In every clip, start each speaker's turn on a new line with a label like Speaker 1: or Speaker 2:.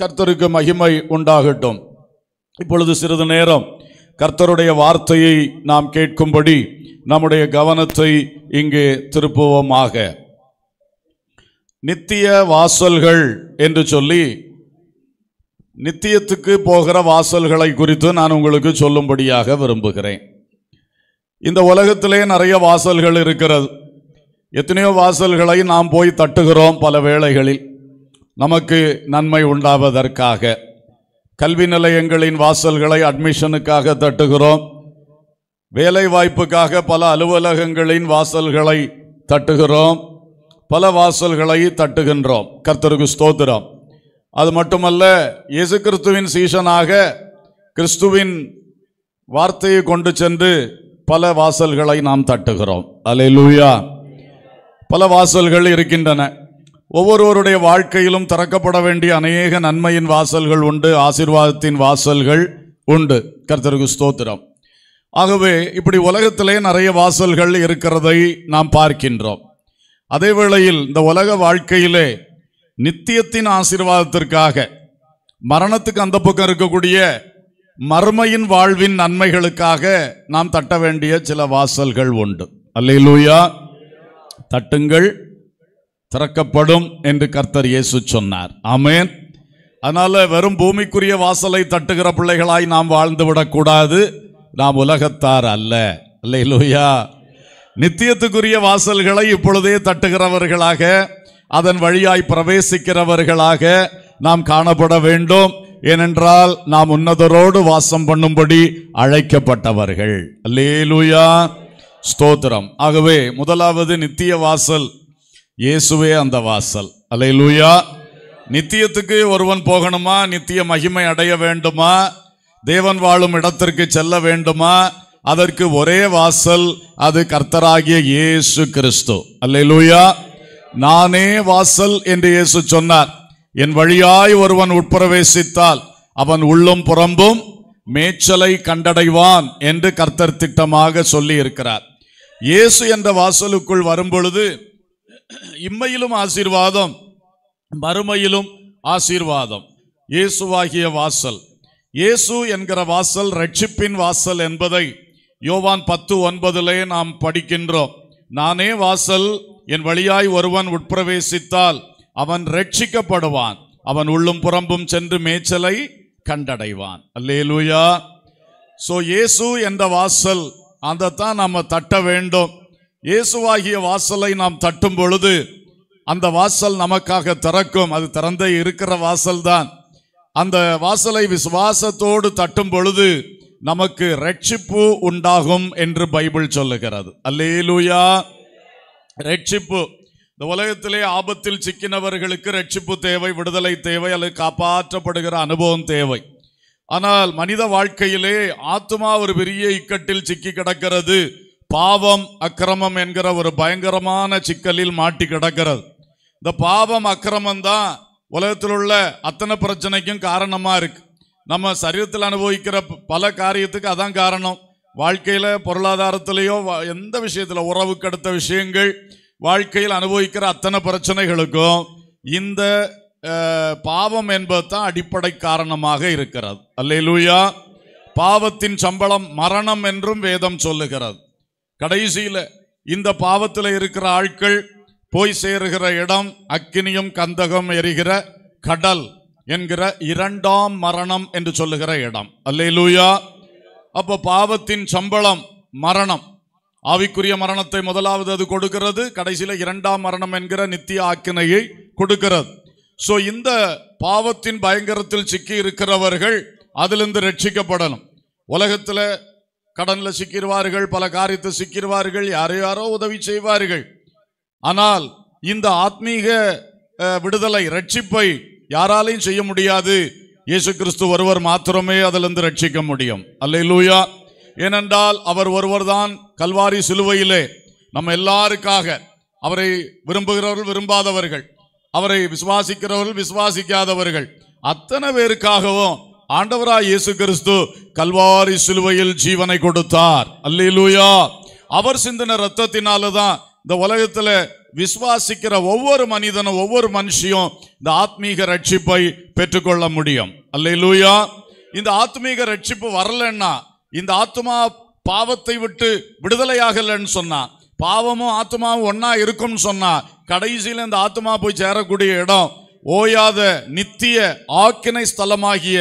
Speaker 1: கர்த்தருக்கு மகிமை உண்டாகட்டும் இப்பொழுது சிறிது நேரம் கர்த்தருடைய வார்த்தையை நாம் கேட்கும்படி நம்முடைய கவனத்தை இங்கே திருப்புவோமாக நித்திய வாசல்கள் என்று சொல்லி நித்தியத்துக்கு போகிற வாசல்களை குறித்து நான் உங்களுக்கு சொல்லும்படியாக விரும்புகிறேன் இந்த உலகத்திலே நிறைய வாசல்கள் இருக்கிறது எத்தனையோ வாசல்களை நாம் போய் தட்டுகிறோம் பல வேளைகளில் நமக்கு நன்மை உண்டாவதற்காக கல்வி நிலையங்களின் வாசல்களை அட்மிஷனுக்காக தட்டுகிறோம் வேலை வாய்ப்புக்காக பல அலுவலகங்களின் வாசல்களை தட்டுகிறோம் பல வாசல்களை தட்டுகின்றோம் கர்த்தருக்கு ஸ்தோத்திரம் அது மட்டுமல்ல இயேசு கிறிஸ்துவின் சீசனாக கிறிஸ்துவின் வார்த்தையை கொண்டு சென்று பல வாசல்களை நாம் தட்டுகிறோம் அலை லூயா பல வாசல்கள் இருக்கின்றன ஒவ்வொருவருடைய வாழ்க்கையிலும் திறக்கப்பட வேண்டிய அநேக நன்மையின் வாசல்கள் உண்டு ஆசிர்வாதத்தின் வாசல்கள் உண்டு கர்த்தருக்கு ஸ்தோத்திரம் ஆகவே இப்படி உலகத்திலே நிறைய வாசல்கள் இருக்கிறதை நாம் பார்க்கின்றோம் அதே வேளையில் இந்த உலக வாழ்க்கையிலே நித்தியத்தின் ஆசீர்வாதத்திற்காக மரணத்துக்கு அந்த பக்கம் இருக்கக்கூடிய மர்மையின் வாழ்வின் நன்மைகளுக்காக நாம் தட்ட வேண்டிய சில வாசல்கள் உண்டு அல்லையிலூயா தட்டுங்கள் திறக்கப்படும் என்று கர்த்தர் இயேசு சொன்னார் ஆமேன் அதனால் வெறும் பூமிக்குரிய வாசலை தட்டுகிற பிள்ளைகளாய் நாம் வாழ்ந்து விடக்கூடாது நாம் உலகத்தார் அல்ல இல்லையிலோயா நித்தியத்துக்குரிய வாசல்களை இப்பொழுதே தட்டுகிறவர்களாக அதன் வழியாய் பிரவேசிக்கிறவர்களாக நாம் காணப்பட வேண்டும் ஏனென்றால் நாம் உன்னதரோடு வாசம் பண்ணும்படி அழைக்கப்பட்டவர்கள் அல்லேலுயா ஸ்தோத்திரம் ஆகவே முதலாவது நித்திய வாசல் இயேசுவே அந்த வாசல் அலை லூயா நித்தியத்துக்கு ஒருவன் போகணுமா நித்திய மகிமை அடைய வேண்டுமா தேவன் வாழும் இடத்திற்கு செல்ல வேண்டுமா அதற்கு ஒரே வாசல் அது கர்த்தராகிய இயேசு கிறிஸ்து அல்ல லூயா நானே வாசல் என்று இயேசு சொன்னார் என் வழியாய் ஒருவன் உட்பிரவேசித்தால் அவன் உள்ளும் புறம்பும் மேய்ச்சலை கண்டடைவான் என்று கர்த்தர் திட்டமாக சொல்லி இருக்கிறார் இயேசு என்ற வாசலுக்குள் வரும்பொழுது இம்மையிலும் ஆசீர்வாதம் மறுமையிலும் ஆசீர்வாதம் இயேசுவாகிய வாசல் இயேசு என்கிற வாசல் ரட்சிப்பின் வாசல் என்பதை யோவான் பத்து ஒன்பதிலே நாம் படிக்கின்றோம் நானே வாசல் என் வழியாய் ஒருவன் உட்பிரவேசித்தால் அவன் ரட்சிக்கப்படுவான் அவன் உள்ளும் புறம்பும் சென்று மேய்ச்சலை கண்டடைவான் லூயா சோ இயேசு என்ற வாசல் அதைத்தான் நம்ம தட்ட வேண்டும் இயேசுவாகிய வாசலை நாம் தட்டும் பொழுது அந்த வாசல் நமக்காக திறக்கும் அது திறந்தே இருக்கிற வாசல் தான் அந்த வாசலை விசுவாசத்தோடு தட்டும் பொழுது நமக்கு ரட்சிப்பு உண்டாகும் என்று பைபிள் சொல்லுகிறது அல்லேலூயா ரட்சிப்பு இந்த உலகத்திலே ஆபத்தில் சிக்கினவர்களுக்கு ரட்சிப்பு தேவை விடுதலை தேவை அல்லது காப்பாற்றப்படுகிற அனுபவம் தேவை ஆனால் மனித வாழ்க்கையிலே ஆத்மா ஒரு பெரிய இக்கட்டில் சிக்கி கிடக்கிறது பாவம் அக்கிரமம் என்கிற ஒரு பயங்கரமான சிக்கலில் மாட்டி கிடக்கிறது இந்த பாவம் அக்கிரமம் தான் உலகத்தில் உள்ள அத்தனை பிரச்சனைக்கும் காரணமாக இருக்கு நம்ம சரீரத்தில் அனுபவிக்கிற பல காரியத்துக்கு அதான் காரணம் வாழ்க்கையில் பொருளாதாரத்திலேயோ எந்த விஷயத்தில் உறவு கடுத்த விஷயங்கள் வாழ்க்கையில் அனுபவிக்கிற அத்தனை பிரச்சனைகளுக்கும் இந்த பாவம் என்பது தான் அடிப்படை காரணமாக இருக்கிறது அல்லேலூயா பாவத்தின் சம்பளம் மரணம் என்றும் வேதம் சொல்லுகிறது கடைசியில் இந்த பாவத்தில் இருக்கிற ஆட்கள் போய் சேருகிற இடம் அக்கினியும் கந்தகம் எரிகிற கடல் என்கிற இரண்டாம் மரணம் என்று சொல்லுகிற இடம் அல்லே லூயா அப்போ பாவத்தின் சம்பளம் மரணம் ஆவிக்குரிய மரணத்தை முதலாவது அது கொடுக்கிறது கடைசியில் இரண்டாம் மரணம் என்கிற நித்திய ஆக்கினையை கொடுக்கிறது ஸோ இந்த பாவத்தின் பயங்கரத்தில் சிக்கி இருக்கிறவர்கள் அதிலிருந்து ரட்சிக்கப்படணும் உலகத்தில் கடனில் சிக்கிடுவார்கள் பல காரியத்தை சிக்கிடுவார்கள் யாரோ யாரோ உதவி செய்வார்கள் ஆனால் இந்த ஆத்மீக விடுதலை ரட்சிப்பை யாராலையும் செய்ய முடியாது இயேசு கிறிஸ்து ஒருவர் மாத்திரமே அதிலிருந்து ரட்சிக்க முடியும் லூயா ஏனென்றால் அவர் ஒருவர் தான் கல்வாரி சிலுவையிலே நம்ம எல்லாருக்காக அவரை விரும்புகிறவர்கள் விரும்பாதவர்கள் அவரை விசுவாசிக்கிறவர்கள் விசுவாசிக்காதவர்கள் அத்தனை பேருக்காகவும் ஆண்டவராய் இயேசு கிறிஸ்து கல்வாரி சிலுவையில் ஜீவனை கொடுத்தார் அல்லூயா அவர் சிந்தின ரத்தத்தினால தான் இந்த உலகத்தில் விசுவாசிக்கிற ஒவ்வொரு மனிதனும் ஒவ்வொரு மனுஷியும் இந்த ஆத்மீக ரட்சிப்பை பெற்றுக்கொள்ள முடியும் அல்லூயா இந்த ஆத்மீக ரட்சிப்பு வரலன்னா இந்த ஆத்மா பாவத்தை விட்டு விடுதலையாகலன்னு சொன்னா பாவமும் ஆத்மாவும் ஒன்னா இருக்கும்னு சொன்னா கடைசியில் இந்த ஆத்மா போய் சேரக்கூடிய இடம் ஓயாத நித்திய ஆக்கினை ஸ்தலமாகிய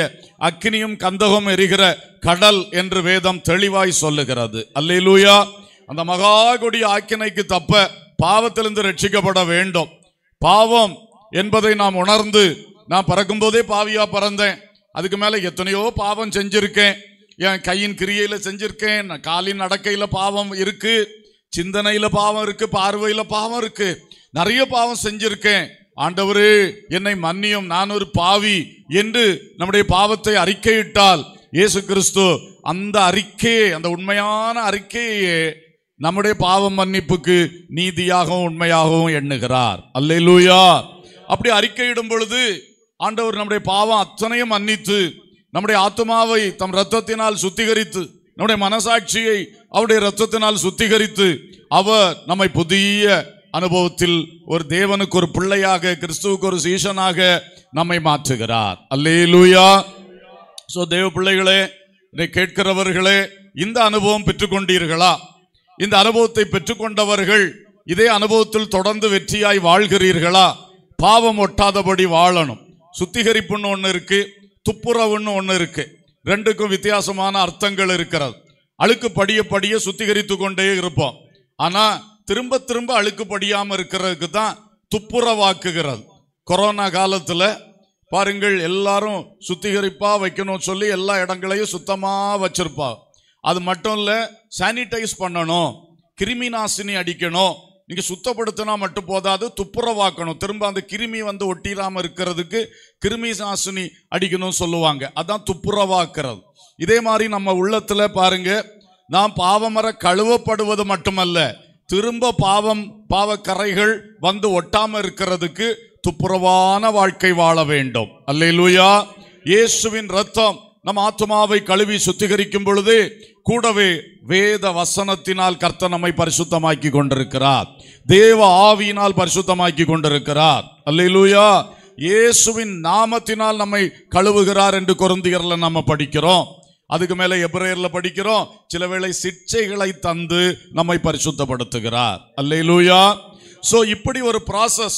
Speaker 1: அக்னியும் கந்தகம் எரிகிற கடல் என்று வேதம் தெளிவாய் சொல்லுகிறது அல்லூயா அந்த மகா கொடிய ஆக்கினைக்கு தப்ப பாவத்திலிருந்து ரட்சிக்கப்பட வேண்டும் பாவம் என்பதை நாம் உணர்ந்து நான் பறக்கும் போதே பாவியா பறந்தேன் அதுக்கு மேல எத்தனையோ பாவம் செஞ்சிருக்கேன் என் கையின் கிரியையில செஞ்சிருக்கேன் காலின் நடக்கையில பாவம் இருக்கு சிந்தனையில பாவம் இருக்கு பார்வையில பாவம் இருக்கு நிறைய பாவம் செஞ்சிருக்கேன் ஆண்டவரே என்னை மன்னியும் நான் ஒரு பாவி என்று நம்முடைய பாவத்தை அறிக்கையிட்டால் இயேசு கிறிஸ்து அந்த அறிக்கையை அந்த உண்மையான அறிக்கையே நம்முடைய பாவம் மன்னிப்புக்கு நீதியாகவும் உண்மையாகவும் எண்ணுகிறார் அல்லே அப்படி அறிக்கையிடும் பொழுது ஆண்டவர் நம்முடைய பாவம் அத்தனையும் மன்னித்து நம்முடைய ஆத்மாவை தம் ரத்தத்தினால் சுத்திகரித்து நம்முடைய மனசாட்சியை அவருடைய ரத்தத்தினால் சுத்திகரித்து அவர் நம்மை புதிய அனுபவத்தில் ஒரு தேவனுக்கு ஒரு பிள்ளையாக கிறிஸ்துவுக்கு ஒரு சீசனாக நம்மை மாற்றுகிறார் அல்லே லூயா ஸோ தேவ பிள்ளைகளே இதை கேட்கிறவர்களே இந்த அனுபவம் பெற்றுக்கொண்டீர்களா இந்த அனுபவத்தை பெற்றுக்கொண்டவர்கள் இதே அனுபவத்தில் தொடர்ந்து வெற்றியாய் வாழ்கிறீர்களா பாவம் ஒட்டாதபடி வாழணும் சுத்திகரிப்புன்னு ஒன்று இருக்கு துப்புரவுன்னு ஒன்று இருக்கு ரெண்டுக்கும் வித்தியாசமான அர்த்தங்கள் இருக்கிறது அழுக்கு படிய படிய சுத்திகரித்து கொண்டே இருப்போம் ஆனால் திரும்ப திரும்ப அழுக்குப்படியாமல் இருக்கிறதுக்கு தான் துப்புரவாக்குகிறது கொரோனா காலத்தில் பாருங்கள் எல்லாரும் சுத்திகரிப்பாக வைக்கணும்னு சொல்லி எல்லா இடங்களையும் சுத்தமாக வச்சிருப்பா அது மட்டும் இல்லை சானிடைஸ் பண்ணணும் கிருமி நாசினி அடிக்கணும் நீங்கள் சுத்தப்படுத்தினா மட்டும் போதாது துப்புரவாக்கணும் திரும்ப அந்த கிருமி வந்து ஒட்டிடாமல் இருக்கிறதுக்கு கிருமி நாசினி அடிக்கணும்னு சொல்லுவாங்க அதான் துப்புரவாக்குறது இதே மாதிரி நம்ம உள்ளத்தில் பாருங்க நாம் பாவமர கழுவப்படுவது மட்டுமல்ல திரும்ப பாவம் பாவக்கரைகள் வந்து ஒட்டாம இருக்கிறதுக்கு துப்புரவான வாழ்க்கை வாழ வேண்டும் அல்லையிலுயா இயேசுவின் ரத்தம் நம் ஆத்மாவை கழுவி சுத்திகரிக்கும் பொழுது கூடவே வேத வசனத்தினால் கர்த்த நம்மை பரிசுத்தமாக்கி கொண்டிருக்கிறார் தேவ ஆவியினால் பரிசுத்தமாக்கி கொண்டிருக்கிறார் அல்லையிலுயா இயேசுவின் நாமத்தினால் நம்மை கழுவுகிறார் என்று குருந்தியரில் நம்ம படிக்கிறோம் அதுக்கு மேலே எப்ரேயர்ல படிக்கிறோம் சில வேளை சிக்ஷைகளை தந்து நம்மை பரிசுத்தப்படுத்துகிறார் அல்லையிலூயா ஸோ இப்படி ஒரு ப்ராசஸ்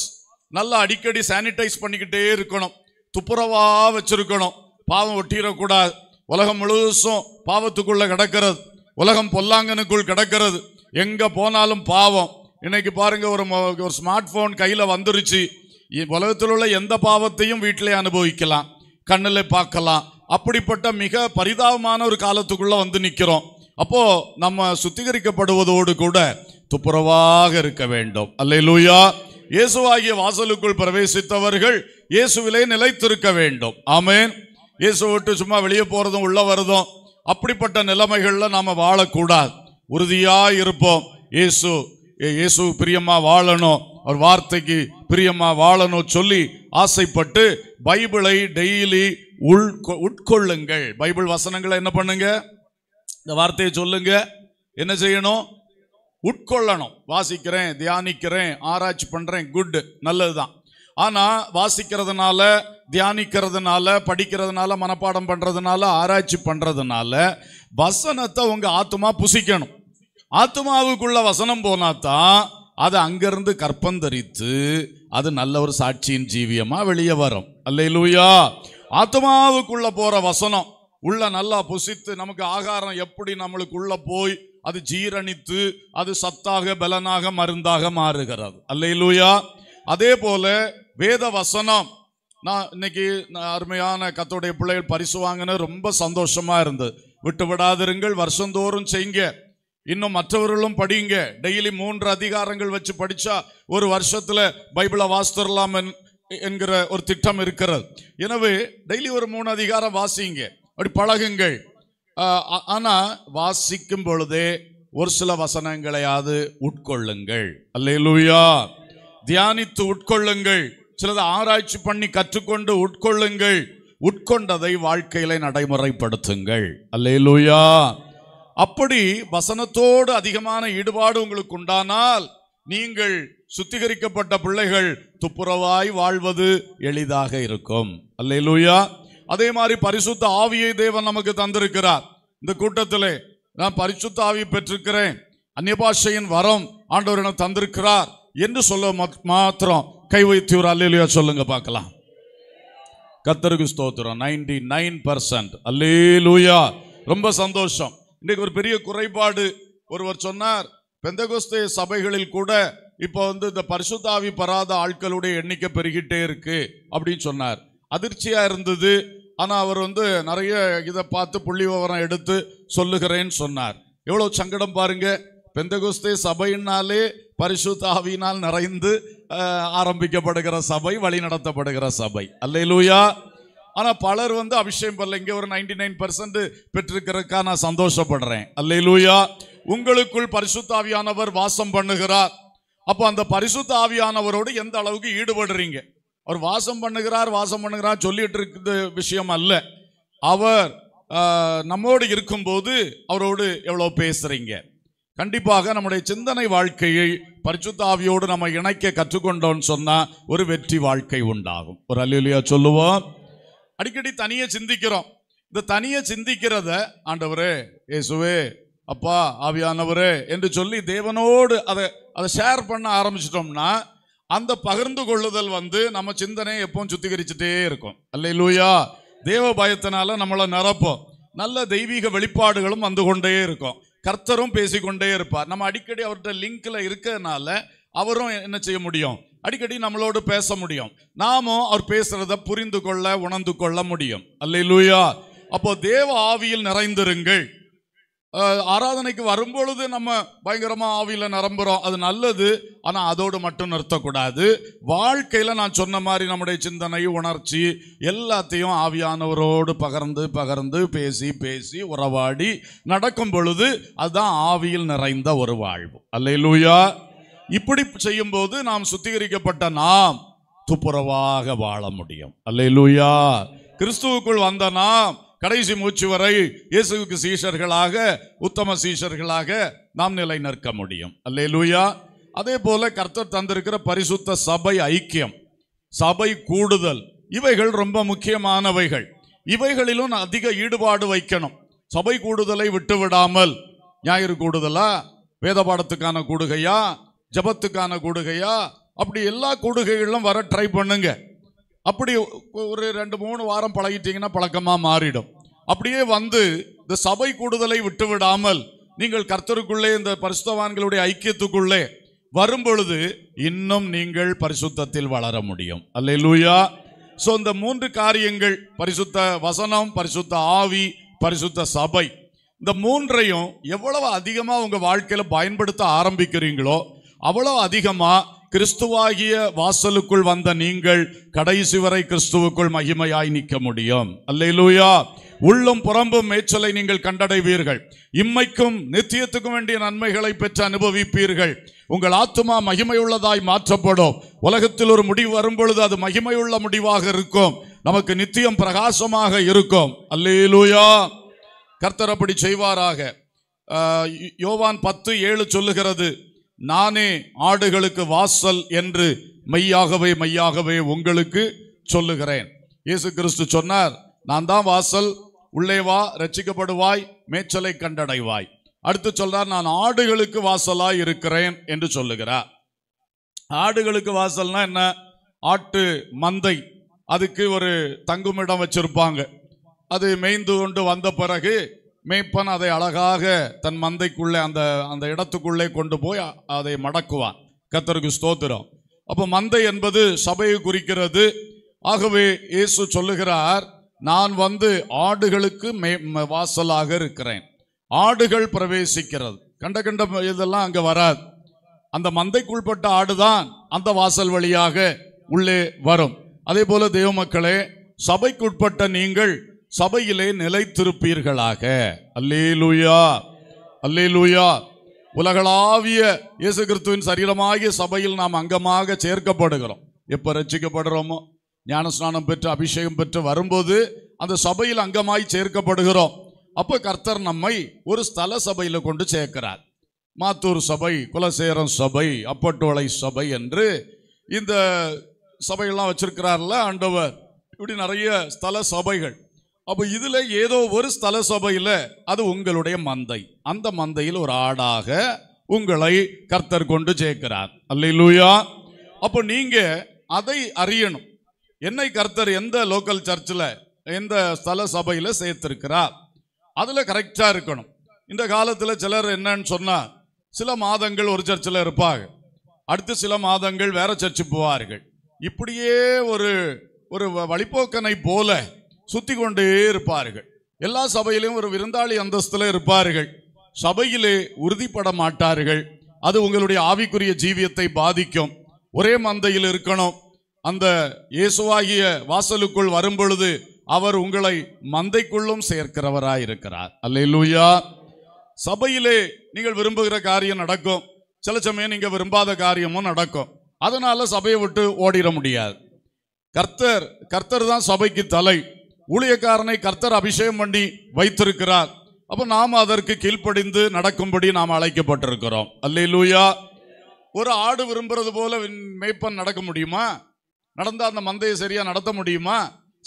Speaker 1: நல்லா அடிக்கடி சானிடைஸ் பண்ணிக்கிட்டே இருக்கணும் துப்புரவா வச்சிருக்கணும் பாவம் ஒட்டிடக்கூடாது உலகம் முழுசும் பாவத்துக்குள்ள கிடக்கிறது உலகம் பொல்லாங்கனுக்குள் கிடக்கிறது எங்க போனாலும் பாவம் இன்னைக்கு பாருங்க ஒரு ஒரு ஸ்மார்ட் போன் கையில வந்துருச்சு உலகத்தில் உள்ள எந்த பாவத்தையும் வீட்டிலே அனுபவிக்கலாம் கண்ணில் பார்க்கலாம் அப்படிப்பட்ட மிக பரிதாபமான ஒரு காலத்துக்குள்ளே வந்து நிற்கிறோம் அப்போது நம்ம சுத்திகரிக்கப்படுவதோடு கூட துப்புரவாக இருக்க வேண்டும் அல்ல லூயா இயேசுவாகிய வாசலுக்குள் பிரவேசித்தவர்கள் இயேசுவிலே நிலைத்திருக்க வேண்டும் ஆமேன் இயேசு விட்டு சும்மா வெளியே போகிறதும் உள்ளே வருதும் அப்படிப்பட்ட நிலைமைகளில் நாம் வாழக்கூடாது உறுதியாக இருப்போம் இயேசு இயேசு பிரியமா வாழணும் அவர் வார்த்தைக்கு பிரியமா வாழணும் சொல்லி ஆசைப்பட்டு பைபிளை டெய்லி உள் உட்கொள்ளுங்கள் பைபிள் வசனங்களை என்ன பண்ணுங்க இந்த வார்த்தையை சொல்லுங்க என்ன செய்யணும் உட்கொள்ளணும் வாசிக்கிறேன் தியானிக்கிறேன் ஆராய்ச்சி பண்ணுறேன் குட் நல்லது தான் ஆனால் வாசிக்கிறதுனால தியானிக்கிறதுனால படிக்கிறதுனால மனப்பாடம் பண்ணுறதுனால ஆராய்ச்சி பண்ணுறதுனால வசனத்தை உங்கள் ஆத்மா புசிக்கணும் ஆத்மாவுக்குள்ள வசனம் போனாதான் தான் அது அங்கிருந்து கற்பந்தரித்து அது நல்ல ஒரு சாட்சியின் ஜீவியமா வெளியே வரும் அல்லையிலூயா ஆத்மாவுக்குள்ள போற வசனம் உள்ள நல்லா புசித்து நமக்கு ஆகாரம் எப்படி உள்ள போய் அது ஜீரணித்து அது சத்தாக பலனாக மருந்தாக மாறுகிறது அல்லையிலூயா அதே போல வேத வசனம் நான் இன்னைக்கு அருமையான கத்தோடைய பிள்ளைகள் பரிசு வாங்கினேன் ரொம்ப சந்தோஷமா இருந்தது விட்டு விடாதிருங்கள் வருஷந்தோறும் செய்ங்க இன்னும் மற்றவர்களும் படியுங்க டெய்லி மூன்று அதிகாரங்கள் வச்சு படிச்சா ஒரு வருஷத்துல பைபிளை வாசித்தரலாம் என்கிற ஒரு திட்டம் இருக்கிறது எனவே டெய்லி ஒரு மூணு அதிகாரம் வாசிங்க அப்படி பழகுங்கள் ஆனால் வாசிக்கும் பொழுதே ஒரு சில வசனங்களையாவது உட்கொள்ளுங்கள் அல்லையிலூயா தியானித்து உட்கொள்ளுங்கள் சிலதை ஆராய்ச்சி பண்ணி கற்றுக்கொண்டு உட்கொள்ளுங்கள் உட்கொண்டதை வாழ்க்கையில நடைமுறைப்படுத்துங்கள் அல்லையிலூயா அப்படி வசனத்தோடு அதிகமான ஈடுபாடு உங்களுக்கு உண்டானால் நீங்கள் சுத்திகரிக்கப்பட்ட பிள்ளைகள் துப்புரவாய் வாழ்வது எளிதாக இருக்கும் அல்லே லூயா அதே மாதிரி பரிசுத்த ஆவியை தேவன் நமக்கு தந்திருக்கிறார் இந்த கூட்டத்தில் நான் பரிசுத்த ஆவி பெற்றிருக்கிறேன் அந்நிய பாஷையின் வரம் ஆண்டவர் என தந்திருக்கிறார் என்று சொல்ல மாத்திரம் கை வைத்து ஒரு அல்லேலுயா சொல்லுங்க பார்க்கலாம் கத்தருக்கு ஸ்தோத்திரம் நைன்டி நைன் பர்சன்ட் அல்லேலுயா ரொம்ப சந்தோஷம் இன்றைக்கு ஒரு பெரிய குறைபாடு ஒருவர் சொன்னார் பெந்தகோஸ்தே சபைகளில் கூட இப்போ வந்து இந்த பரிசுத்தாவி பராத ஆட்களுடைய எண்ணிக்கை பெருகிட்டே இருக்கு அப்படின்னு சொன்னார் அதிர்ச்சியா இருந்தது ஆனால் அவர் வந்து நிறைய இதை பார்த்து புள்ளி விவரம் எடுத்து சொல்லுகிறேன்னு சொன்னார் எவ்வளோ சங்கடம் பாருங்க பெந்தகுஸ்தே சபையினாலே பரிசுத்தாவினால் நிறைந்து ஆரம்பிக்கப்படுகிற சபை வழிநடத்தப்படுகிற சபை அல்லையிலூயா ஆனால் பலர் வந்து அபிஷேகம் பண்ணல இங்கே ஒரு நைன்டி நைன் பர்சன்ட் பெற்றிருக்கிறதுக்காக நான் சந்தோஷப்படுறேன் அல்ல லூயா உங்களுக்குள் பரிசுத்தாவியானவர் வாசம் பண்ணுகிறார் அப்போ அந்த பரிசுத்த ஆவியானவரோடு எந்த அளவுக்கு ஈடுபடுறீங்க அவர் வாசம் பண்ணுகிறார் வாசம் பண்ணுகிறார் சொல்லிட்டு இருக்கிற விஷயம் அல்ல அவர் நம்மோடு இருக்கும்போது அவரோடு எவ்வளோ பேசுகிறீங்க கண்டிப்பாக நம்முடைய சிந்தனை வாழ்க்கையை பரிசுத்த ஆவியோடு நம்ம இணைக்க கற்றுக்கொண்டோன்னு சொன்னால் ஒரு வெற்றி வாழ்க்கை உண்டாகும் ஒரு அல்லா சொல்லுவோம் அடிக்கடி தனியே சிந்திக்கிறோம் இந்த தனியே சிந்திக்கிறத ஆண்டவரே இயேசுவே அப்பா ஆவியானவரே என்று சொல்லி தேவனோடு அதை அதை ஷேர் பண்ண ஆரம்பிச்சிட்டோம்னா அந்த பகிர்ந்து கொள்ளுதல் வந்து நம்ம சிந்தனையை எப்பவும் சுத்திகரிச்சுட்டே இருக்கும் அல்ல லூயா தேவ பயத்தினால நம்மளை நிரப்போம் நல்ல தெய்வீக வெளிப்பாடுகளும் வந்து கொண்டே இருக்கும் கர்த்தரும் பேசிக்கொண்டே இருப்பார் நம்ம அடிக்கடி அவர்கிட்ட லிங்க்ல இருக்கிறதுனால அவரும் என்ன செய்ய முடியும் அடிக்கடி நம்மளோடு பேச முடியும் நாமும் அவர் பேசுறத புரிந்து கொள்ள உணர்ந்து கொள்ள முடியும் அல்லையிலூயா அப்போ தேவ ஆவியில் நிறைந்திருங்கள் ஆராதனைக்கு வரும்பொழுது நம்ம பயங்கரமாக ஆவியில் நிரம்புறோம் அது நல்லது ஆனால் அதோடு மட்டும் நிறுத்தக்கூடாது வாழ்க்கையில் நான் சொன்ன மாதிரி நம்முடைய சிந்தனை உணர்ச்சி எல்லாத்தையும் ஆவியானவரோடு பகர்ந்து பகர்ந்து பேசி பேசி உறவாடி நடக்கும் பொழுது அதுதான் ஆவியில் நிறைந்த ஒரு வாழ்வு அல்லையிலூயா இப்படி செய்யும் போது நாம் சுத்திகரிக்கப்பட்ட நாம் துப்புரவாக வாழ முடியும் அல்ல லூயா கிறிஸ்துவுக்குள் வந்த நாம் கடைசி மூச்சு வரை இயேசுவுக்கு சீஷர்களாக உத்தம சீஷர்களாக நாம் நிலை நிற்க முடியும் அல்லே லூயா அதே போல கர்த்தர் தந்திருக்கிற பரிசுத்த சபை ஐக்கியம் சபை கூடுதல் இவைகள் ரொம்ப முக்கியமானவைகள் இவைகளிலும் அதிக ஈடுபாடு வைக்கணும் சபை கூடுதலை விட்டு விடாமல் ஞாயிறு கூடுதலா வேத பாடத்துக்கான கூடுகையா ஜபத்துக்கான கொடுகையா அப்படி எல்லா கொடுகைகளும் வர ட்ரை பண்ணுங்க அப்படி ஒரு ரெண்டு மூணு வாரம் பழகிட்டீங்கன்னா பழக்கமாக மாறிடும் அப்படியே வந்து இந்த சபை கூடுதலை விட்டு விடாமல் நீங்கள் கர்த்தருக்குள்ளே இந்த பரிசுத்தவான்களுடைய ஐக்கியத்துக்குள்ளே வரும்பொழுது இன்னும் நீங்கள் பரிசுத்தத்தில் வளர முடியும் அல்ல லூயா ஸோ இந்த மூன்று காரியங்கள் பரிசுத்த வசனம் பரிசுத்த ஆவி பரிசுத்த சபை இந்த மூன்றையும் எவ்வளவு அதிகமாக உங்கள் வாழ்க்கையில் பயன்படுத்த ஆரம்பிக்கிறீங்களோ அவ்வளோ அதிகமாக கிறிஸ்துவாகிய வாசலுக்குள் வந்த நீங்கள் கடைசி வரை கிறிஸ்துவுக்குள் மகிமையாய் நிற்க முடியும் அல்லையிலூயா உள்ளும் புறம்பும் மேய்ச்சலை நீங்கள் கண்டடைவீர்கள் இம்மைக்கும் நித்தியத்துக்கும் வேண்டிய நன்மைகளை பெற்று அனுபவிப்பீர்கள் உங்கள் ஆத்மா மகிமையுள்ளதாய் மாற்றப்படும் உலகத்தில் ஒரு முடிவு வரும்பொழுது அது மகிமையுள்ள முடிவாக இருக்கும் நமக்கு நித்தியம் பிரகாசமாக இருக்கும் அல்லேலூயா கர்த்தர் அப்படி செய்வாராக யோவான் பத்து ஏழு சொல்லுகிறது நானே ஆடுகளுக்கு வாசல் என்று மெய்யாகவே மெய்யாகவே உங்களுக்கு சொல்லுகிறேன் இயேசு கிறிஸ்து சொன்னார் நான் தான் வாசல் உள்ளே வா ரச்சிக்கப்படுவாய் மேய்ச்சலை கண்டடைவாய் அடுத்து சொல்றார் நான் ஆடுகளுக்கு வாசலாய் இருக்கிறேன் என்று சொல்லுகிறார் ஆடுகளுக்கு வாசல்னா என்ன ஆட்டு மந்தை அதுக்கு ஒரு தங்குமிடம் வச்சிருப்பாங்க அது மேய்ந்து கொண்டு வந்த பிறகு மேய்ப்பன் அதை அழகாக தன் மந்தைக்குள்ளே அந்த அந்த இடத்துக்குள்ளே கொண்டு போய் அதை மடக்குவான் கத்தருக்கு ஸ்தோத்திரம் அப்போ மந்தை என்பது சபையை குறிக்கிறது ஆகவே இயேசு சொல்லுகிறார் நான் வந்து ஆடுகளுக்கு மே வாசலாக இருக்கிறேன் ஆடுகள் பிரவேசிக்கிறது கண்ட கண்ட இதெல்லாம் அங்கே வராது அந்த மந்தைக்குள்பட்ட ஆடுதான் அந்த வாசல் வழியாக உள்ளே வரும் அதே போல தெய்வ மக்களே சபைக்குட்பட்ட நீங்கள் சபையிலே நிலைத்திருப்பீர்களாக அல்லேலூயா அல்லேலூயா உலகளாவிய இயேசு கிறிஸ்துவின் சரீரமாகிய சபையில் நாம் அங்கமாக சேர்க்கப்படுகிறோம் எப்போ ரசிக்கப்படுறோமோ ஞானஸ்நானம் பெற்று அபிஷேகம் பெற்று வரும்போது அந்த சபையில் அங்கமாய் சேர்க்கப்படுகிறோம் அப்போ கர்த்தர் நம்மை ஒரு ஸ்தல சபையில் கொண்டு சேர்க்கிறார் மாத்தூர் சபை குலசேரம் சபை அப்பட்டோலை சபை என்று இந்த சபையெல்லாம் வச்சிருக்கிறார்ல ஆண்டவர் இப்படி நிறைய ஸ்தல சபைகள் அப்போ இதில் ஏதோ ஒரு ஸ்தல சபையில் அது உங்களுடைய மந்தை அந்த மந்தையில் ஒரு ஆடாக உங்களை கர்த்தர் கொண்டு சேர்க்கிறார் அல்லூயா அப்போ நீங்கள் அதை அறியணும் என்னை கர்த்தர் எந்த லோக்கல் சர்ச்சில் எந்த ஸ்தல சபையில் சேர்த்துருக்கிறார் அதில் கரெக்டாக இருக்கணும் இந்த காலத்தில் சிலர் என்னன்னு சொன்னால் சில மாதங்கள் ஒரு சர்ச்சில் இருப்பாங்க அடுத்து சில மாதங்கள் வேற சர்ச்சு போவார்கள் இப்படியே ஒரு ஒரு வழிபோக்கனை போல சுற்றி கொண்டே இருப்பார்கள் எல்லா சபையிலும் ஒரு விருந்தாளி அந்தஸ்தில் இருப்பார்கள் சபையிலே உறுதிப்பட மாட்டார்கள் அது உங்களுடைய ஆவிக்குரிய ஜீவியத்தை பாதிக்கும் ஒரே மந்தையில் இருக்கணும் அந்த இயேசுவாகிய வாசலுக்குள் வரும்பொழுது அவர் உங்களை மந்தைக்குள்ளும் சேர்க்கிறவராய் இருக்கிறார் அல்லா சபையிலே நீங்கள் விரும்புகிற காரியம் நடக்கும் சில சமயம் நீங்கள் விரும்பாத காரியமும் நடக்கும் அதனால சபையை விட்டு ஓடிட முடியாது கர்த்தர் கர்த்தர் தான் சபைக்கு தலை ஊழியக்காரனை கர்த்தர் அபிஷேகம் பண்ணி வைத்திருக்கிறார் அப்போ நாம் அதற்கு கீழ்ப்படிந்து நடக்கும்படி நாம் அழைக்கப்பட்டிருக்கிறோம் அல்லே லூயா ஒரு ஆடு விரும்புறது போல மேய்ப்பன் நடக்க முடியுமா நடந்தால் அந்த மந்தையை சரியாக நடத்த முடியுமா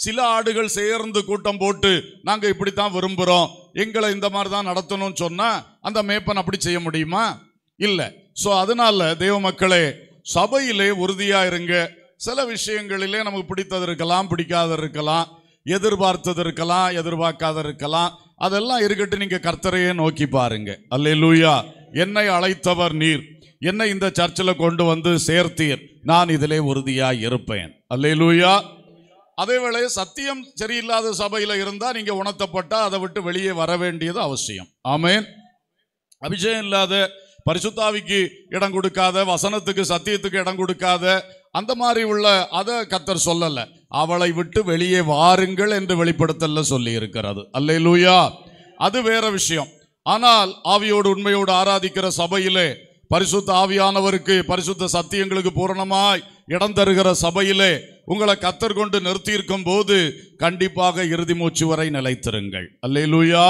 Speaker 1: சில ஆடுகள் சேர்ந்து கூட்டம் போட்டு நாங்கள் இப்படித்தான் விரும்புகிறோம் எங்களை இந்த மாதிரி தான் நடத்தணும்னு சொன்னால் அந்த மேப்பன் அப்படி செய்ய முடியுமா இல்லை ஸோ அதனால தெய்வ மக்களே சபையிலே உறுதியாக இருங்க சில விஷயங்களிலே நமக்கு பிடித்தது இருக்கலாம் பிடிக்காத இருக்கலாம் எதிர்பார்த்தது இருக்கலாம் எதிர்பார்க்காத இருக்கலாம் அதெல்லாம் இருக்கட்டும் நீங்கள் கர்த்தரையே நோக்கி பாருங்க அல்லே லூயா என்னை அழைத்தவர் நீர் என்னை இந்த சர்ச்சில் கொண்டு வந்து சேர்த்தீர் நான் இதிலே உறுதியாக இருப்பேன் அல்லே லூயா அதேவேளை சத்தியம் சரியில்லாத சபையில் இருந்தால் நீங்கள் உணர்த்தப்பட்டால் அதை விட்டு வெளியே வர வேண்டியது அவசியம் ஆமேன் அபிஷேகம் இல்லாத பரிசுத்தாவிக்கு இடம் கொடுக்காத வசனத்துக்கு சத்தியத்துக்கு இடம் கொடுக்காத அந்த மாதிரி உள்ள அதை கத்தர் சொல்லலை அவளை விட்டு வெளியே வாருங்கள் என்று வெளிப்படுத்தல சொல்லி இருக்கிறது அல்லையிலூயா அது வேற விஷயம் ஆனால் ஆவியோடு உண்மையோடு ஆராதிக்கிற சபையிலே பரிசுத்த ஆவியானவருக்கு பரிசுத்த சத்தியங்களுக்கு பூரணமாய் இடம் தருகிற சபையிலே உங்களை கத்தர் கொண்டு நிறுத்தியிருக்கும் போது கண்டிப்பாக இறுதி மூச்சு வரை நிலைத்திருங்கள் அல்லையிலூயா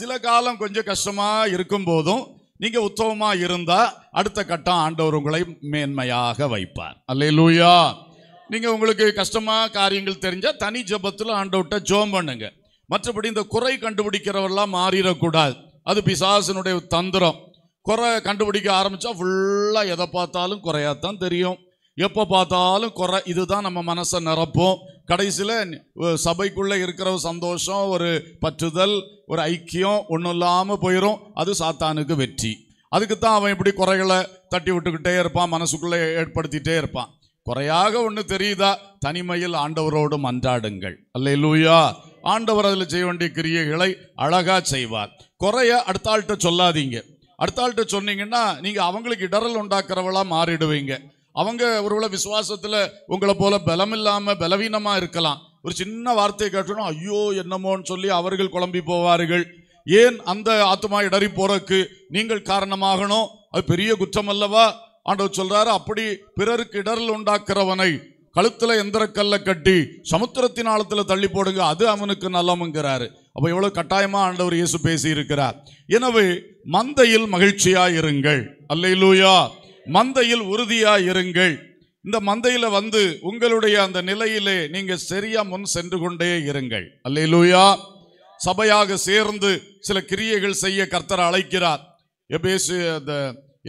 Speaker 1: சில காலம் கொஞ்சம் கஷ்டமாக இருக்கும் போதும் நீங்கள் உத்தவமா இருந்தால் அடுத்த கட்டம் ஆண்டவர் உங்களை மேன்மையாக வைப்பார் அல்லையிலூயா நீங்கள் உங்களுக்கு கஷ்டமாக காரியங்கள் தெரிஞ்சால் தனி ஜபத்தில் ஆண்டவுட்ட ஜோம் பண்ணுங்க மற்றபடி இந்த குறை கண்டுபிடிக்கிறவரெல்லாம் மாறிடக்கூடாது அது பிசாசனுடைய தந்திரம் குறை கண்டுபிடிக்க ஆரம்பிச்சா ஃபுல்லாக எதை பார்த்தாலும் குறையாத்தான் தெரியும் எப்போ பார்த்தாலும் குறை இதுதான் நம்ம மனசை நிரப்போம் கடைசியில் சபைக்குள்ளே இருக்கிற சந்தோஷம் ஒரு பற்றுதல் ஒரு ஐக்கியம் ஒன்றும் இல்லாமல் போயிடும் அது சாத்தானுக்கு வெற்றி அதுக்கு தான் அவன் இப்படி குறைகளை தட்டி விட்டுக்கிட்டே இருப்பான் மனசுக்குள்ளே ஏற்படுத்திகிட்டே இருப்பான் குறையாக ஒன்று தெரியுதா தனிமையில் ஆண்டவரோடும் அன்றாடுங்கள் அல்ல லூயா ஆண்டவர் அதில் செய்ய வேண்டிய கிரியைகளை அழகாக செய்வார் குறைய அடுத்த சொல்லாதீங்க அடுத்தாள்கிட்ட சொன்னீங்கன்னா நீங்கள் அவங்களுக்கு இடரல் உண்டாக்குறவளா மாறிடுவீங்க அவங்க ஒருவேளை விசுவாசத்தில் உங்களை போல பலம் இல்லாம பலவீனமாக இருக்கலாம் ஒரு சின்ன வார்த்தையை கேட்டணும் ஐயோ என்னமோன்னு சொல்லி அவர்கள் குழம்பி போவார்கள் ஏன் அந்த ஆத்மா இடறி போறக்கு நீங்கள் காரணமாகணும் அது பெரிய குற்றம் அல்லவா ஆண்டவர் சொல்றாரு அப்படி பிறருக்கு இடரில் உண்டாக்குறவனை கழுத்துல எந்திர கல்ல கட்டி சமுத்திரத்தின் ஆழத்துல தள்ளி போடுங்க அது அவனுக்கு நலமுங்கிறாரு அப்ப எவ்வளவு கட்டாயமா ஆண்டவர் இயேசு பேசி இருக்கிறார் எனவே மந்தையில் மகிழ்ச்சியா இருங்கள் அல்லையிலூயா மந்தையில் உறுதியா இருங்கள் இந்த மந்தையில வந்து உங்களுடைய அந்த நிலையிலே நீங்க சரியா முன் சென்று கொண்டே இருங்கள் அல்லையிலூயா சபையாக சேர்ந்து சில கிரியைகள் செய்ய கர்த்தர் அழைக்கிறார் எப்பேசு அந்த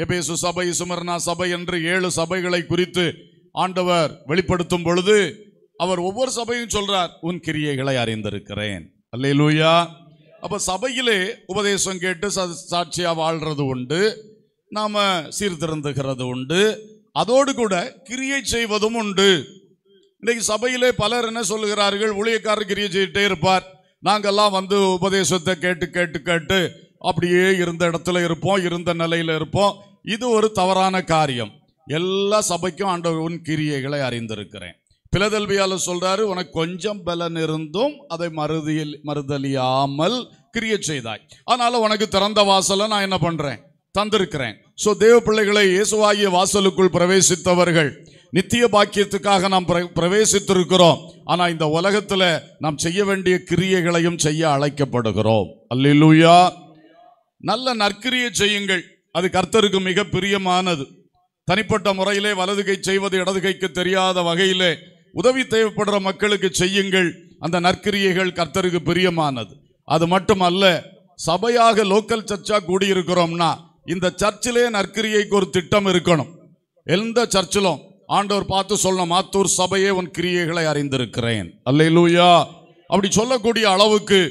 Speaker 1: எபேசு சபை சுமர்னா சபை என்று ஏழு சபைகளை குறித்து ஆண்டவர் வெளிப்படுத்தும் பொழுது அவர் ஒவ்வொரு சபையும் சொல்றார் உன் கிரியைகளை அறிந்திருக்கிறேன் அல்லே லூயா அப்போ சபையிலே உபதேசம் கேட்டு சாட்சியாக வாழ்கிறது உண்டு நாம் சீர்திருந்துகிறது உண்டு அதோடு கூட கிரியை செய்வதும் உண்டு இன்னைக்கு சபையிலே பலர் என்ன சொல்லுகிறார்கள் ஊழியக்காரர் கிரியை செய்யிட்டே இருப்பார் நாங்கெல்லாம் வந்து உபதேசத்தை கேட்டு கேட்டு கேட்டு அப்படியே இருந்த இடத்துல இருப்போம் இருந்த நிலையில் இருப்போம் இது ஒரு தவறான காரியம் எல்லா சபைக்கும் ஆண்டவன் கிரியைகளை அறிந்திருக்கிறேன் பிளதல்வியாளர் சொல்றாரு உனக்கு கொஞ்சம் பலன் இருந்தும் அதை மறுதியில் மறுதலியாமல் கிரிய செய்தாய் அதனால உனக்கு திறந்த வாசலை நான் என்ன பண்றேன் தந்திருக்கிறேன் ஸோ தேவ பிள்ளைகளை இயேசுவாகிய வாசலுக்குள் பிரவேசித்தவர்கள் நித்திய பாக்கியத்துக்காக நாம் பிரவேசித்திருக்கிறோம் ஆனால் இந்த உலகத்தில் நாம் செய்ய வேண்டிய கிரியைகளையும் செய்ய அழைக்கப்படுகிறோம் அல்லூயா நல்ல நற்கிரியை செய்யுங்கள் அது கர்த்தருக்கு மிக பிரியமானது தனிப்பட்ட முறையிலே வலது கை செய்வது இடது கைக்கு தெரியாத வகையிலே உதவி தேவைப்படுற மக்களுக்கு செய்யுங்கள் அந்த நற்கிரியைகள் கர்த்தருக்கு பிரியமானது அது மட்டும் அல்ல சபையாக லோக்கல் சர்ச்சாக கூடியிருக்கிறோம்னா இந்த சர்ச்சிலே நற்கிரியைக்கு ஒரு திட்டம் இருக்கணும் எந்த சர்ச்சிலும் ஆண்டவர் பார்த்து சொல்லணும் மாத்தூர் சபையே உன் கிரியைகளை அறிந்திருக்கிறேன் அல்லையிலூயா அப்படி சொல்லக்கூடிய அளவுக்கு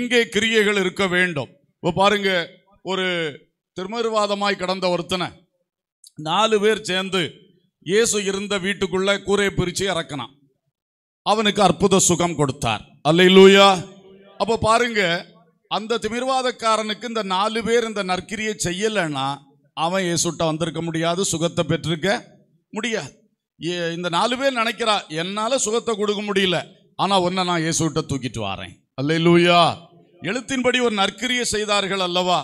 Speaker 1: இங்கே கிரியைகள் இருக்க வேண்டும் இப்போ பாருங்க ஒரு திருமருவாதமாய் கடந்த ஒருத்தனை நாலு பேர் சேர்ந்து இயேசு இருந்த வீட்டுக்குள்ள கூரை பிரித்து இறக்கினான் அவனுக்கு அற்புத சுகம் கொடுத்தார் அல்ல இல்லையா அப்போ பாருங்க அந்த திமிர்வாதக்காரனுக்கு இந்த நாலு பேர் இந்த நற்கிரியை செய்யலைன்னா அவன் இயேசுட்ட வந்திருக்க முடியாது சுகத்தை பெற்றிருக்க முடியாது இந்த நாலு பேர் நினைக்கிறா என்னால் சுகத்தை கொடுக்க முடியல ஆனால் ஒன்றை நான் இயேசுட்ட தூக்கிட்டு வரேன் அல்ல இல்லையா எழுத்தின்படி ஒரு நற்கிரியை செய்தார்கள் அல்லவா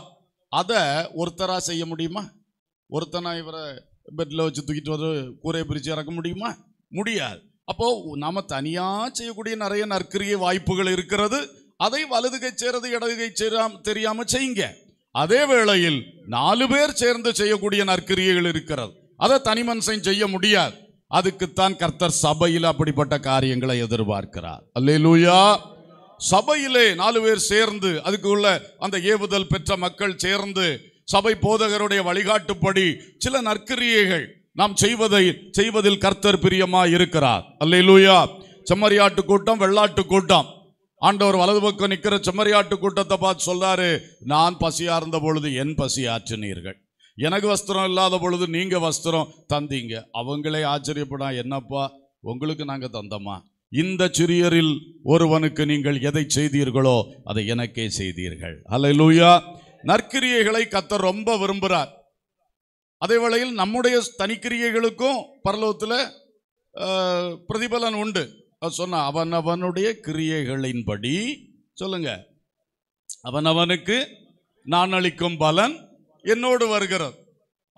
Speaker 1: அதை ஒருத்தராக செய்ய முடியுமா ஒருத்தனா இவரை பெட்டில் வச்சு தூக்கிட்டு வந்து கூரையை பிரித்து இறக்க முடியுமா முடியாது அப்போது நாம் தனியாக செய்யக்கூடிய நிறைய நற்கரிய வாய்ப்புகள் இருக்கிறது அதை வலது கை சேர்றது இடது கை சேராம தெரியாமல் செய்யுங்க அதே வேளையில் நாலு பேர் சேர்ந்து செய்யக்கூடிய நற்கரியைகள் இருக்கிறது அதை தனி மனுஷன் செய்ய முடியாது அதுக்குத்தான் கர்த்தர் சபையில் அப்படிப்பட்ட காரியங்களை எதிர்பார்க்கிறார் அல்லே லூயா சபையிலே நாலு பேர் சேர்ந்து அதுக்கு உள்ள அந்த ஏவுதல் பெற்ற மக்கள் சேர்ந்து சபை போதகருடைய வழிகாட்டுப்படி சில நற்கிரியைகள் நாம் செய்வதை செய்வதில் கர்த்தர் பிரியமா இருக்கிறார் அல்லையிலூயா செம்மறியாட்டு கூட்டம் வெள்ளாட்டு கூட்டம் ஆண்டவர் வலது பக்கம் நிற்கிற செம்மறியாட்டு கூட்டத்தை பார்த்து சொல்றாரு நான் பசியா இருந்த பொழுது என் பசி ஆற்றினீர்கள் எனக்கு வஸ்திரம் இல்லாத பொழுது நீங்க வஸ்திரம் தந்தீங்க அவங்களே ஆச்சரியப்படா என்னப்பா உங்களுக்கு நாங்கள் தந்தோமா இந்த சிறியரில் ஒருவனுக்கு நீங்கள் எதை செய்தீர்களோ அதை எனக்கே செய்தீர்கள் அல்ல லூயா நற்கிரியைகளை கத்த ரொம்ப விரும்புகிறார் அதே வேளையில் நம்முடைய தனிக்கிரியைகளுக்கும் பரலோகத்தில் பிரதிபலன் உண்டு சொன்ன அவன் அவனுடைய கிரியைகளின்படி சொல்லுங்க அவன் அவனுக்கு நான் அளிக்கும் பலன் என்னோடு வருகிறது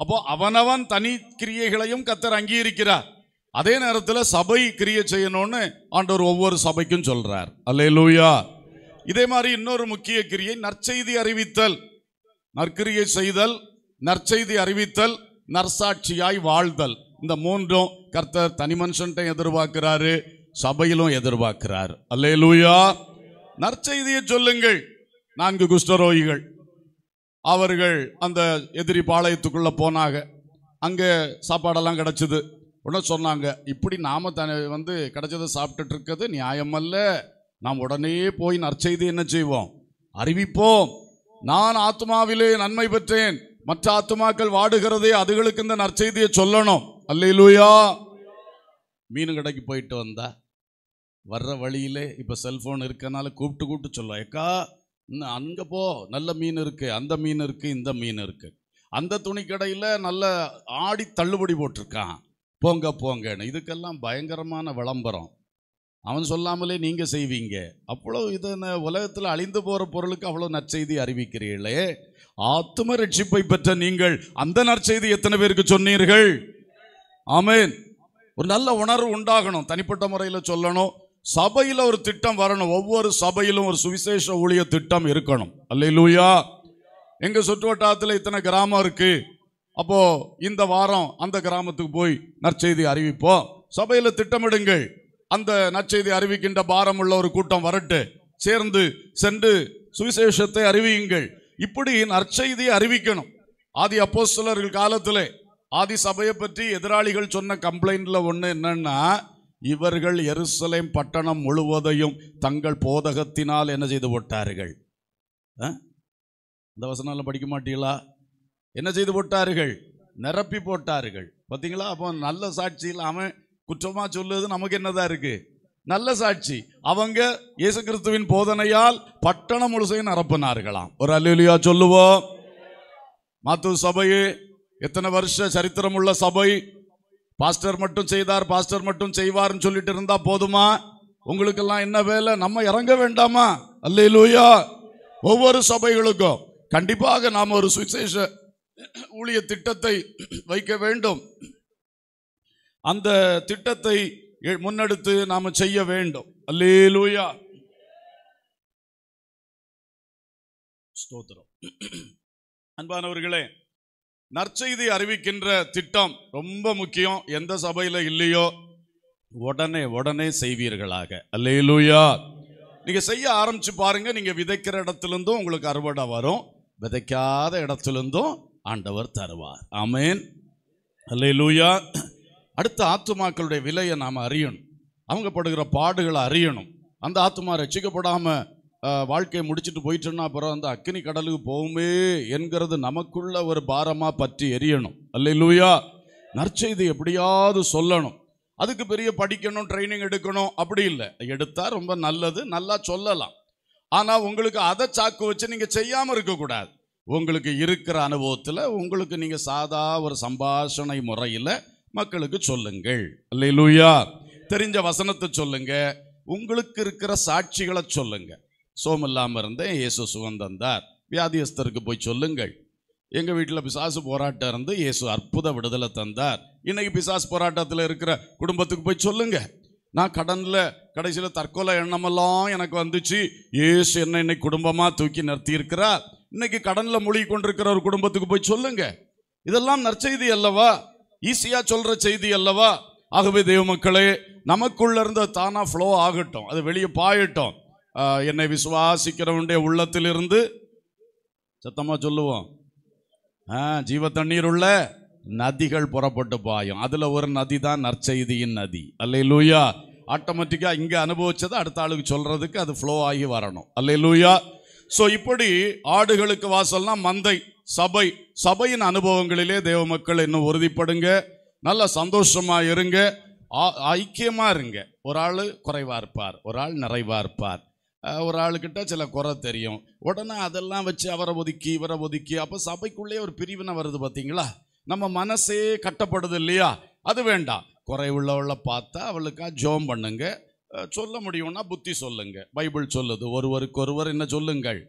Speaker 1: அப்போ அவனவன் தனி கிரியைகளையும் கத்தர் அங்கீகரிக்கிறார் அதே நேரத்தில் சபை கிரிய செய்யணும்னு ஆண்டவர் ஒவ்வொரு சபைக்கும் சொல்றார் அல்லே லூயா இதே மாதிரி இன்னொரு முக்கிய கிரியை நற்செய்தி அறிவித்தல் நற்கிரியை செய்தல் நற்செய்தி அறிவித்தல் நற்சாட்சியாய் வாழ்தல் இந்த மூன்றும் கர்த்தர் தனி மனுஷன்ட்டையும் எதிர்பார்க்கிறாரு சபையிலும் எதிர்பார்க்கிறார் அல்லே லூயா நற்செய்தியை சொல்லுங்கள் நான்கு குஷ்டரோகிகள் அவர்கள் அந்த எதிரி பாளையத்துக்குள்ளே போனாங்க அங்கே சாப்பாடெல்லாம் கிடச்சிது உடனே சொன்னாங்க இப்படி நாம் தானே வந்து கிடைச்சதை சாப்பிட்டுட்டு இருக்கிறது நியாயமல்ல நாம் உடனே போய் நற்செய்தி என்ன செய்வோம் அறிவிப்போம் நான் ஆத்மாவிலே நன்மை பெற்றேன் மற்ற ஆத்மாக்கள் வாடுகிறதே அதுகளுக்கு இந்த நற்செய்தியை சொல்லணும் அல்லையிலூயா மீன் கடைக்கு போயிட்டு வந்தா வர்ற வழியிலே இப்போ செல்ஃபோன் இருக்கனால கூப்பிட்டு கூப்பிட்டு சொல்லுவோம் ஏக்கா இன்னும் அங்கே போ நல்ல மீன் இருக்குது அந்த மீன் இருக்குது இந்த மீன் இருக்குது அந்த துணி கடையில் நல்ல ஆடி தள்ளுபடி போட்டிருக்கான் போங்க போங்கன்னு இதுக்கெல்லாம் பயங்கரமான விளம்பரம் அவன் சொல்லாமலே நீங்கள் செய்வீங்க அவ்வளோ இது உலகத்தில் அழிந்து போகிற பொருளுக்கு அவ்வளோ நற்செய்தி அறிவிக்கிறீர்களே ஆத்தும ரட்சிப்பை பெற்ற நீங்கள் அந்த நற்செய்தி எத்தனை பேருக்கு சொன்னீர்கள் ஆமேன் ஒரு நல்ல உணர்வு உண்டாகணும் தனிப்பட்ட முறையில் சொல்லணும் சபையில் ஒரு திட்டம் வரணும் ஒவ்வொரு சபையிலும் ஒரு சுவிசேஷ ஊழிய திட்டம் இருக்கணும் அல்ல லூயா எங்கள் சுற்று வட்டாரத்தில் இத்தனை கிராமம் இருக்குது அப்போ இந்த வாரம் அந்த கிராமத்துக்கு போய் நற்செய்தி அறிவிப்போம் சபையில் திட்டமிடுங்கள் அந்த நற்செய்தி அறிவிக்கின்ற பாரம் உள்ள ஒரு கூட்டம் வரட்டு சேர்ந்து சென்று சுவிசேஷத்தை அறிவியுங்கள் இப்படி நற்செய்தியை அறிவிக்கணும் ஆதி அப்போ சிலர்கள் காலத்தில் ஆதி சபையை பற்றி எதிராளிகள் சொன்ன கம்ப்ளைண்ட்ல ஒன்று என்னன்னா இவர்கள் எருசலேம் பட்டணம் முழுவதையும் தங்கள் போதகத்தினால் என்ன செய்து போட்டார்கள் இந்த வசனம் படிக்க மாட்டீங்களா என்ன செய்து போட்டார்கள் நிரப்பி போட்டார்கள் பார்த்தீங்களா அப்போ நல்ல சாட்சி அவன் குற்றமாக சொல்லுவது நமக்கு என்னதான் இருக்கு நல்ல சாட்சி அவங்க இயேசு கிறிஸ்துவின் போதனையால் பட்டணம் முழுசையும் நிரப்பினார்களாம் ஒரு அல்லா சொல்லுவோம் மாத்து சபையே எத்தனை வருஷ சரித்திரமுள்ள சபை பாஸ்டர் மட்டும் செய்தார் பாஸ்டர் மட்டும் செய்வார்னு சொல்லிட்டு இருந்தா போதுமா உங்களுக்கெல்லாம் என்ன வேலை நம்ம இறங்க வேண்டாமா அல்ல லூயா ஒவ்வொரு சபைகளுக்கும் கண்டிப்பாக நாம் ஒரு சுவிசேஷ ஊழிய திட்டத்தை வைக்க வேண்டும் அந்த திட்டத்தை முன்னெடுத்து நாம் செய்ய வேண்டும் அல்லேலூயா ஸ்தோத்திரம் அன்பானவர்களே நற்செய்தி அறிவிக்கின்ற திட்டம் ரொம்ப முக்கியம் எந்த சபையில் இல்லையோ உடனே உடனே செய்வீர்களாக அல்லேலூயா நீங்கள் செய்ய ஆரம்பித்து பாருங்கள் நீங்கள் விதைக்கிற இடத்துலேருந்தும் உங்களுக்கு அறுவடை வரும் விதைக்காத இடத்துலேருந்தும் ஆண்டவர் தருவார் ஆமேன் அல்ல லூயா அடுத்த ஆத்துமாக்களுடைய விலையை நாம் அறியணும் அவங்க படுகிற பாடுகளை அறியணும் அந்த ஆத்துமா ரசிக்கப்படாமல் வாழ்க்கையை முடிச்சுட்டு போயிட்டோன்னா அப்புறம் அந்த அக்னி கடலுக்கு போகுமே என்கிறது நமக்குள்ள ஒரு பாரமாக பற்றி எரியணும் அல்ல லூயா நற்செய்தி எப்படியாவது சொல்லணும் அதுக்கு பெரிய படிக்கணும் ட்ரைனிங் எடுக்கணும் அப்படி இல்லை எடுத்தால் ரொம்ப நல்லது நல்லா சொல்லலாம் ஆனால் உங்களுக்கு அதை சாக்கு வச்சு நீங்கள் செய்யாமல் இருக்கக்கூடாது உங்களுக்கு இருக்கிற அனுபவத்தில் உங்களுக்கு நீங்கள் சாதா ஒரு சம்பாஷணை முறையில் மக்களுக்கு சொல்லுங்கள் அல்ல லூயா தெரிஞ்ச வசனத்தை சொல்லுங்க உங்களுக்கு இருக்கிற சாட்சிகளை சொல்லுங்க சோம் இல்லாமல் இருந்தேன் இயேசு சுகம் தந்தார் வியாதியஸ்தருக்கு போய் சொல்லுங்கள் எங்கள் வீட்டில் பிசாசு போராட்டம் இருந்து இயேசு அற்புத விடுதலை தந்தார் இன்னைக்கு பிசாசு போராட்டத்தில் இருக்கிற குடும்பத்துக்கு போய் சொல்லுங்கள் நான் கடனில் கடைசியில் தற்கொலை எண்ணமெல்லாம் எனக்கு வந்துச்சு ஏசு என்ன இன்னைக்கு குடும்பமாக தூக்கி நிறுத்தியிருக்கிறார் இன்னைக்கு கடனில் மூழ்கி கொண்டிருக்கிற ஒரு குடும்பத்துக்கு போய் சொல்லுங்க இதெல்லாம் நற்செய்தி அல்லவா ஈஸியாக சொல்கிற செய்தி அல்லவா ஆகவே தெய்வ மக்களே நமக்குள்ள தானாக ஃப்ளோ ஆகட்டும் அது வெளியே பாயட்டும் என்னை விசுவாசிக்கிறவனுடைய உள்ளத்திலிருந்து சத்தமாக சொல்லுவோம் ஆ ஜீவ தண்ணீர் உள்ள நதிகள் புறப்பட்டு பாயும் அதில் ஒரு நதி தான் நற்செய்தியின் நதி அல்லை லூயா ஆட்டோமேட்டிக்காக இங்கே அனுபவிச்சதை அடுத்த ஆளுக்கு சொல்கிறதுக்கு அது ஃப்ளோ ஆகி வரணும் அல்லை லூயா ஸோ இப்படி ஆடுகளுக்கு வாசல்னா மந்தை சபை சபையின் அனுபவங்களிலே தேவ மக்கள் இன்னும் உறுதிப்படுங்க நல்லா சந்தோஷமாக இருங்க ஐக்கியமாக இருங்க ஒரு ஆள் குறைவாக இருப்பார் ஒரு ஆள் நிறைவாக இருப்பார் ஒரு ஆளுக்கிட்ட சில குறை தெரியும் உடனே அதெல்லாம் வச்சு அவரை ஒதுக்கி இவரை ஒதுக்கி அப்போ சபைக்குள்ளேயே ஒரு பிரிவினை வருது பார்த்தீங்களா நம்ம மனசே கட்டப்படுது இல்லையா அது வேண்டாம் குறைவுள்ளவளை பார்த்தா அவளுக்கா ஜோம் பண்ணுங்க சொல்ல முடியும்னா புத்தி சொல்லுங்க பைபிள் சொல்லுது ஒருவருக்கு ஒருவர் என்ன சொல்லுங்கள்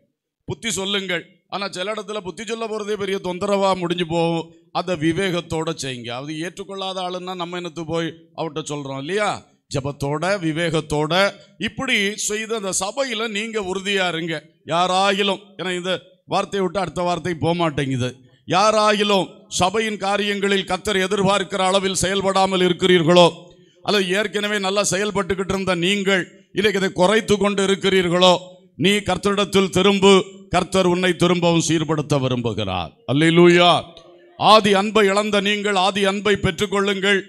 Speaker 1: புத்தி சொல்லுங்கள் ஆனால் சில இடத்துல புத்தி சொல்ல போகிறதே பெரிய தொந்தரவாக முடிஞ்சு போகும் அதை விவேகத்தோடு செய்யுங்க அது ஏற்றுக்கொள்ளாத ஆளுன்னா நம்ம என்னத்து போய் அவட்ட சொல்கிறோம் இல்லையா ஜபத்தோட விவேகத்தோட இப்படி செய்த அந்த சபையில் நீங்கள் உறுதியாக இருங்க யாராகிலும் ஏன்னா இந்த வார்த்தையை விட்டு அடுத்த வார்த்தைக்கு போக மாட்டேங்குது யாராகிலும் சபையின் காரியங்களில் கத்தர் எதிர்பார்க்கிற அளவில் செயல்படாமல் இருக்கிறீர்களோ அல்லது ஏற்கனவே நல்லா செயல்பட்டுக்கிட்டு இருந்த நீங்கள் இன்றைக்கு இதை குறைத்து கொண்டு இருக்கிறீர்களோ நீ கர்த்தரிடத்தில் திரும்பு கர்த்தர் உன்னை திரும்பவும் சீர்படுத்த விரும்புகிறார் அல்லூயா ஆதி அன்பை இழந்த நீங்கள் ஆதி அன்பை பெற்றுக்கொள்ளுங்கள்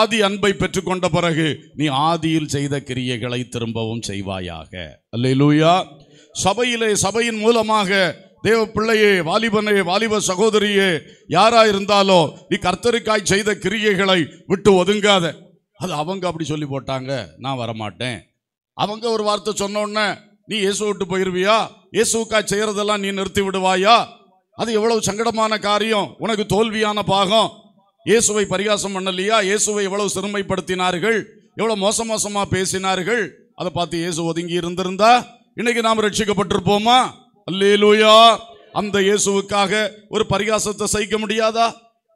Speaker 1: ஆதி அன்பை பெற்றுக்கொண்ட பிறகு நீ ஆதியில் செய்த கிரியைகளை திரும்பவும் செய்வாயாக அல்லூயா சபையிலே சபையின் மூலமாக தேவ பிள்ளையே வாலிபனே வாலிப சகோதரியே யாரா இருந்தாலும் நீ கர்த்தருக்காய் செய்த கிரியைகளை விட்டு ஒதுங்காத அது அவங்க அப்படி சொல்லி போட்டாங்க நான் வரமாட்டேன் அவங்க ஒரு வார்த்தை சொன்னோன்னே நீ இயேசு விட்டு போயிருவியா இயேசுக்காய் செய்கிறதெல்லாம் நீ நிறுத்தி விடுவாயா அது எவ்வளவு சங்கடமான காரியம் உனக்கு தோல்வியான பாகம் இயேசுவை பரிகாசம் பண்ணலையா இயேசுவை எவ்வளவு சிறுமைப்படுத்தினார்கள் எவ்வளோ மோச மோசமாக பேசினார்கள் அதை பார்த்து இயேசு ஒதுங்கி இருந்திருந்தா இன்னைக்கு நாம் ரட்சிக்கப்பட்டிருப்போமா அல்லேலூயா அந்த இயேசுவுக்காக ஒரு பரிகாசத்தை சகிக்க முடியாதா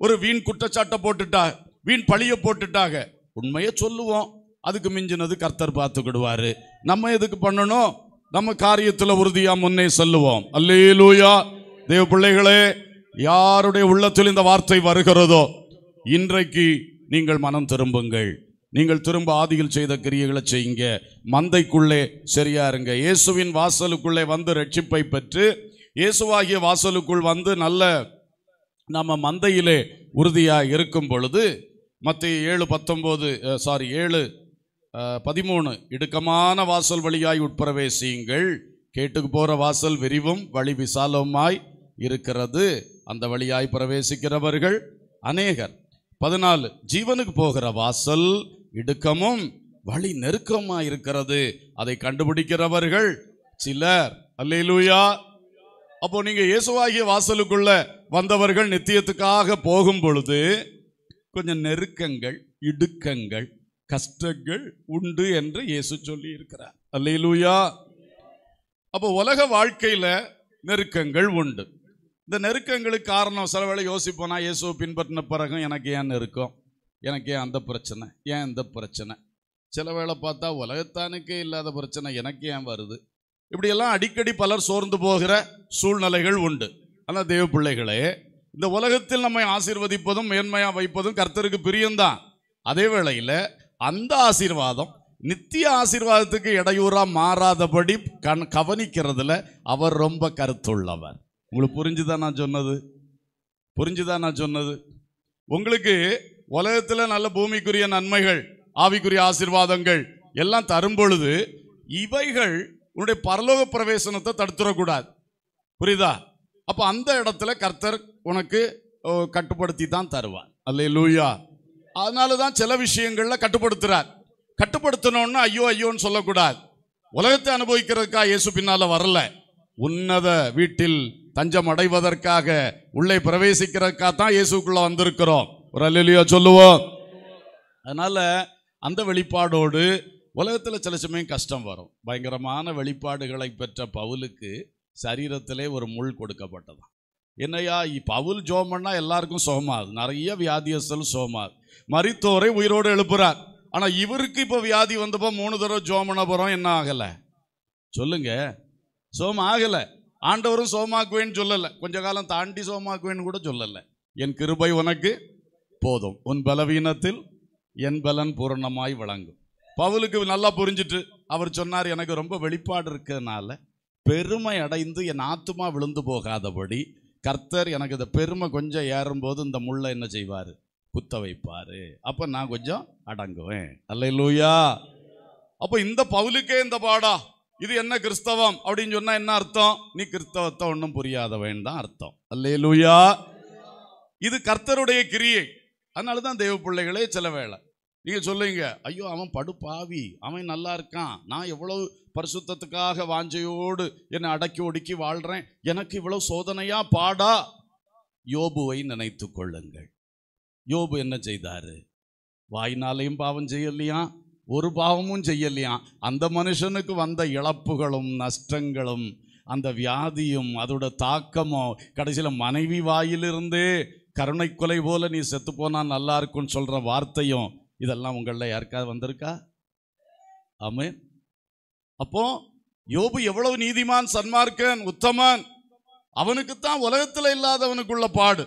Speaker 1: ஒரு வீண் குற்றச்சாட்டை போட்டுட்டா வீண் பழிய போட்டுட்டாங்க உண்மையை சொல்லுவோம் அதுக்கு மிஞ்சினது கர்த்தர் பார்த்துக்கிடுவாரு நம்ம எதுக்கு பண்ணணும் நம்ம காரியத்தில் உறுதியாக முன்னே சொல்லுவோம் அல்லேலூயா தேவ பிள்ளைகளே யாருடைய உள்ளத்தில் இந்த வார்த்தை வருகிறதோ இன்றைக்கு நீங்கள் மனம் திரும்புங்கள் நீங்கள் திரும்ப ஆதியில் செய்த கிரியைகளை செய்யுங்க மந்தைக்குள்ளே சரியா இருங்க இயேசுவின் வாசலுக்குள்ளே வந்து ரட்சிப்பை பெற்று இயேசுவாகிய வாசலுக்குள் வந்து நல்ல நம்ம மந்தையிலே உறுதியாக இருக்கும் பொழுது மற்ற ஏழு பத்தொம்போது சாரி ஏழு பதிமூணு இடுக்கமான வாசல் வழியாய் உட்பிரவேசியுங்கள் கேட்டுக்கு போகிற வாசல் விரிவும் வழி விசாலமாய் இருக்கிறது அந்த வழியாய் பிரவேசிக்கிறவர்கள் அநேகர் பதினாலு ஜீவனுக்கு போகிற வாசல் இடுக்கமும் வழி நெருக்கமா இருக்கிறது அதை கண்டுபிடிக்கிறவர்கள் சிலர் அல்லையிலூயா அப்போ நீங்க இயேசுவாகிய வாசலுக்குள்ள வந்தவர்கள் நித்தியத்துக்காக போகும் பொழுது கொஞ்சம் நெருக்கங்கள் இடுக்கங்கள் கஷ்டங்கள் உண்டு என்று இயேசு சொல்லி இருக்கிறார் அல்லையிலூயா அப்போ உலக வாழ்க்கையில நெருக்கங்கள் உண்டு இந்த நெருக்கங்களுக்கு காரணம் சில வேலை யோசிப்போனா இயேசுவை பின்பற்றின பிறகும் எனக்கு ஏன் நெருக்கம் எனக்கு ஏன் அந்த பிரச்சனை ஏன் இந்த பிரச்சனை சில வேளை பார்த்தா உலகத்தானுக்கே இல்லாத பிரச்சனை எனக்கு ஏன் வருது இப்படியெல்லாம் அடிக்கடி பலர் சோர்ந்து போகிற சூழ்நிலைகள் உண்டு ஆனால் தெய்வ பிள்ளைகளே இந்த உலகத்தில் நம்மை ஆசீர்வதிப்பதும் மேன்மையாக வைப்பதும் கர்த்தருக்கு பிரியம்தான் அதே வேளையில் அந்த ஆசீர்வாதம் நித்திய ஆசீர்வாதத்துக்கு இடையூறாக மாறாதபடி கண் கவனிக்கிறதுல அவர் ரொம்ப கருத்துள்ளவர் உங்களுக்கு புரிஞ்சுதான் நான் சொன்னது புரிஞ்சுதான் நான் சொன்னது உங்களுக்கு உலகத்தில் நல்ல பூமிக்குரிய நன்மைகள் ஆவிக்குரிய ஆசிர்வாதங்கள் எல்லாம் தரும் பொழுது இவைகள் உன்னுடைய பரலோக பிரவேசனத்தை தடுத்துடக்கூடாது புரியுதா அப்போ அந்த இடத்துல கர்த்தர் உனக்கு கட்டுப்படுத்தி தான் தருவார் அல்ல லூயா அதனால தான் சில விஷயங்களில் கட்டுப்படுத்துகிறார் கட்டுப்படுத்தணும்னா ஐயோ ஐயோன்னு சொல்லக்கூடாது உலகத்தை அனுபவிக்கிறதுக்கா இயேசு பின்னால் வரல உன்னத வீட்டில் தஞ்சம் அடைவதற்காக உள்ளே பிரவேசிக்கிறதுக்காக தான் இயேசுக்குள்ளே வந்திருக்கிறோம் ஒரு அல்லா சொல்லுவோம் அதனால் அந்த வெளிப்பாடோடு உலகத்தில் சில சமயம் கஷ்டம் வரும் பயங்கரமான வெளிப்பாடுகளை பெற்ற பவுலுக்கு சரீரத்திலே ஒரு முள் கொடுக்கப்பட்டதான் என்னையா பவுல் ஜோமன்னா எல்லாருக்கும் சோமாது நிறைய வியாதியஸ்தல் சோமாது மருத்துவரை உயிரோடு எழுப்புறார் ஆனால் இவருக்கு இப்போ வியாதி வந்தப்போ மூணு தடவை ஜோமனபுரம் என்ன ஆகலை சொல்லுங்க சோம ஆகலை ஆண்டவரும் சோமாக்குவேன்னு சொல்லலை கொஞ்ச காலம் தாண்டி சோமாக்குவேன்னு கூட சொல்லலை என் கிருபை உனக்கு போதும் உன் பலவீனத்தில் என் பலன் பூரணமாய் வழங்கும் பவுலுக்கு நல்லா புரிஞ்சுட்டு அவர் சொன்னார் எனக்கு ரொம்ப வெளிப்பாடு இருக்கிறதுனால பெருமை அடைந்து என் ஆத்துமா விழுந்து போகாதபடி கர்த்தர் எனக்கு இந்த பெருமை கொஞ்சம் ஏறும்போது இந்த முள்ளை என்ன செய்வார் குத்த வைப்பார் அப்போ நான் கொஞ்சம் அடங்குவேன் அல்ல லூயா அப்போ இந்த பவுலுக்கே இந்த பாடா இது என்ன கிறிஸ்தவம் அப்படின்னு சொன்னால் என்ன அர்த்தம் நீ கிறிஸ்தவத்தை ஒன்றும் புரியாதவன் தான் அர்த்தம் அல்லே லூயா இது கர்த்தருடைய கிரியை அதனால தான் தெய்வ பிள்ளைகளே சில வேலை நீங்கள் சொல்லுங்க ஐயோ அவன் படுப்பாவி அவன் நல்லா இருக்கான் நான் எவ்வளோ பரிசுத்தத்துக்காக வாஞ்சையோடு என்னை அடக்கி ஒடுக்கி வாழ்கிறேன் எனக்கு இவ்வளோ சோதனையா பாடா யோபுவை நினைத்து கொள்ளுங்கள் யோபு என்ன செய்தார் வாயினாலையும் பாவம் செய்யலையா ஒரு பாவமும் செய்யலையா அந்த மனுஷனுக்கு வந்த இழப்புகளும் நஷ்டங்களும் அந்த வியாதியும் அதோட தாக்கமோ கடைசியில் மனைவி வாயிலிருந்தே கருணை கொலை போல நீ செத்துப்போனா நல்லா இருக்கும்னு சொல்கிற வார்த்தையும் இதெல்லாம் உங்களில் யாருக்காவது வந்திருக்கா ஆமே அப்போ யோபு எவ்வளவு நீதிமான் சன்மார்க்கன் உத்தமன் அவனுக்குத்தான் உலகத்தில் இல்லாதவனுக்குள்ள பாடு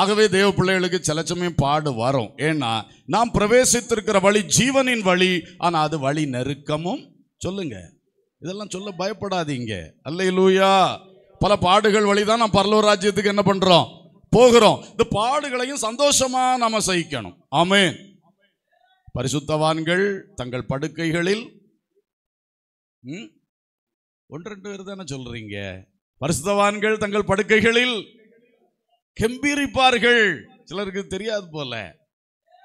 Speaker 1: ஆகவே தேவ பிள்ளைகளுக்கு சில சமயம் பாடு வரும் ஏன்னா நாம் பிரவேசித்திருக்கிற வழி ஜீவனின் வழி ஆனால் அது வழி நெருக்கமும் சொல்லுங்க இதெல்லாம் சொல்ல பயப்படாதீங்க அல்ல இல்லையா பல பாடுகள் வழிதான் நான் பரலூர் ராஜ்யத்துக்கு என்ன பண்ணுறோம் போகிறோம் இந்த பாடுகளையும் சந்தோஷமா நாம சகிக்கணும் ஆமே பரிசுத்தவான்கள் தங்கள் படுக்கைகளில் ஒன்று ரெண்டு பேர் தானே சொல்றீங்க பரிசுத்தவான்கள் தங்கள் படுக்கைகளில் கெம்பீரிப்பார்கள் சிலருக்கு தெரியாது போல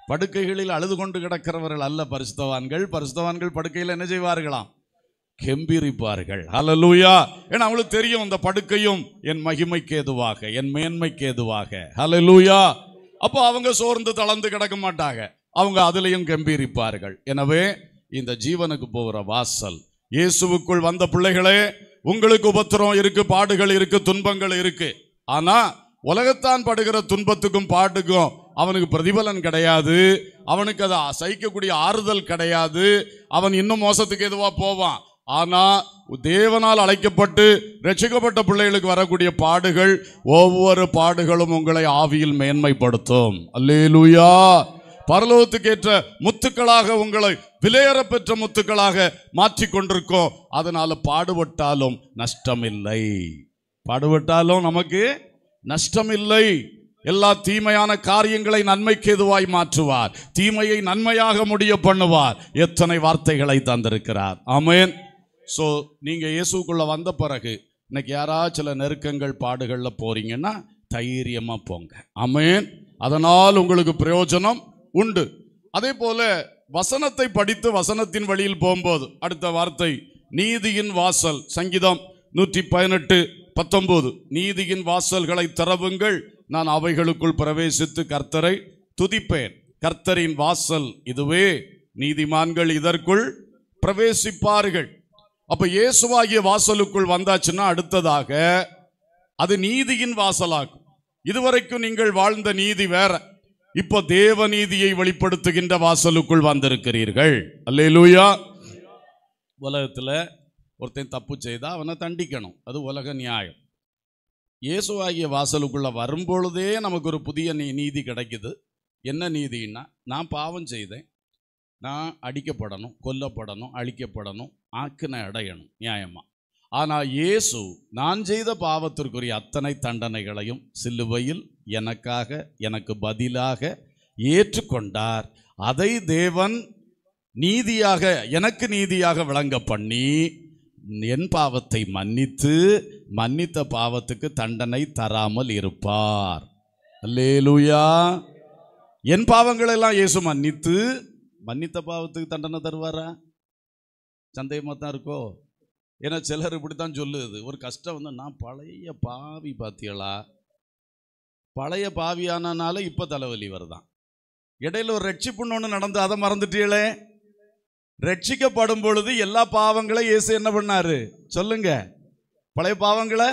Speaker 1: படுக்கைகளில் அழுது கொண்டு கிடக்கிறவர்கள் அல்ல பரிசுத்தவான்கள் பரிசுத்தவான்கள் படுக்கையில் என்ன செய்வார்களாம் கெம்பிரிப்பார்கள் ஹலலூயா ஏன்னா அவளுக்கு தெரியும் அந்த படுக்கையும் என் மகிமைக்கு ஏதுவாக என் மேன்மைக்கு எதுவாக ஹலலூயா அப்போ அவங்க சோர்ந்து தளர்ந்து கிடக்க மாட்டாங்க அவங்க அதுலேயும் கம்பீரிப்பார்கள் எனவே இந்த ஜீவனுக்கு போகிற வாசல் இயேசுவுக்குள் வந்த பிள்ளைகளே உங்களுக்கு உபத்திரம் இருக்கு பாடுகள் இருக்கு துன்பங்கள் இருக்கு ஆனா உலகத்தான் படுகிற துன்பத்துக்கும் பாட்டுக்கும் அவனுக்கு பிரதிபலன் கிடையாது அவனுக்கு அதை சகிக்கக்கூடிய ஆறுதல் கிடையாது அவன் இன்னும் மோசத்துக்கு எதுவாக போவான் ஆனால் தேவனால் அழைக்கப்பட்டு ரட்சிக்கப்பட்ட பிள்ளைகளுக்கு வரக்கூடிய பாடுகள் ஒவ்வொரு பாடுகளும் உங்களை ஆவியில் மேன்மைப்படுத்தும் அல்லேலூயா பரலோகத்துக்கேற்ற முத்துக்களாக உங்களை விலையேற பெற்ற முத்துக்களாக மாற்றி கொண்டிருக்கோம் அதனால் பாடுபட்டாலும் நஷ்டமில்லை பாடுபட்டாலும் நமக்கு நஷ்டமில்லை எல்லா தீமையான காரியங்களை நன்மைக்கு எதுவாய் மாற்றுவார் தீமையை நன்மையாக முடிய பண்ணுவார் எத்தனை வார்த்தைகளை தந்திருக்கிறார் ஆமேன் ஸோ நீங்கள் இயேசுக்குள்ளே வந்த பிறகு இன்னைக்கு யாராவது சில நெருக்கங்கள் பாடுகளில் போகிறீங்கன்னா தைரியமாக போங்க அமேன் அதனால் உங்களுக்கு பிரயோஜனம் உண்டு அதே போல் வசனத்தை படித்து வசனத்தின் வழியில் போகும்போது அடுத்த வார்த்தை நீதியின் வாசல் சங்கீதம் நூற்றி பதினெட்டு பத்தொம்போது நீதியின் வாசல்களை திறவுங்கள் நான் அவைகளுக்குள் பிரவேசித்து கர்த்தரை துதிப்பேன் கர்த்தரின் வாசல் இதுவே நீதிமான்கள் இதற்குள் பிரவேசிப்பார்கள் அப்ப இயேசுவாகிய வாசலுக்குள் வந்தாச்சுன்னா அடுத்ததாக அது நீதியின் வாசலாகும் இதுவரைக்கும் நீங்கள் வாழ்ந்த நீதி வேற இப்போ தேவ நீதியை வெளிப்படுத்துகின்ற வாசலுக்குள் வந்திருக்கிறீர்கள் அல்லே லூயா உலகத்தில் ஒருத்தன் தப்பு செய்தால் அவனை தண்டிக்கணும் அது உலக நியாயம் இயேசுவாகிய வாசலுக்குள்ளே வரும்பொழுதே நமக்கு ஒரு புதிய நீ நீதி கிடைக்குது என்ன நீதினா நான் பாவம் செய்தேன் நான் அடிக்கப்படணும் கொல்லப்படணும் அழிக்கப்படணும் ஆக்கினை அடையணும் நியாயமாக ஆனால் இயேசு நான் செய்த பாவத்திற்குரிய அத்தனை தண்டனைகளையும் சில்லுவையில் எனக்காக எனக்கு பதிலாக ஏற்றுக்கொண்டார் அதை தேவன் நீதியாக எனக்கு நீதியாக விளங்க பண்ணி என் பாவத்தை மன்னித்து மன்னித்த பாவத்துக்கு தண்டனை தராமல் இருப்பார் அல்லேலூயா என் பாவங்களெல்லாம் இயேசு மன்னித்து மன்னித்த பாவத்துக்கு தண்டனை தருவாரா சந்தேகமாக தான் இருக்கோ ஏன்னா சிலர் இப்படி தான் சொல்லுது ஒரு கஷ்டம் வந்து நான் பழைய பாவி பார்த்தியலா பழைய பாவியானனால இப்போ தலைவலி வருதான் இடையில ஒரு ரட்சிப்புன்னு ஒன்று நடந்து அதை மறந்துட்டீங்களே ரட்சிக்கப்படும் பொழுது எல்லா பாவங்களையும் இயேசு என்ன பண்ணாரு சொல்லுங்க பழைய பாவங்களை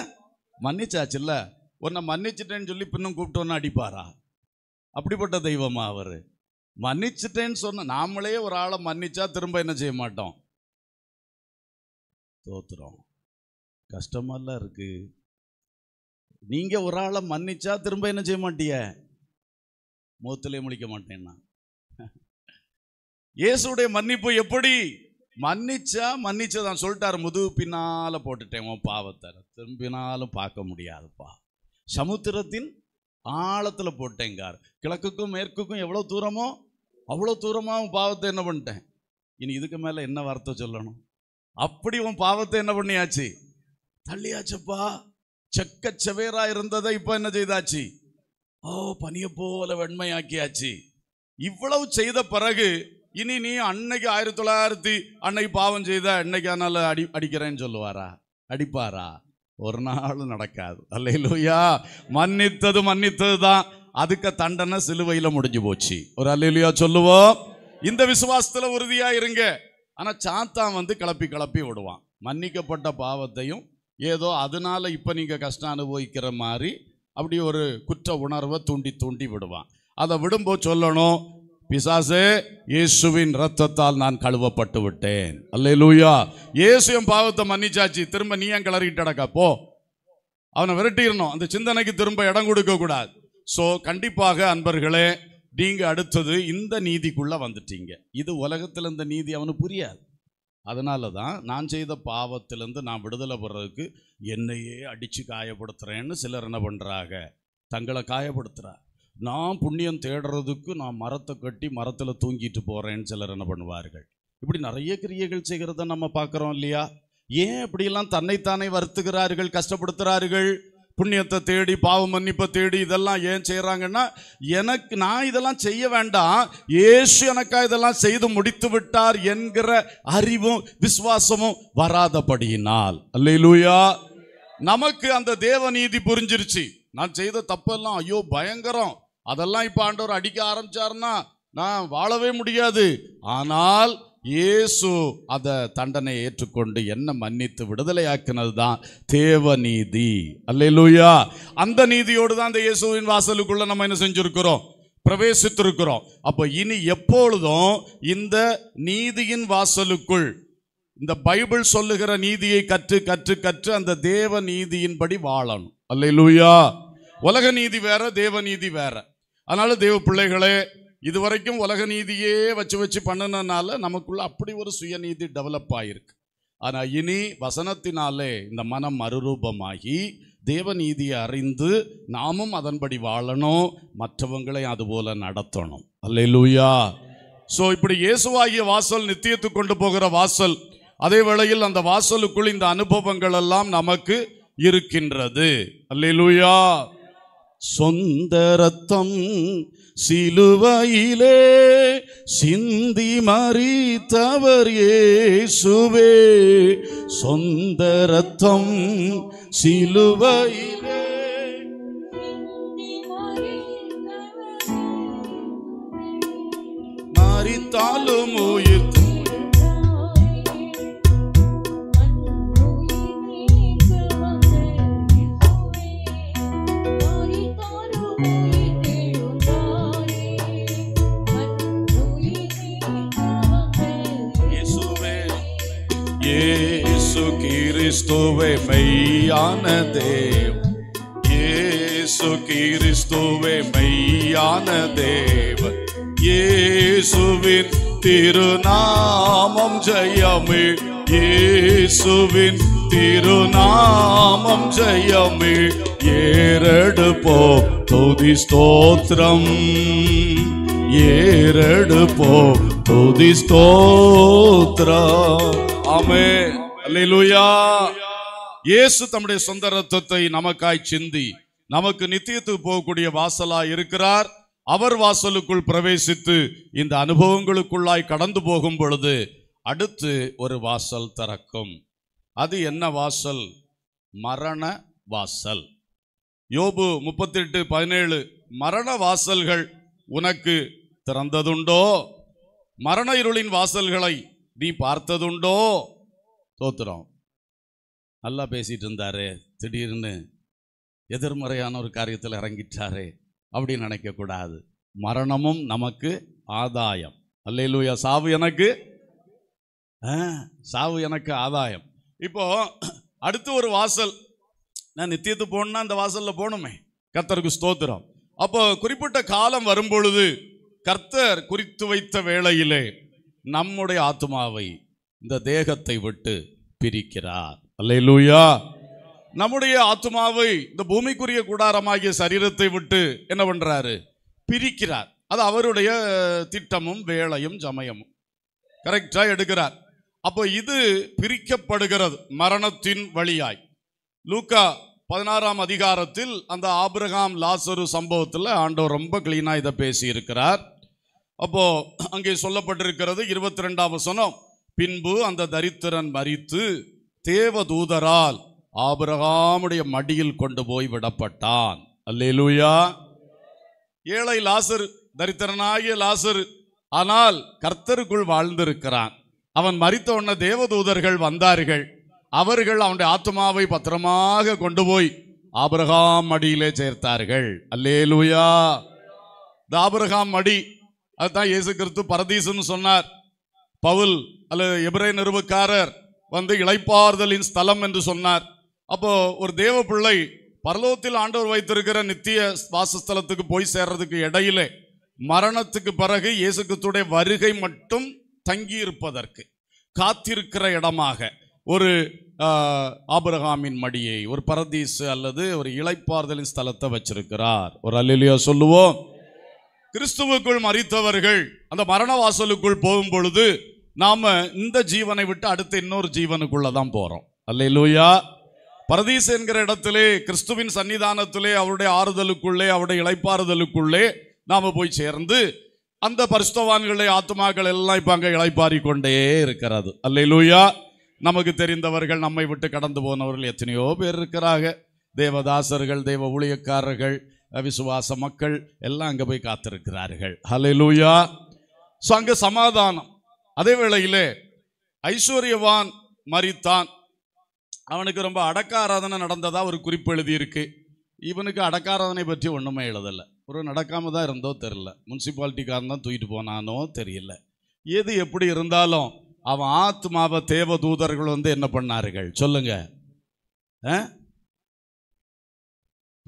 Speaker 1: இல்லை உன்னை மன்னிச்சிட்டேன்னு சொல்லி பின்னும் ஒன்று அடிப்பாரா அப்படிப்பட்ட தெய்வமா அவர் மன்னிச்சிட்டேன்னு சொன்ன நாமளே ஒரு ஆளை மன்னிச்சா திரும்ப என்ன செய்ய மாட்டோம் ஸ்தோத்திரம் கஷ்டமெல்லாம் இருக்குது நீங்கள் ஒரு ஆளை மன்னிச்சா திரும்ப என்ன செய்ய மாட்டிய மூத்திலே முழிக்க மாட்டேன்னா இயேசுடைய மன்னிப்பு எப்படி மன்னிச்சா மன்னிச்சதான் சொல்லிட்டார் முதுகு பின்னால் போட்டுட்டேன் உன் திரும்பினாலும் பார்க்க முடியாதுப்பா சமுத்திரத்தின் ஆழத்தில் போட்டேங்கார் கிழக்குக்கும் மேற்குக்கும் எவ்வளோ தூரமோ அவ்வளோ தூரமாக பாவத்தை என்ன பண்ணிட்டேன் இனி இதுக்கு மேலே என்ன வார்த்தை சொல்லணும் அப்படி உன் பாவத்தை என்ன பண்ணியாச்சு தள்ளியாச்சப்பா செக்க செவேரா இருந்ததை இப்போ என்ன செய்தாச்சு ஓ பனியை போல வெண்மையாக்கியாச்சு இவ்வளவு செய்த பிறகு இனி நீ அன்னைக்கு ஆயிரத்தி தொள்ளாயிரத்தி அன்னைக்கு பாவம் செய்த அன்னைக்கு அதனால அடி அடிக்கிறேன்னு சொல்லுவாரா அடிப்பாரா ஒரு நாள் நடக்காது அல்ல இல்லையா மன்னித்தது மன்னித்தது தான் அதுக்கு தண்டனை சிலுவையில் முடிஞ்சு போச்சு ஒரு அல்லையா சொல்லுவோம் இந்த விசுவாசத்தில் உறுதியாக இருங்க ஆனால் சாத்தான் வந்து கிளப்பி கிளப்பி விடுவான் மன்னிக்கப்பட்ட பாவத்தையும் ஏதோ அதனால் இப்போ நீங்கள் கஷ்டம் அனுபவிக்கிற மாதிரி அப்படி ஒரு குற்ற உணர்வை தூண்டி தூண்டி விடுவான் அதை விடும்போது சொல்லணும் பிசாசு இயேசுவின் ரத்தத்தால் நான் கழுவப்பட்டு விட்டேன் அல்ல லூயா இயேசு என் பாவத்தை மன்னிச்சாச்சு திரும்ப நீ ஏன் கிளறிக்கிட்டு போ அவனை விரட்டிடணும் அந்த சிந்தனைக்கு திரும்ப இடம் கொடுக்க கூடாது ஸோ கண்டிப்பாக அன்பர்களே நீங்கள் அடுத்தது இந்த நீதிக்குள்ளே வந்துட்டீங்க இது உலகத்தில் இந்த நீதி அவனுக்கு புரியாது அதனால தான் நான் செய்த பாவத்திலேருந்து நான் விடுதலை பெறதுக்கு என்னையே அடித்து காயப்படுத்துகிறேன்னு சிலர் என்ன பண்ணுறாங்க தங்களை காயப்படுத்துகிறா நான் புண்ணியம் தேடுறதுக்கு நான் மரத்தை கட்டி மரத்தில் தூங்கிட்டு போகிறேன்னு சிலர் என்ன பண்ணுவார்கள் இப்படி நிறைய கிரியைகள் செய்கிறத நம்ம பார்க்குறோம் இல்லையா ஏன் இப்படியெல்லாம் தன்னைத்தானே வருத்துகிறார்கள் கஷ்டப்படுத்துகிறார்கள் புண்ணியத்தை தேடி பாவ மன்னிப்பை தேடி இதெல்லாம் ஏன் செய்கிறாங்கன்னா எனக்கு நான் இதெல்லாம் செய்ய வேண்டாம் ஏசு எனக்காக இதெல்லாம் செய்து முடித்து விட்டார் என்கிற அறிவும் விசுவாசமும் வராதபடியினால் அல்லையிலூயா நமக்கு அந்த தேவநீதி புரிஞ்சிருச்சு நான் செய்த தப்பெல்லாம் ஐயோ பயங்கரம் அதெல்லாம் இப்போ ஆண்டவர் அடிக்க ஆரம்பிச்சாருன்னா நான் வாழவே முடியாது ஆனால் இயேசு அதை தண்டனை ஏற்றுக்கொண்டு என்ன மன்னித்து விடுதலையாக்கினது தான் தேவ நீதி அல்லையிலூயா அந்த நீதியோடு தான் இந்த இயேசுவின் வாசலுக்குள்ளே நம்ம என்ன செஞ்சிருக்கிறோம் பிரவேசித்திருக்கிறோம் அப்போ இனி எப்பொழுதும் இந்த நீதியின் வாசலுக்குள் இந்த பைபிள் சொல்லுகிற நீதியை கற்று கற்று கற்று அந்த தேவ நீதியின்படி வாழணும் லூயா உலக நீதி வேற தேவ நீதி வேற அதனால தேவ பிள்ளைகளே இதுவரைக்கும் உலக நீதியே வச்சு வச்சு பண்ணினால நமக்குள்ள அப்படி ஒரு சுயநீதி டெவலப் ஆகிருக்கு ஆனால் இனி வசனத்தினாலே இந்த மனம் மறுரூபமாகி தேவநீதியை அறிந்து நாமும் அதன்படி வாழணும் மற்றவங்களை அதுபோல நடத்தணும் அல்லையா ஸோ இப்படி இயேசுவாகிய வாசல் நித்தியத்துக்கு கொண்டு போகிற வாசல் அதே வேளையில் அந்த வாசலுக்குள் இந்த அனுபவங்கள் எல்லாம் நமக்கு இருக்கின்றது அல்லையா சொந்த ரத்தம் சிலுவையிலே சிந்தி மறித்தவர் இயேசுவே சொந்த ரத்தம் சிலுவையிலே மறித்தாலும் உயிர் மெய்யான தேவன் இயேசு கிறிஸ்துவே மெய்யான தேவன் இயேசுவின் திருநாமம் ஜெயமே இயேசுவின் திருநாமம் ஜெயமே ஏறெடுப்போ துதி ஸ்தோத்திரம் ஏறெடுப்போ துதி ஸ்தோத்ரம் அமே அல்லேலூயா இயேசு தம்முடைய சொந்த ரத்தத்தை நமக்காய் சிந்தி நமக்கு நித்தியத்துக்கு போகக்கூடிய வாசலா இருக்கிறார் அவர் வாசலுக்குள் பிரவேசித்து இந்த அனுபவங்களுக்குள்ளாய் கடந்து போகும் பொழுது அடுத்து ஒரு வாசல் திறக்கும் அது என்ன வாசல் மரண வாசல் யோபு முப்பத்தெட்டு பதினேழு மரண வாசல்கள் உனக்கு திறந்ததுண்டோ மரண இருளின் வாசல்களை நீ பார்த்ததுண்டோ தோத்துறோம் நல்லா பேசிகிட்டு இருந்தார் திடீர்னு எதிர்மறையான ஒரு காரியத்தில் இறங்கிட்டாரே அப்படின்னு நினைக்கக்கூடாது மரணமும் நமக்கு ஆதாயம் அல்லையிலூயா சாவு எனக்கு சாவு எனக்கு ஆதாயம் இப்போ அடுத்து ஒரு வாசல் நான் நித்தியத்து போகணுன்னா அந்த வாசலில் போகணுமே கர்த்தருக்கு ஸ்தோத்திரம் அப்போ குறிப்பிட்ட காலம் வரும்பொழுது கர்த்தர் குறித்து வைத்த வேளையிலே நம்முடைய ஆத்மாவை இந்த தேகத்தை விட்டு பிரிக்கிறார் அல்லா லூயா நம்முடைய ஆத்மாவை இந்த பூமிக்குரிய கூடாரமாகிய சரீரத்தை விட்டு என்ன பண்ணுறாரு பிரிக்கிறார் அது அவருடைய திட்டமும் வேலையும் சமயமும் கரெக்டாக எடுக்கிறார் அப்போ இது பிரிக்கப்படுகிறது மரணத்தின் வழியாய் லூக்கா பதினாறாம் அதிகாரத்தில் அந்த ஆபிரகாம் லாசரு சம்பவத்தில் ஆண்டவர் ரொம்ப கிளீனாக இதை பேசியிருக்கிறார் அப்போது அங்கே சொல்லப்பட்டிருக்கிறது இருபத்தி ரெண்டாம் வசனம் பின்பு அந்த தரித்திரன் மறித்து தேவதூதரால் ஆபிரகாமுடைய மடியில் கொண்டு போய் விடப்பட்டான் அல்லேலூயா ஏழை லாசர் தரித்திரனாகிய லாசர் ஆனால் கர்த்தருக்குள் வாழ்ந்திருக்கிறான் அவன் மறித்த உடனே தேவதூதர்கள் வந்தார்கள் அவர்கள் அவனுடைய ஆத்மாவை பத்திரமாக கொண்டு போய் ஆபிரகாம் மடியிலே சேர்த்தார்கள் அல்லேலூயா இந்த ஆபிரகாம் மடி அதுதான் இயேசு கிறிஸ்து பரதீசுன்னு சொன்னார் பவுல் அல்லது எபிரே நிறுவக்காரர் வந்து இழைப்பாறுதலின் ஸ்தலம் என்று சொன்னார் அப்போ ஒரு தேவ பிள்ளை பரலோகத்தில் ஆண்டவர் வைத்திருக்கிற நித்திய வாசஸ்தலத்துக்கு போய் சேர்றதுக்கு இடையிலே மரணத்துக்கு பிறகு இயேசுக்கத்துடைய வருகை மட்டும் தங்கியிருப்பதற்கு காத்திருக்கிற இடமாக ஒரு ஆபிரகாமின் மடியை ஒரு பரதீசு அல்லது ஒரு இழைப்பார்தலின் ஸ்தலத்தை வச்சிருக்கிறார் ஒரு அல்லா சொல்லுவோம் கிறிஸ்துவுக்குள் மறித்தவர்கள் அந்த மரண வாசலுக்குள் போகும் பொழுது நாம் இந்த ஜீவனை விட்டு அடுத்து இன்னொரு ஜீவனுக்குள்ளே தான் போகிறோம் அல்ல லூயா பரதீஸ் என்கிற இடத்திலே கிறிஸ்துவின் சன்னிதானத்திலே அவருடைய ஆறுதலுக்குள்ளே அவருடைய இழைப்பாறுதலுக்குள்ளே நாம் போய் சேர்ந்து அந்த பரிசுத்தவான்களை ஆத்மாக்கள் எல்லாம் இப்போ அங்கே இழைப்பாரி கொண்டே இருக்கிறது அல்ல லூயா நமக்கு தெரிந்தவர்கள் நம்மை விட்டு கடந்து போனவர்கள் எத்தனையோ பேர் இருக்கிறாங்க தேவதாசர்கள் தேவ ஊழியக்காரர்கள் விசுவாச மக்கள் எல்லாம் அங்கே போய் காத்திருக்கிறார்கள் ஹலே லூயா ஸோ அங்கே சமாதானம் அதே வேளையிலே ஐஸ்வர்யவான் மறித்தான் அவனுக்கு ரொம்ப அடக்காராதனை நடந்ததா ஒரு குறிப்பு எழுதியிருக்கு இவனுக்கு அடக்காராதனை பற்றி ஒன்றுமே எழுதலை ஒரு நடக்காம தான் இருந்தோ தெரில முன்சிபாலிட்டிக்காரன் தான் தூக்கிட்டு போனானோ தெரியல எது எப்படி இருந்தாலும் அவன் ஆத்மாவை தேவ தூதர்கள் வந்து என்ன பண்ணார்கள் சொல்லுங்க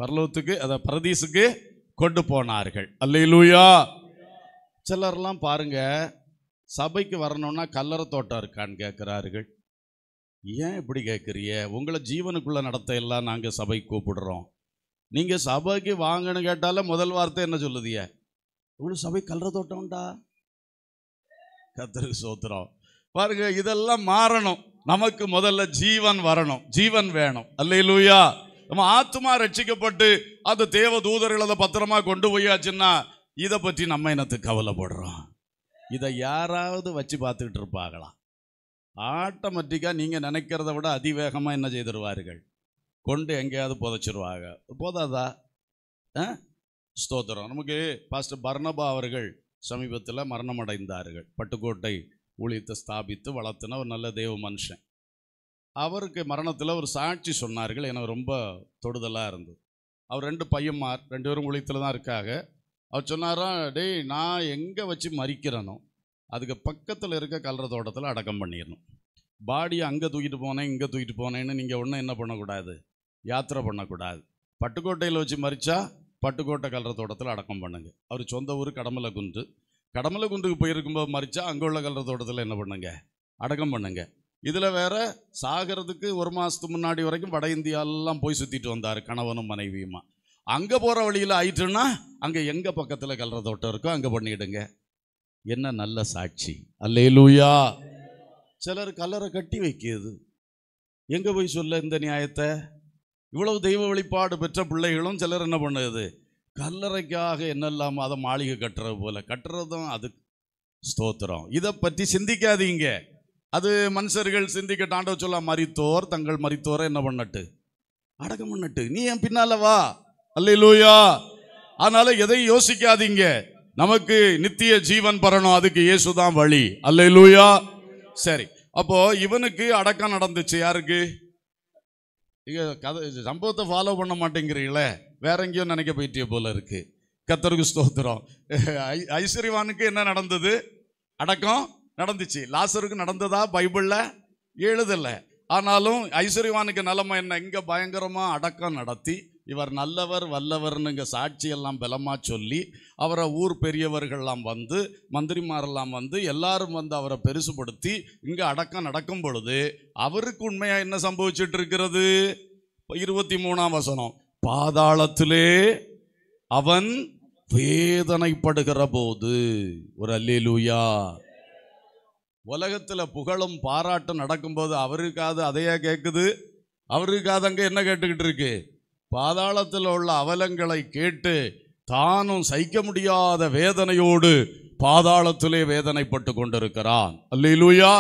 Speaker 1: பரலோத்துக்கு அதை பரதீசுக்கு கொண்டு போனார்கள் அல்லையிலூயா சிலர்லாம் பாருங்கள் சபைக்கு வரணும்னா கல்லற தோட்டம் இருக்கான்னு கேட்குறார்கள் ஏன் இப்படி கேட்குறிய உங்களை ஜீவனுக்குள்ளே நடத்தையெல்லாம் நாங்கள் சபைக்கு கூப்பிடுறோம் நீங்கள் சபைக்கு வாங்கன்னு கேட்டாலும் முதல் வார்த்தை என்ன சொல்லுதிய இவ்வளோ சபை கல்லற தோட்டம்டா கத்தருக்கு சோத்துறோம் பாருங்க இதெல்லாம் மாறணும் நமக்கு முதல்ல ஜீவன் வரணும் ஜீவன் வேணும் அல்லையிலூயா நம்ம ஆத்மா ரட்சிக்கப்பட்டு அது தேவ தூதர்கள் அதை பத்திரமா கொண்டு போயாச்சுன்னா இதை பற்றி நம்ம என்னத்துக்கு கவலைப்படுறோம் இதை யாராவது வச்சு பார்த்துக்கிட்டு இருப்பார்களாம் ஆட்டோமேட்டிக்காக நீங்கள் நினைக்கிறத விட அதிவேகமாக என்ன செய்திருவார்கள் கொண்டு எங்கேயாவது புதைச்சிருவாங்க போதாதா ஆ ஸ்தோத்திரம் நமக்கு பாஸ்டர் பர்ணபா அவர்கள் சமீபத்தில் மரணம் அடைந்தார்கள் பட்டுக்கோட்டை ஊழியத்தை ஸ்தாபித்து வளர்த்தின ஒரு நல்ல தெய்வ மனுஷன் அவருக்கு மரணத்தில் ஒரு சாட்சி சொன்னார்கள் எனக்கு ரொம்ப தொடுதலாக இருந்தது அவர் ரெண்டு பையன்மார் ரெண்டு பேரும் ஊழியத்தில் தான் இருக்காங்க அவர் சொன்னாரா டேய் நான் எங்கே வச்சு மறிக்கிறேனோ அதுக்கு பக்கத்தில் இருக்க கல்ற தோட்டத்தில் அடக்கம் பண்ணிடணும் பாடியை அங்கே தூக்கிட்டு போனேன் இங்கே தூக்கிட்டு போனேன்னு நீங்கள் ஒன்றும் என்ன பண்ணக்கூடாது யாத்திரை பண்ணக்கூடாது பட்டுக்கோட்டையில் வச்சு மறித்தா பட்டுக்கோட்டை கல்ற தோட்டத்தில் அடக்கம் பண்ணுங்க அவர் சொந்த ஊர் கடமலை குன்று கடமலை குன்றுக்கு போயிருக்கும்போது மறித்தா அங்கே உள்ள கல்ற தோட்டத்தில் என்ன பண்ணுங்க அடக்கம் பண்ணுங்க இதில் வேற சாகிறதுக்கு ஒரு மாதத்துக்கு முன்னாடி வரைக்கும் வட இந்தியாலாம் போய் சுற்றிட்டு வந்தார் கணவனும் மனைவியுமா அங்கே போகிற வழியில் ஆயிட்டுன்னா அங்கே எங்கள் பக்கத்தில் கல்ற தோட்டம் இருக்கோ அங்கே பண்ணிடுங்க என்ன நல்ல சாட்சி அல்லேலூயா சிலர் கல்லறை கட்டி வைக்கிறது எங்கே போய் சொல்ல இந்த நியாயத்தை இவ்வளவு தெய்வ வழிபாடு பெற்ற பிள்ளைகளும் சிலர் என்ன பண்ணுது கல்லறைக்காக என்னெல்லாம் அதை மாளிகை கட்டுறது போல் கட்டுறதும் அது ஸ்தோத்திரம் இதை பற்றி சிந்திக்காதீங்க அது மனுஷர்கள் சிந்திக்க தாண்டவ சொல்ல மறித்தோர் தங்கள் மறித்தோரை என்ன பண்ணட்டு அடக்கம் பண்ணட்டு நீ என் பின்னால் வா அல்லூயா அதனால எதையும் யோசிக்காதீங்க நமக்கு நித்திய ஜீவன் பரணும் அதுக்கு இயேசு தான் வழி அல்லூயா சரி அப்போ இவனுக்கு அடக்கம் நடந்துச்சு யாருக்கு கதை சம்பவத்தை ஃபாலோ பண்ண மாட்டேங்கிறீங்களே வேற எங்கேயோ நினைக்க போயிட்டே போல இருக்கு கத்தருக்கு ஸ்தோத்திரம் ஐஸ்வர்யவானுக்கு என்ன நடந்தது அடக்கம் நடந்துச்சு லாசருக்கு நடந்ததா பைபிளில் எழுதலை ஆனாலும் ஐஸ்வர்யவானுக்கு நிலைமை என்ன இங்கே பயங்கரமாக அடக்கம் நடத்தி இவர் நல்லவர் வல்லவர்னுங்க சாட்சியெல்லாம் பலமாக சொல்லி அவரை ஊர் பெரியவர்கள்லாம் வந்து மந்திரிமாரெல்லாம் வந்து எல்லாரும் வந்து அவரை பெருசுபடுத்தி இங்கே அடக்கம் நடக்கும் பொழுது அவருக்கு உண்மையாக என்ன சம்பவிச்சுட்டு இருக்கிறது இருபத்தி மூணாம் வசனம் பாதாளத்திலே அவன் வேதனைப்படுகிற போது ஒரு அல்லேலூயா உலகத்தில் புகழும் பாராட்டும் நடக்கும்போது அவருக்காது அதையா கேட்குது அவருக்காது அங்கே என்ன கேட்டுக்கிட்டு இருக்கு பாதாளத்தில் உள்ள அவலங்களை கேட்டு தானும் சகிக்க முடியாத வேதனையோடு பாதாளத்திலே வேதனைப்பட்டு கொண்டிருக்கிறான் அல்லா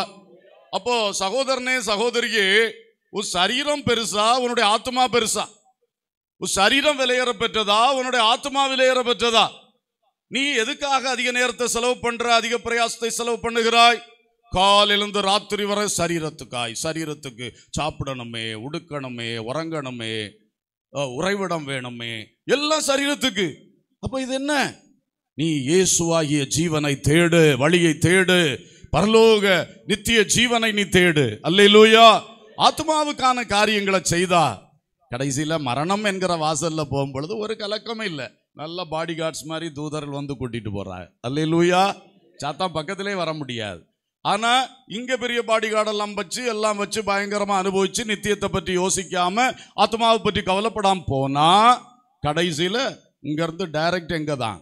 Speaker 1: அப்போ சகோதரனே சகோதரியே உன் சரீரம் பெருசா உன்னுடைய ஆத்மா பெருசா உன் சரீரம் விலையேற பெற்றதா உன்னுடைய ஆத்மா விலையேற பெற்றதா நீ எதுக்காக அதிக நேரத்தை செலவு பண்ற அதிக பிரயாசத்தை செலவு பண்ணுகிறாய் காலிலிருந்து ராத்திரி வரை சரீரத்துக்காய் சரீரத்துக்கு சாப்பிடணுமே உடுக்கணுமே உறங்கணுமே உறைவிடம் வேணுமே எல்லாம் சரீரத்துக்கு அப்போ இது என்ன நீ இயேசுவாகிய ஜீவனை தேடு வழியை தேடு பரலோக நித்திய ஜீவனை நீ தேடு அல்லையிலூயா ஆத்மாவுக்கான காரியங்களை செய்தா கடைசியில் மரணம் என்கிற வாசலில் போகும்பொழுது ஒரு கலக்கமே இல்லை நல்ல பாடி கார்ட்ஸ் மாதிரி தூதர்கள் வந்து கூட்டிகிட்டு போகிறாங்க அல்லையிலூயா சாத்தா பக்கத்திலே வர முடியாது ஆனால் இங்கே பெரிய பாடிகாடெல்லாம் வச்சு எல்லாம் வச்சு பயங்கரமாக அனுபவித்து நித்தியத்தை பற்றி யோசிக்காமல் ஆத்மாவை பற்றி கவலைப்படாமல் போனால் கடைசியில் இங்கேருந்து டைரக்ட் எங்கே தான்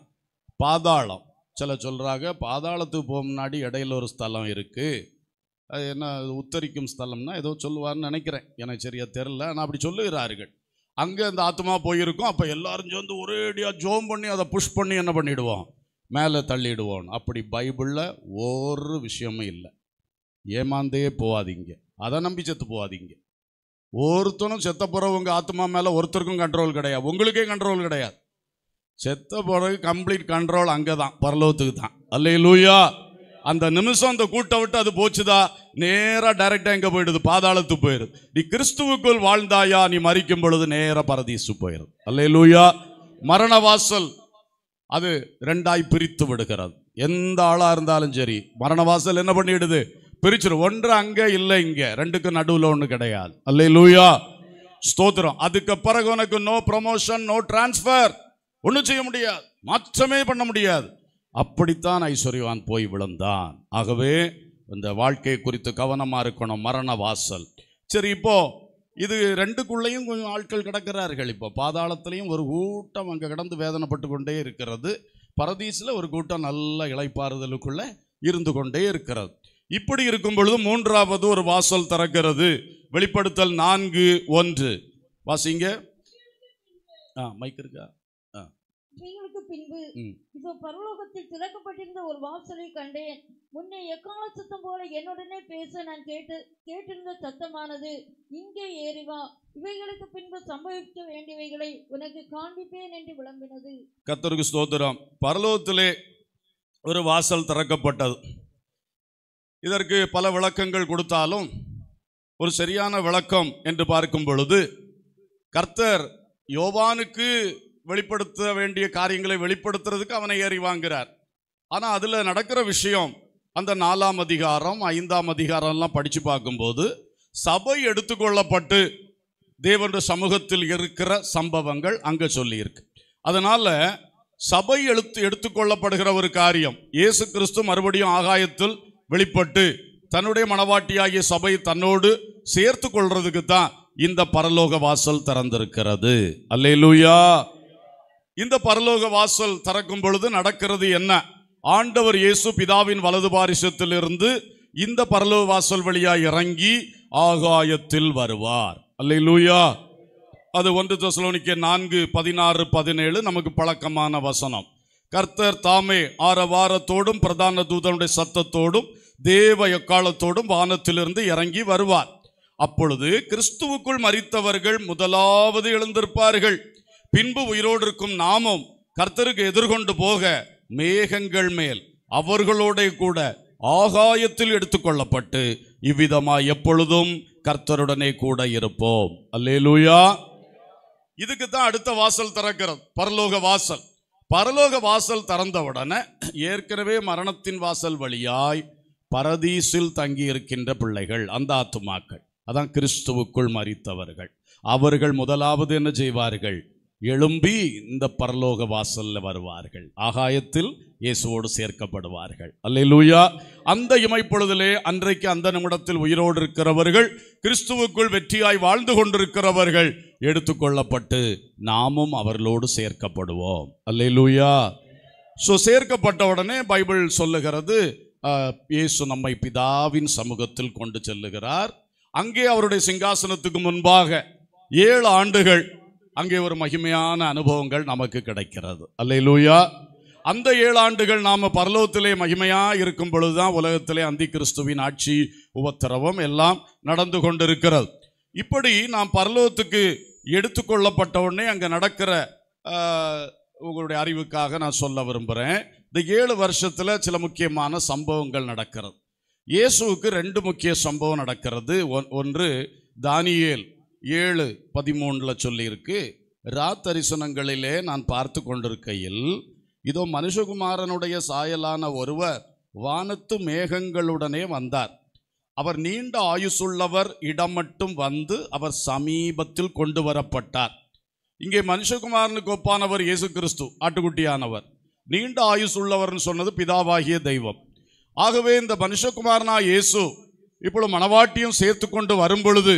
Speaker 1: பாதாளம் சில சொல்கிறாங்க பாதாளத்துக்கு போக முன்னாடி இடையில ஒரு ஸ்தலம் இருக்குது அது என்ன உத்தரிக்கும் ஸ்தலம்னா ஏதோ சொல்லுவார்னு நினைக்கிறேன் எனக்கு சரியாக தெரில ஆனால் அப்படி சொல்லுகிறார்கள் அங்கே அந்த ஆத்மா போயிருக்கோம் அப்போ எல்லாரும் சேர்ந்து ஒரேடியாக ஜோம் பண்ணி அதை புஷ் பண்ணி என்ன பண்ணிவிடுவோம் மேலே தள்ளிடுவோம் அப்படி பைபிளில் ஒரு விஷயமும் இல்லை ஏமாந்தே போகாதீங்க அதை நம்பி செத்து போகாதீங்க ஒருத்தனும் செத்த போகிற உங்கள் ஆத்மா மேலே ஒருத்தருக்கும் கண்ட்ரோல் கிடையாது உங்களுக்கே கண்ட்ரோல் கிடையாது செத்த பிறகு கம்ப்ளீட் கண்ட்ரோல் அங்கே தான் பரலோகத்துக்கு தான் அல்லையே லூயா அந்த நிமிஷம் அந்த கூட்டை விட்டு அது போச்சுதா நேராக டைரெக்டாக எங்கே போயிடுது பாதாளத்துக்கு போயிடுது நீ கிறிஸ்துவுக்குள் வாழ்ந்தாயா நீ மறிக்கும் பொழுது நேராக பரதீசு போயிடுது அல்லையே லூயா மரண வாசல் அது ரெண்டாய் பிரித்து விடுகிறது எந்த ஆளாக இருந்தாலும் சரி மரண வாசல் என்ன பண்ணிடுது பிரிச்சிடும் ஒன்று அங்கே இல்லை இங்கே ரெண்டுக்கும் நடுவில் ஒன்று கிடையாது அல்ல லூயா ஸ்தோத்திரம் அதுக்கு பிறகு உனக்கு நோ ப்ரமோஷன் நோ டிரான்ஸ்ஃபர் ஒன்றும் செய்ய முடியாது மாற்றமே பண்ண முடியாது அப்படித்தான் ஐஸ்வர்யவான் போய் விழுந்தான் ஆகவே இந்த வாழ்க்கை குறித்து கவனமாக இருக்கணும் மரண வாசல் சரி இப்போது இது ரெண்டுக்குள்ளேயும் கொஞ்சம் ஆட்கள் கிடக்கிறார்கள் இப்போ பாதாளத்திலையும் ஒரு கூட்டம் அங்கே கிடந்து வேதனைப்பட்டு கொண்டே இருக்கிறது பரதீஸில் ஒரு கூட்டம் நல்ல இலைப்பாறுதலுக்குள்ளே இருந்து கொண்டே இருக்கிறது இப்படி இருக்கும் பொழுது மூன்றாவது ஒரு வாசல் திறக்கிறது வெளிப்படுத்தல் நான்கு ஒன்று வாசிங்க ஆ மைக் இருக்கா பின்பு இதோ பரலோகத்தில் திறக்கப்பட்டிருந்த ஒரு வாசலை கண்டேன் முன்னே எக்கால சத்தம் போல என்னுடனே பேச நான் கேட்டு கேட்டிருந்த சத்தமானது இங்கே ஏறிவா இவைகளுக்கு பின்பு சம்பவிக்க வேண்டியவைகளை உனக்கு காண்பிப்பேன் என்று விளம்பினது கத்தருக்கு ஸ்தோத்திரம் பரலோகத்திலே ஒரு வாசல் திறக்கப்பட்டது இதற்கு பல விளக்கங்கள் கொடுத்தாலும் ஒரு சரியான விளக்கம் என்று பார்க்கும் பொழுது கர்த்தர் யோவானுக்கு வெளிப்படுத்த வேண்டிய காரியங்களை வெளிப்படுத்துறதுக்கு அவனை ஏறி வாங்குறார் ஆனால் அதில் நடக்கிற விஷயம் அந்த நாலாம் அதிகாரம் ஐந்தாம் அதிகாரம்லாம் படித்து பார்க்கும்போது சபை எடுத்துக்கொள்ளப்பட்டு தேவனுடைய சமூகத்தில் இருக்கிற சம்பவங்கள் அங்கே சொல்லியிருக்கு அதனால் சபை எழுத்து எடுத்துக்கொள்ளப்படுகிற ஒரு காரியம் இயேசு கிறிஸ்து மறுபடியும் ஆகாயத்தில் வெளிப்பட்டு தன்னுடைய மனவாட்டியாகிய சபை தன்னோடு சேர்த்து கொள்றதுக்கு தான் இந்த பரலோக வாசல் திறந்திருக்கிறது அல்லேலூயா இந்த பரலோக வாசல் திறக்கும் பொழுது நடக்கிறது என்ன ஆண்டவர் இயேசு பிதாவின் வலது பாரிசத்திலிருந்து இந்த பரலோக வாசல் வழியாக இறங்கி ஆகாயத்தில் வருவார் அல்ல லூயா அது ஒன்று தசலோனிக்க நான்கு பதினாறு பதினேழு நமக்கு பழக்கமான வசனம் கர்த்தர் தாமே ஆரவாரத்தோடும் பிரதான தூதனுடைய சத்தத்தோடும் தேவ எக்காலத்தோடும் வானத்திலிருந்து இறங்கி வருவார் அப்பொழுது கிறிஸ்துவுக்குள் மறித்தவர்கள் முதலாவது எழுந்திருப்பார்கள் பின்பு உயிரோடு இருக்கும் நாமும் கர்த்தருக்கு எதிர்கொண்டு போக மேகங்கள் மேல் அவர்களோட கூட ஆகாயத்தில் எடுத்துக்கொள்ளப்பட்டு இவ்விதமா எப்பொழுதும் கர்த்தருடனே கூட இருப்போம் அல்லேலூயா இதுக்கு தான் அடுத்த வாசல் திறக்கிறது பரலோக வாசல் பரலோக வாசல் திறந்தவுடனே ஏற்கனவே மரணத்தின் வாசல் வழியாய் பரதீசில் தங்கி இருக்கின்ற பிள்ளைகள் அந்த ஆத்துமாக்கள் அதான் கிறிஸ்துவுக்குள் மறித்தவர்கள் அவர்கள் முதலாவது என்ன செய்வார்கள் எழும்பி இந்த பரலோக வாசல்ல வருவார்கள் ஆகாயத்தில் இயேசுவோடு சேர்க்கப்படுவார்கள் லூயா அந்த இமைப்பொழுதிலே அன்றைக்கு அந்த நிமிடத்தில் உயிரோடு இருக்கிறவர்கள் கிறிஸ்துவுக்குள் வெற்றியாய் வாழ்ந்து கொண்டிருக்கிறவர்கள் எடுத்துக்கொள்ளப்பட்டு நாமும் அவர்களோடு சேர்க்கப்படுவோம் லூயா ஸோ சேர்க்கப்பட்ட உடனே பைபிள் சொல்லுகிறது இயேசு நம்மை பிதாவின் சமூகத்தில் கொண்டு செல்லுகிறார் அங்கே அவருடைய சிங்காசனத்துக்கு முன்பாக ஏழு ஆண்டுகள் அங்கே ஒரு மகிமையான அனுபவங்கள் நமக்கு கிடைக்கிறது அல்ல லூயா அந்த ஆண்டுகள் நாம் பரலோகத்திலே மகிமையாக இருக்கும் பொழுதுதான் உலகத்திலே அந்தி கிறிஸ்துவின் ஆட்சி உபத்திரவம் எல்லாம் நடந்து கொண்டிருக்கிறது இப்படி நாம் பரலோகத்துக்கு எடுத்து உடனே அங்கே நடக்கிற உங்களுடைய அறிவுக்காக நான் சொல்ல விரும்புகிறேன் இந்த ஏழு வருஷத்தில் சில முக்கியமான சம்பவங்கள் நடக்கிறது இயேசுவுக்கு ரெண்டு முக்கிய சம்பவம் நடக்கிறது ஒன்று தானியேல் ஏழு பதிமூணில் சொல்லியிருக்கு ராத்தரிசனங்களிலே நான் பார்த்து கொண்டிருக்கையில் இதோ மனுஷகுமாரனுடைய சாயலான ஒருவர் வானத்து மேகங்களுடனே வந்தார் அவர் நீண்ட ஆயுசுள்ளவர் இடம் மட்டும் வந்து அவர் சமீபத்தில் கொண்டு வரப்பட்டார் இங்கே மனுஷகுமாரனுக்கு ஒப்பானவர் இயேசு கிறிஸ்து ஆட்டுக்குட்டியானவர் நீண்ட ஆயுசுள்ளவர்னு சொன்னது பிதாவாகிய தெய்வம் ஆகவே இந்த மனுஷகுமாரனா இயேசு இப்பொழுது மனவாட்டியும் சேர்த்து கொண்டு வரும் பொழுது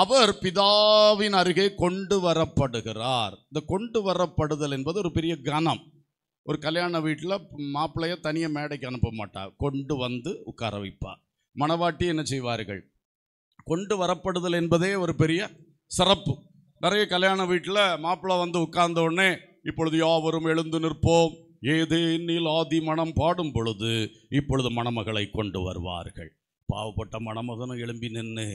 Speaker 1: அவர் பிதாவின் அருகே கொண்டு வரப்படுகிறார் இந்த கொண்டு வரப்படுதல் என்பது ஒரு பெரிய கனம் ஒரு கல்யாண வீட்டில் மாப்பிள்ளைய தனியாக மேடைக்கு அனுப்ப மாட்டார் கொண்டு வந்து உட்கார வைப்பார் மணவாட்டி என்ன செய்வார்கள் கொண்டு வரப்படுதல் என்பதே ஒரு பெரிய சிறப்பு நிறைய கல்யாண வீட்டில் மாப்பிள்ளை வந்து உட்கார்ந்த உடனே இப்பொழுது யாவரும் எழுந்து நிற்போம் ஏதேனில் ஆதி மனம் பாடும் பொழுது இப்பொழுது மணமகளை கொண்டு வருவார்கள் பாவப்பட்ட மணமகனும் எழும்பி நின்று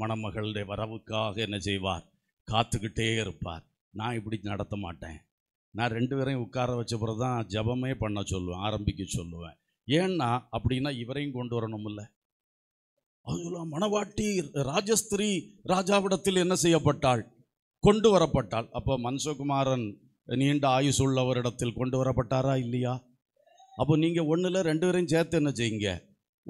Speaker 1: மணமகளுடைய வரவுக்காக என்ன செய்வார் காத்துக்கிட்டே இருப்பார் நான் இப்படி நடத்த மாட்டேன் நான் ரெண்டு பேரையும் உட்கார வச்ச பிறகு தான் ஜபமே பண்ண சொல்லுவேன் ஆரம்பிக்க சொல்லுவேன் ஏன்னா அப்படின்னா இவரையும் கொண்டு இல்லை அதுல மணவாட்டி ராஜஸ்திரி ராஜாவிடத்தில் என்ன செய்யப்பட்டாள் கொண்டு வரப்பட்டாள் அப்போ மன்சகுமாரன் நீண்ட ஆயுசு உள்ளவரிடத்தில் கொண்டு வரப்பட்டாரா இல்லையா அப்போ நீங்கள் ஒன்றில் ரெண்டு பேரையும் சேர்த்து என்ன செய்யுங்க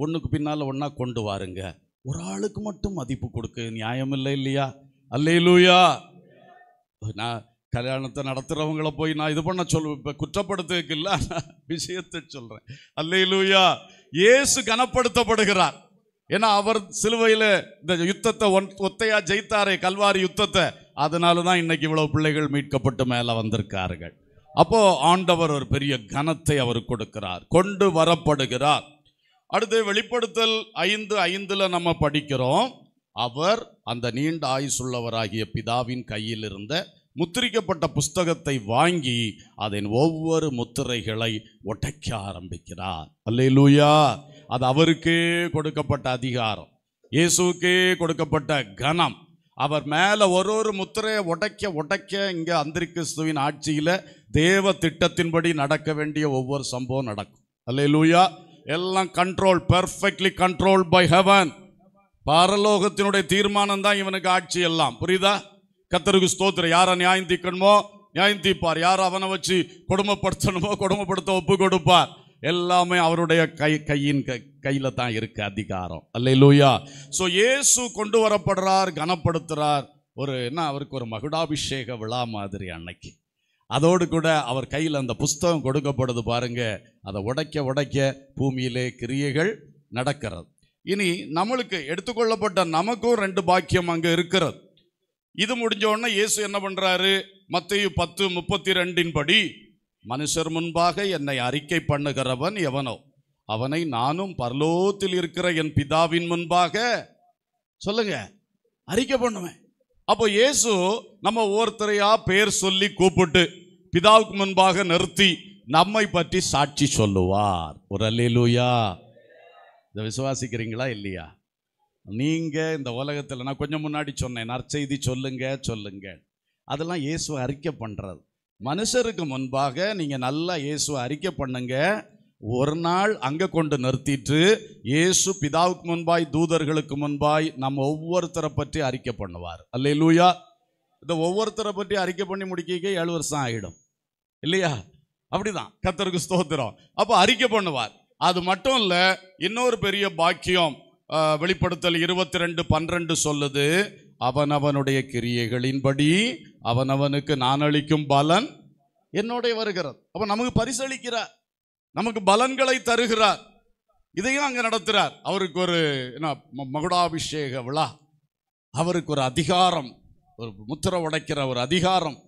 Speaker 1: ஒன்றுக்கு பின்னால் ஒன்றா கொண்டு வாருங்க ஒரு ஆளுக்கு மட்டும் மதிப்பு கொடுக்க நியாயம் இல்லை இல்லையா அல்லையிலூயா நான் கல்யாணத்தை நடத்துகிறவங்கள போய் நான் இது பண்ண சொல் இப்போ குற்றப்படுத்துக்கு விஷயத்தை சொல்கிறேன் அல்லையிலூயா இயேசு கனப்படுத்தப்படுகிறார் ஏன்னா அவர் சிலுவையில் இந்த யுத்தத்தை ஒன் ஒத்தையா ஜெயித்தாரே கல்வாரி யுத்தத்தை அதனால தான் இன்னைக்கு இவ்வளோ பிள்ளைகள் மீட்கப்பட்டு மேலே வந்திருக்கார்கள் அப்போ ஆண்டவர் ஒரு பெரிய கனத்தை அவர் கொடுக்கிறார் கொண்டு வரப்படுகிறார் அடுத்து வெளிப்படுத்தல் ஐந்து ஐந்தில் நம்ம படிக்கிறோம் அவர் அந்த நீண்ட ஆயுசுள்ளவராகிய பிதாவின் கையில் இருந்த முத்திரிக்கப்பட்ட புஸ்தகத்தை வாங்கி அதன் ஒவ்வொரு முத்திரைகளை ஒட்டைக்க ஆரம்பிக்கிறார் லூயா அது அவருக்கே கொடுக்கப்பட்ட அதிகாரம் இயேசுக்கே கொடுக்கப்பட்ட கனம் அவர் மேலே ஒரு ஒரு முத்திரையை உடைக்க உடைக்க இங்கே அந்திரிகிறிஸ்துவின் ஆட்சியில் தேவ திட்டத்தின்படி நடக்க வேண்டிய ஒவ்வொரு சம்பவம் நடக்கும் லூயா எல்லாம் control perfectly control by heaven பரலோகத்தினுடைய தீர்மானம் தான் இவனுக்கு ஆட்சி எல்லாம் புரியுதா கத்தருக்கு ஸ்தோத்திரம் யாரை நியாயம் தீக்கணுமோ நியாயம் தீப்பார் யார் அவனை வச்சு கொடுமைப்படுத்தணுமோ கொடுமைப்படுத்த ஒப்பு கொடுப்பார் எல்லாமே அவருடைய கை கையின் கை கையில் தான் இருக்கு அதிகாரம் அல்ல லூயா ஸோ இயேசு கொண்டு வரப்படுறார் கனப்படுத்துகிறார் ஒரு என்ன அவருக்கு ஒரு மகுடாபிஷேக விழா மாதிரி அன்னைக்கு அதோடு கூட அவர் கையில் அந்த புஸ்தகம் கொடுக்கப்படுது பாருங்க அதை உடைக்க உடைக்க பூமியிலே கிரியைகள் நடக்கிறது இனி நம்மளுக்கு எடுத்துக்கொள்ளப்பட்ட நமக்கும் ரெண்டு பாக்கியம் அங்கே இருக்கிறது இது முடிஞ்ச உடனே இயேசு என்ன பண்ணுறாரு மத்திய பத்து முப்பத்தி ரெண்டின் படி மனுஷர் முன்பாக என்னை அறிக்கை பண்ணுகிறவன் எவனோ அவனை நானும் பரலோத்தில் இருக்கிற என் பிதாவின் முன்பாக சொல்லுங்க அறிக்கை பண்ணுவேன் அப்போ இயேசு நம்ம ஒவ்வொருத்தரையா பேர் சொல்லி கூப்பிட்டு பிதாவுக்கு முன்பாக நிறுத்தி நம்மை பற்றி சாட்சி சொல்லுவார் ஒரு அல்லூயா இதை விசுவாசிக்கிறீங்களா இல்லையா நீங்கள் இந்த உலகத்தில் நான் கொஞ்சம் முன்னாடி சொன்னேன் நற்செய்தி சொல்லுங்க சொல்லுங்க அதெல்லாம் இயேசுவை அறிக்கை பண்ணுறது மனுஷருக்கு முன்பாக நீங்கள் நல்லா இயேசுவை அறிக்கை பண்ணுங்க ஒரு நாள் அங்கே கொண்டு நிறுத்திட்டு இயேசு பிதாவுக்கு முன்பாய் தூதர்களுக்கு முன்பாய் நம்ம ஒவ்வொருத்தரை பற்றி அறிக்கை பண்ணுவார் அல்ல லூயா இதை ஒவ்வொருத்தரை பற்றி அறிக்கை பண்ணி முடிக்க ஏழு வருஷம் ஆகிடும் இல்லையா அப்படிதான் கத்தருக்கு ஸ்தோத்திரம் அப்போ அறிக்கை பண்ணுவார் அது மட்டும் இல்லை இன்னொரு பெரிய பாக்கியம் வெளிப்படுத்தல் இருபத்தி ரெண்டு பன்னிரெண்டு சொல்லுது அவனவனுடைய கிரியைகளின்படி அவனவனுக்கு நான் அளிக்கும் பலன் என்னுடைய வருகிறது அப்போ நமக்கு பரிசளிக்கிறார் நமக்கு பலன்களை தருகிறார் இதையும் அங்கே நடத்துகிறார் அவருக்கு ஒரு என்ன மகுடாபிஷேக விழா அவருக்கு ஒரு அதிகாரம் ஒரு முத்திர உடைக்கிற ஒரு அதிகாரம்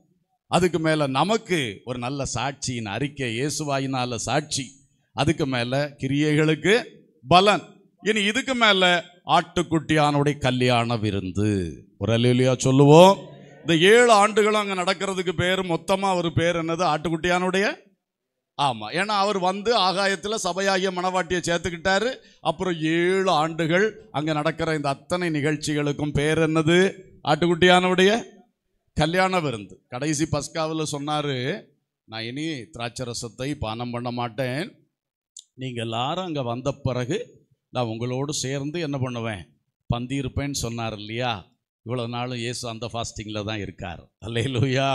Speaker 1: அதுக்கு மேலே நமக்கு ஒரு நல்ல சாட்சியின் அறிக்கை இயேசுவாயினால சாட்சி அதுக்கு மேலே கிரியைகளுக்கு பலன் இனி இதுக்கு மேலே ஆட்டுக்குட்டியானுடைய கல்யாண விருந்து ஒரு அலுவலியா சொல்லுவோம் இந்த ஏழு ஆண்டுகளும் அங்கே நடக்கிறதுக்கு பேர் மொத்தமாக ஒரு பேர் என்னது ஆட்டுக்குட்டியானுடைய ஆமாம் ஏன்னா அவர் வந்து ஆகாயத்தில் சபையாகிய மனவாட்டியை சேர்த்துக்கிட்டாரு அப்புறம் ஏழு ஆண்டுகள் அங்கே நடக்கிற இந்த அத்தனை நிகழ்ச்சிகளுக்கும் பேர் என்னது ஆட்டுக்குட்டியானுடைய கல்யாண விருந்து கடைசி பஸ்காவில் சொன்னார் நான் இனி திராட்சரசத்தை ரசத்தை பானம் பண்ண மாட்டேன் நீங்கள் எல்லாரும் அங்கே வந்த பிறகு நான் உங்களோடு சேர்ந்து என்ன பண்ணுவேன் பந்தி இருப்பேன்னு சொன்னார் இல்லையா இவ்வளோ நாளும் இயேசு அந்த ஃபாஸ்டிங்கில் தான் இருக்கார் லூயா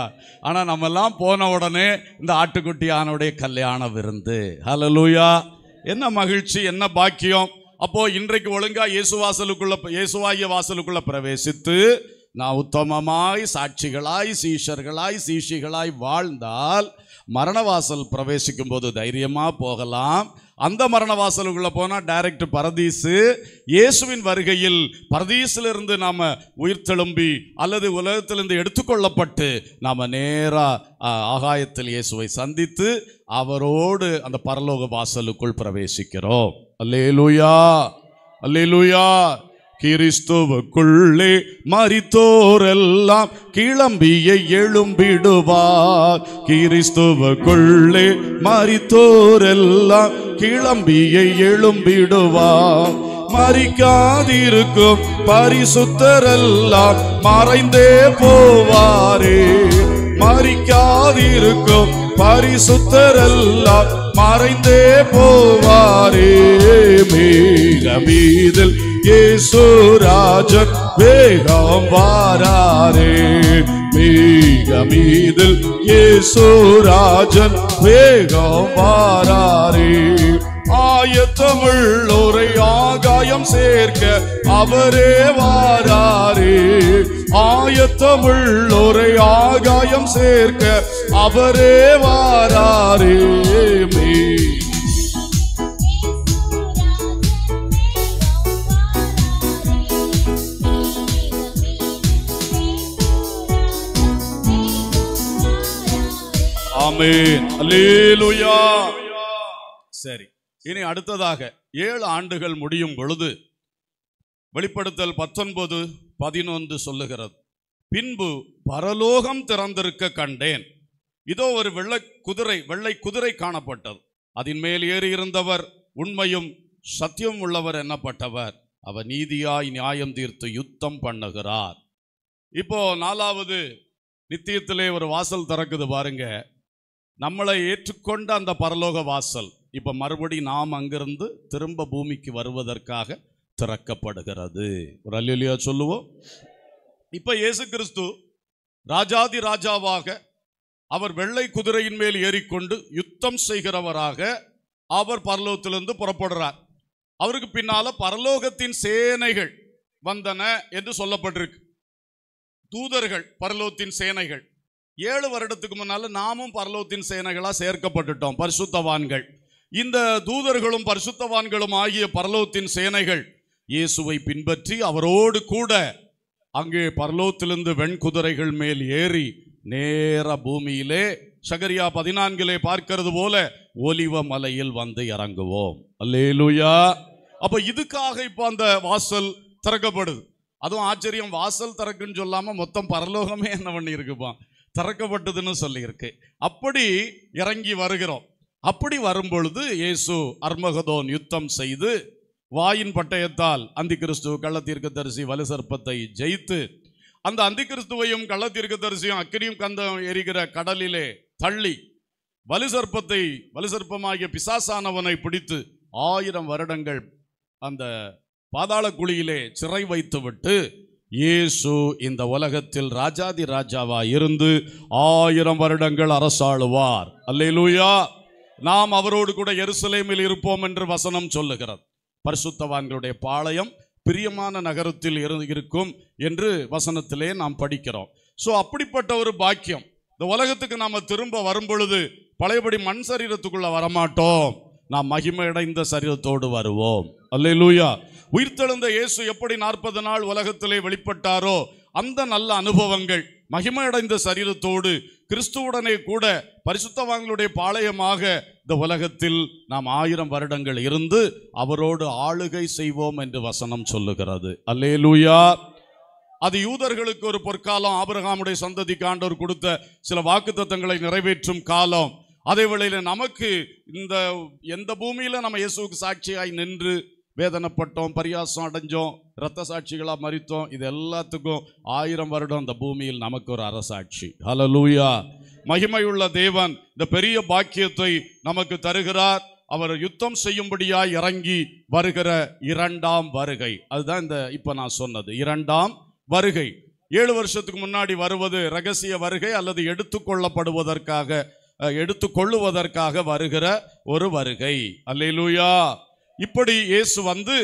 Speaker 1: ஆனால் நம்மெல்லாம் போன உடனே இந்த ஆட்டுக்குட்டி ஆணுடைய கல்யாண விருந்து லூயா என்ன மகிழ்ச்சி என்ன பாக்கியம் அப்போது இன்றைக்கு ஒழுங்காக இயேசு வாசலுக்குள்ளே இயேசுவாகிய வாசலுக்குள்ளே பிரவேசித்து நான் உத்தமமாய் சாட்சிகளாய் சீஷர்களாய் சீஷிகளாய் வாழ்ந்தால் மரணவாசல் பிரவேசிக்கும் போது தைரியமாக போகலாம் அந்த மரணவாசலுக்குள்ளே போனால் டைரக்ட் பரதீஸு இயேசுவின் வருகையில் பரதீஸிலிருந்து நாம் உயிர் தெழும்பி அல்லது உலகத்திலிருந்து எடுத்துக்கொள்ளப்பட்டு நாம் நேராக ஆகாயத்தில் இயேசுவை சந்தித்து அவரோடு அந்த பரலோக வாசலுக்குள் பிரவேசிக்கிறோம் அல்லேலூயா அல்லேலூயா கிறிஸ்துவுக்குள்ளே மறித்தோரெல்லாம் கிளம்பிய எழும்பிடுவார் கிறிஸ்துவுக்குள்ளே மறித்தோரெல்லாம் கிளம்பிய எழும்பிடுவார் மறிக்காதிருக்கும் பரிசுத்தரெல்லாம் மறைந்தே போவாரே மறிக்காதிருக்கும் பரிசுத்தரெல்லாம் மறைந்தே போவாரே மேகமீதில் യേശുരാജൻ வேகம் வாராரே മേഘമീതിൽ യേശുരാജൻ வேகம் வாராரே ஆயத்தமிழ் ஒரே ஆகாயம் சேர்க்க அவரே வாராரே ஆயத்தமிழ் ஒரே ஆகாயம் சேர்க்க அவரே வாராரே மே சரி இனி அடுத்ததாக ஏழு ஆண்டுகள் முடியும் பொழுது வெளிப்படுத்தல் பத்தொன்பது பதினொன்று சொல்லுகிறது பின்பு பரலோகம் திறந்திருக்க கண்டேன் இதோ ஒரு வெள்ளை குதிரை வெள்ளை குதிரை காணப்பட்டது அதன் மேல் ஏறியிருந்தவர் உண்மையும் சத்தியம் உள்ளவர் என்னப்பட்டவர் அவர் நீதியாய் நியாயம் தீர்த்து யுத்தம் பண்ணுகிறார் இப்போ நாலாவது நித்தியத்திலே ஒரு வாசல் திறக்குது பாருங்க நம்மளை ஏற்றுக்கொண்ட அந்த பரலோக வாசல் இப்போ மறுபடி நாம் அங்கிருந்து திரும்ப பூமிக்கு வருவதற்காக திறக்கப்படுகிறது ஒரு அல்லா சொல்லுவோம் இப்போ இயேசு கிறிஸ்து ராஜாதி ராஜாவாக அவர் வெள்ளை குதிரையின் மேல் ஏறிக்கொண்டு யுத்தம் செய்கிறவராக அவர் பரலோகத்திலிருந்து புறப்படுறார் அவருக்கு பின்னால பரலோகத்தின் சேனைகள் வந்தன என்று சொல்லப்பட்டிருக்கு தூதர்கள் பரலோகத்தின் சேனைகள் ஏழு வருடத்துக்கு முன்னால் நாமும் பரலோத்தின் சேனைகளாக சேர்க்கப்பட்டுட்டோம் பரிசுத்தவான்கள் இந்த தூதர்களும் பரிசுத்தவான்களும் ஆகிய பரலோத்தின் சேனைகள் இயேசுவை பின்பற்றி அவரோடு கூட அங்கே பரலோத்திலிருந்து வெண்குதிரைகள் மேல் ஏறி நேர பூமியிலே சகரியா பதினான்கிலே பார்க்கிறது போல ஒலிவ மலையில் வந்து இறங்குவோம் அல்லேலுயா அப்ப இதுக்காக இப்போ அந்த வாசல் திறக்கப்படுது அதுவும் ஆச்சரியம் வாசல் திறக்குன்னு சொல்லாம மொத்தம் பரலோகமே என்ன பண்ணி இருக்குப்பான் திறக்கப்பட்டதுன்னு சொல்லியிருக்கு அப்படி இறங்கி வருகிறோம் அப்படி வரும்பொழுது இயேசு அர்மகதோன் யுத்தம் செய்து வாயின் பட்டயத்தால் அந்திகிறிஸ்து கள்ளத்தீர்க்க தரிசி வலுசர்ப்பத்தை ஜெயித்து அந்த அந்தி கிறிஸ்துவையும் கள்ளத்தீர்க்க தரிசியும் அக்கிரியும் கந்தம் எரிகிற கடலிலே தள்ளி வலுசர்ப்பத்தை வலுசர்ப்பமாகிய பிசாசானவனை பிடித்து ஆயிரம் வருடங்கள் அந்த பாதாள குழியிலே சிறை வைத்துவிட்டு இயேசு இந்த உலகத்தில் ராஜாதி ராஜாவா இருந்து ஆயிரம் வருடங்கள் அரசாளுவார் அல்லையிலூயா நாம் அவரோடு கூட எருசலேமில் இருப்போம் என்று வசனம் சொல்லுகிறது பரிசுத்தவான்களுடைய பாளையம் பிரியமான நகரத்தில் இருக்கும் என்று வசனத்திலே நாம் படிக்கிறோம் ஸோ அப்படிப்பட்ட ஒரு பாக்கியம் இந்த உலகத்துக்கு நாம் திரும்ப வரும் பொழுது பழையபடி மண் சரீரத்துக்குள்ளே வரமாட்டோம் நாம் மகிமையடைந்த சரீரத்தோடு வருவோம் லூயா உயிர்த்தெழுந்த இயேசு எப்படி நாற்பது நாள் உலகத்திலே வெளிப்பட்டாரோ அந்த நல்ல அனுபவங்கள் மகிமையடைந்த சரீரத்தோடு கிறிஸ்துவுடனே கூட பரிசுத்தவான்களுடைய பாளையமாக இந்த உலகத்தில் நாம் ஆயிரம் வருடங்கள் இருந்து அவரோடு ஆளுகை செய்வோம் என்று வசனம் சொல்லுகிறது அல்லே லூயா அது யூதர்களுக்கு ஒரு பொற்காலம் ஆபிரகாமுடைய சந்ததி காண்டோர் கொடுத்த சில தத்துவங்களை நிறைவேற்றும் காலம் அதே வேளையில் நமக்கு இந்த எந்த பூமியில் நம்ம இயேசுக்கு சாட்சியாய் நின்று வேதனைப்பட்டோம் பரியாசம் அடைஞ்சோம் இரத்த சாட்சிகளாக மறித்தோம் இது எல்லாத்துக்கும் ஆயிரம் வருடம் இந்த பூமியில் நமக்கு ஒரு அரசாட்சி ஹலோ லூயா மகிமையுள்ள தேவன் இந்த பெரிய பாக்கியத்தை நமக்கு தருகிறார் அவர் யுத்தம் செய்யும்படியா இறங்கி வருகிற இரண்டாம் வருகை அதுதான் இந்த இப்போ நான் சொன்னது இரண்டாம் வருகை ஏழு வருஷத்துக்கு முன்னாடி வருவது ரகசிய வருகை அல்லது எடுத்துக்கொள்ளப்படுவதற்காக எடுத்துக்கொள்ளுவதற்காக வருகிற ஒரு வருகை அல்லையிலூயா இப்படி இயேசு வந்து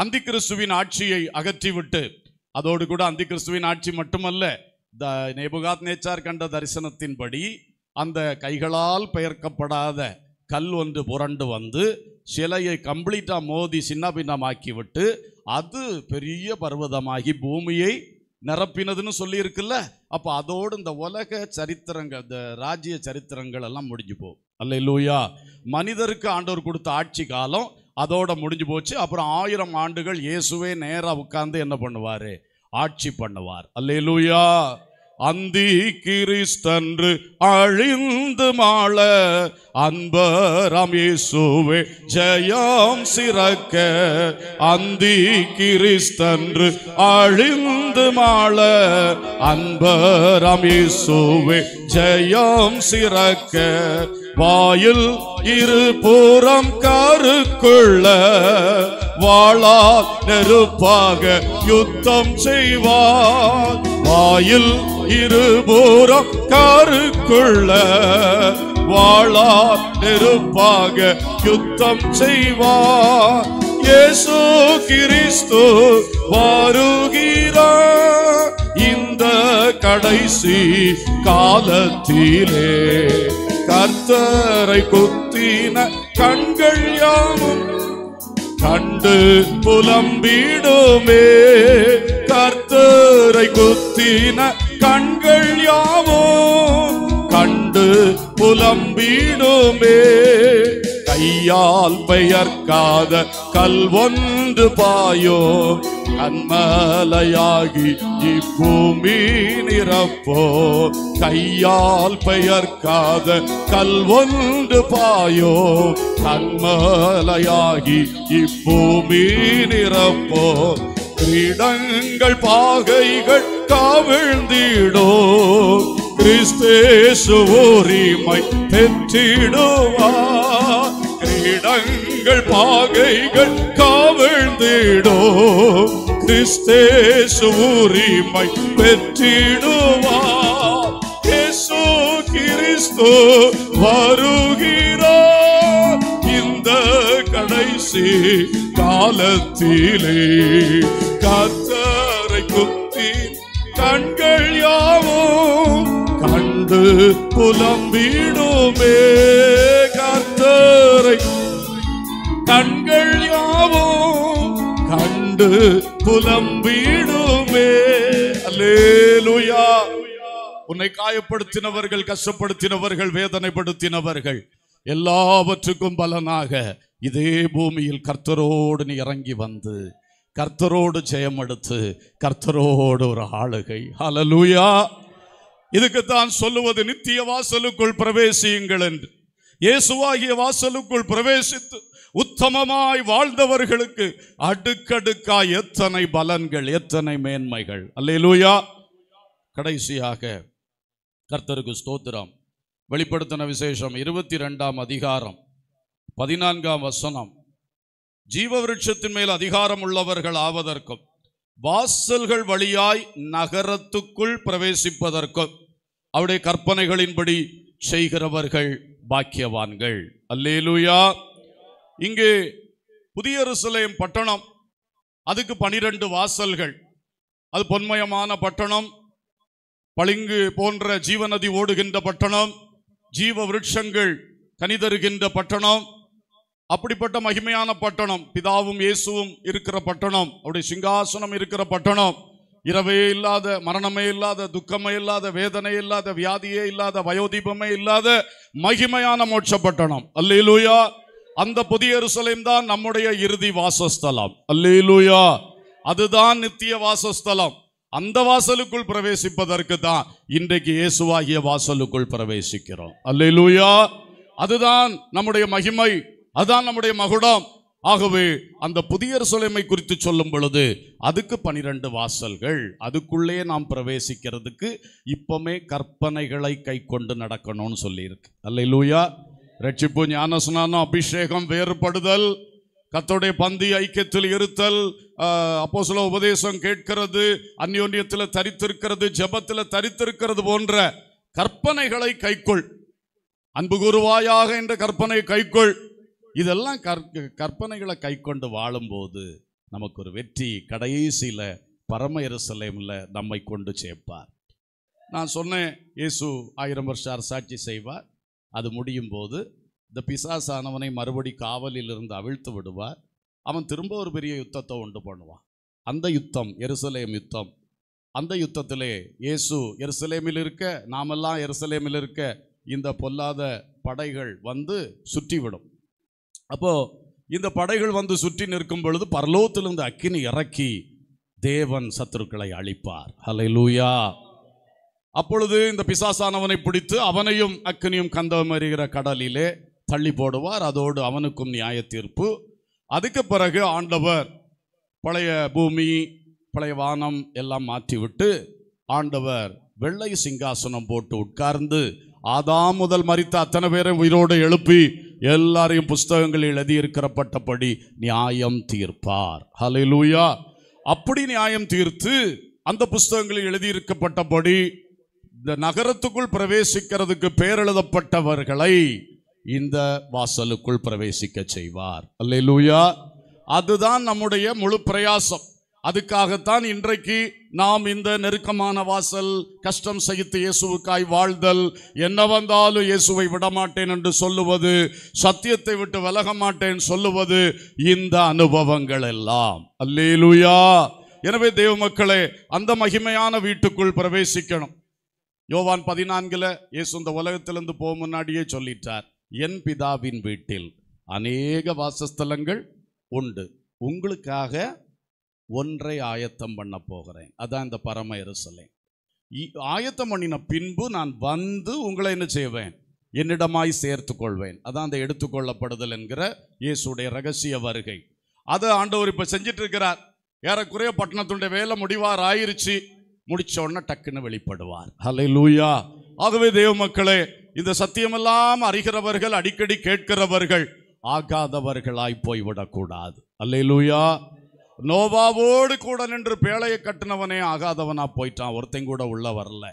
Speaker 1: அந்தி கிறிஸ்துவின் ஆட்சியை அகற்றிவிட்டு அதோடு கூட அந்தி கிறிஸ்துவின் ஆட்சி மட்டுமல்ல த நேபுகாத் நேச்சார் கண்ட தரிசனத்தின்படி அந்த கைகளால் பெயர்க்கப்படாத கல் ஒன்று புரண்டு வந்து சிலையை கம்ப்ளீட்டாக மோதி சின்ன பின்னமாக்கிவிட்டு அது பெரிய பர்வதமாகி பூமியை நிரப்பினதுன்னு சொல்லியிருக்குல்ல அப்போ அதோடு இந்த உலக சரித்திரங்கள் இந்த ராஜ்ய சரித்திரங்கள் எல்லாம் முடிஞ்சு போகும் அல்ல லூயா மனிதருக்கு ஆண்டவர் கொடுத்த ஆட்சி காலம் அதோட முடிஞ்சு போச்சு அப்புறம் ஆயிரம் ஆண்டுகள் இயேசுவே நேராக உட்கார்ந்து என்ன பண்ணுவார் ஆட்சி பண்ணுவார் அல்லேலூயா அந்தி கிறிஸ்தன்று அழிந்து மாள அன்ப ரமேசுவே ஜெயாம் சிறக்க அந்தி கிறிஸ்தன்று அழிந்து மாள அன்ப ரமேசுவே ஜெயாம் சிறக்க வாயில் இரு பூரம் காருக்குள்ள வாழா நெருப்பாக யுத்தம் செய்வார் வாயில் இரு பூரம் காருக்குள்ள வாழா நெருப்பாக யுத்தம் செய்வார் இயேசு கிறிஸ்து வாருகிறார் இந்த கடைசி காலத்திலே கர்த்தரை குத்தின கண்கள் யாவும் கண்டு புலம்பிடுமே கர்த்தரை குத்தின கண்கள் யாவும் கண்டு புலம்பிடுமே கையால் பெயர்க்காத கல்வொன்று பாயோ கண்மலையாகி இப்பூமி நிரப்போ கையால் பெயர்க்காத கல்வொன்று பாயோ கண்மலையாகி இப்பூமி நிரப்போ கிரீடங்கள் பாகைகள் காவிழ்ந்திடோ கிறிஸ்தேசு உரிமை பெற்றிடுவார் இடங்கள் பாகைகள் காவிழ்ந்திடோ கிறிஸ்தே சூரிமை பெற்றிடுவா கேசு கிறிஸ்தோ வருகிறோ இந்த கடைசி காலத்திலே கத்தரை குத்தி கண்கள் யாவோ கண்டு புலம்பிடுமே கொண்டு புலம்பிடுமே அலேலுயா உன்னை காயப்படுத்தினவர்கள் கஷ்டப்படுத்தினவர்கள் வேதனைப்படுத்தினவர்கள் எல்லாவற்றுக்கும் பலனாக இதே பூமியில் கர்த்தரோடு நீ இறங்கி வந்து கர்த்தரோடு ஜெயமெடுத்து கர்த்தரோடு ஒரு ஆளுகை ஹலலூயா இதுக்குத்தான் சொல்லுவது நித்திய வாசலுக்குள் பிரவேசியுங்கள் என்று இயேசுவாகிய வாசலுக்குள் பிரவேசித்து உத்தமமாய் வாழ்ந்தவர்களுக்கு அடுக்கடுக்கா எத்தனை பலன்கள் எத்தனை மேன்மைகள் அல்லையிலூயா கடைசியாக கர்த்தருக்கு ஸ்தோத்திரம் வெளிப்படுத்தின விசேஷம் இருபத்தி ரெண்டாம் அதிகாரம் பதினான்காம் வசனம் விருட்சத்தின் மேல் அதிகாரம் உள்ளவர்கள் ஆவதற்கும் வாசல்கள் வழியாய் நகரத்துக்குள் பிரவேசிப்பதற்கும் அவருடைய கற்பனைகளின்படி செய்கிறவர்கள் பாக்கியவான்கள் அல்லேலூயா இங்கு புதிய சிலையும் பட்டணம் அதுக்கு பனிரெண்டு வாசல்கள் அது பொன்மயமான பட்டணம் பளிங்கு போன்ற ஜீவநதி ஓடுகின்ற பட்டணம் ஜீவ விருட்சங்கள் கனிதருகின்ற பட்டணம் அப்படிப்பட்ட மகிமையான பட்டணம் பிதாவும் இயேசுவும் இருக்கிற பட்டணம் அப்படி சிங்காசனம் இருக்கிற பட்டணம் இரவே இல்லாத மரணமே இல்லாத துக்கமே இல்லாத வேதனை இல்லாத வியாதியே இல்லாத வயோதீபமே இல்லாத மகிமையான மோட்ச பட்டணம் அல்லையிலூயா அந்த புதிய எருசலேம் தான் நம்முடைய இறுதி வாசஸ்தலம் அல்லேலூயா அதுதான் நித்திய வாசஸ்தலம் அந்த வாசலுக்குள் பிரவேசிப்பதற்கு தான் இன்றைக்கு இயேசுவாகிய வாசலுக்குள் பிரவேசிக்கிறோம் அல்லேலூயா அதுதான் நம்முடைய மகிமை அதுதான் நம்முடைய மகுடம் ஆகவே அந்த புதிய சொலைமை குறித்து சொல்லும் பொழுது அதுக்கு பனிரெண்டு வாசல்கள் அதுக்குள்ளே நாம் பிரவேசிக்கிறதுக்கு இப்பமே கற்பனைகளை கை கொண்டு நடக்கணும்னு சொல்லியிருக்கு அல்ல லூயா ரட்சிப்பு ஞானஸ்நானம் அபிஷேகம் வேறுபடுதல் கத்தோடைய பந்தி ஐக்கியத்தில் இருத்தல் அப்போ சில உபதேசம் கேட்கிறது அந்யோன்யத்தில் தரித்திருக்கிறது ஜபத்தில் தரித்திருக்கிறது போன்ற கற்பனைகளை கைக்கொள் அன்பு குருவாயாக என்ற கற்பனை கைக்கொள் இதெல்லாம் கற்பனைகளை கைக்கொண்டு வாழும்போது நமக்கு ஒரு வெற்றி கடைசியில் பரம நம்மை கொண்டு சேர்ப்பார் நான் சொன்னேன் இயேசு ஆயிரம் வருஷம் அரசாட்சி செய்வார் அது முடியும் போது இந்த பிசாசானவனை மறுபடி காவலில் இருந்து அவிழ்த்து விடுவார் அவன் திரும்ப ஒரு பெரிய யுத்தத்தை உண்டு பண்ணுவான் அந்த யுத்தம் எருசலேம் யுத்தம் அந்த யுத்தத்திலே இயேசு எருசலேமில் இருக்க நாமெல்லாம் எருசலேமில் இருக்க இந்த பொல்லாத படைகள் வந்து சுற்றிவிடும் அப்போது இந்த படைகள் வந்து சுற்றி நிற்கும் பொழுது பரலோகத்திலிருந்து அக்கினி இறக்கி தேவன் சத்துருக்களை அழிப்பார் ஹலை லூயா அப்பொழுது இந்த பிசாசானவனை பிடித்து அவனையும் அக்கனியும் கந்தம் அறிகிற கடலிலே தள்ளி போடுவார் அதோடு அவனுக்கும் நியாய தீர்ப்பு அதுக்கு பிறகு ஆண்டவர் பழைய பூமி பழைய வானம் எல்லாம் மாற்றிவிட்டு ஆண்டவர் வெள்ளை சிங்காசனம் போட்டு உட்கார்ந்து ஆதாம் முதல் மறித்த அத்தனை பேரை உயிரோடு எழுப்பி எல்லாரையும் புஸ்தகங்களில் எழுதி இருக்கிறப்பட்டபடி நியாயம் தீர்ப்பார் ஹலை லூயா அப்படி நியாயம் தீர்த்து அந்த புஸ்தகங்களில் எழுதியிருக்கப்பட்டபடி இந்த நகரத்துக்குள் பிரவேசிக்கிறதுக்கு பேரெழுதப்பட்டவர்களை இந்த வாசலுக்குள் பிரவேசிக்க செய்வார் அல்லூயா அதுதான் நம்முடைய முழு பிரயாசம் அதுக்காகத்தான் இன்றைக்கு நாம் இந்த நெருக்கமான வாசல் கஷ்டம் சகித்து இயேசுவுக்காய் வாழ்தல் என்ன வந்தாலும் இயேசுவை விடமாட்டேன் என்று சொல்லுவது சத்தியத்தை விட்டு விலக மாட்டேன் சொல்லுவது இந்த அனுபவங்கள் எல்லாம் அல்லேலுயா எனவே தேவ மக்களே அந்த மகிமையான வீட்டுக்குள் பிரவேசிக்கணும் யோவான் பதினான்கில் இயேசு இந்த உலகத்திலிருந்து போக முன்னாடியே சொல்லிட்டார் என் பிதாவின் வீட்டில் அநேக வாசஸ்தலங்கள் உண்டு உங்களுக்காக ஒன்றை ஆயத்தம் பண்ண போகிறேன் அதான் இந்த பரம எருசலை ஆயத்தம் பண்ணின பின்பு நான் வந்து உங்களை என்ன செய்வேன் என்னிடமாய் சேர்த்து கொள்வேன் அதான் அந்த எடுத்துக்கொள்ளப்படுதல் என்கிற இயேசுடைய ரகசிய வருகை அதை ஆண்டவர் இப்போ செஞ்சிட்டு இருக்கிறார் ஏறக்குறைய பட்டணத்துடைய வேலை முடிவார் ஆயிருச்சு முடிச்ச உடனே டக்குன்னு வெளிப்படுவார் ஹலே லூயா ஆகவே தேவ மக்களே இந்த சத்தியமெல்லாம் அறிகிறவர்கள் அடிக்கடி கேட்கிறவர்கள் ஆகாதவர்களாய் போய்விடக்கூடாது அல்லே லூயா நோவாவோடு கூட நின்று பேழையை கட்டினவனே ஆகாதவனா போயிட்டான் ஒருத்தன் கூட உள்ள வரல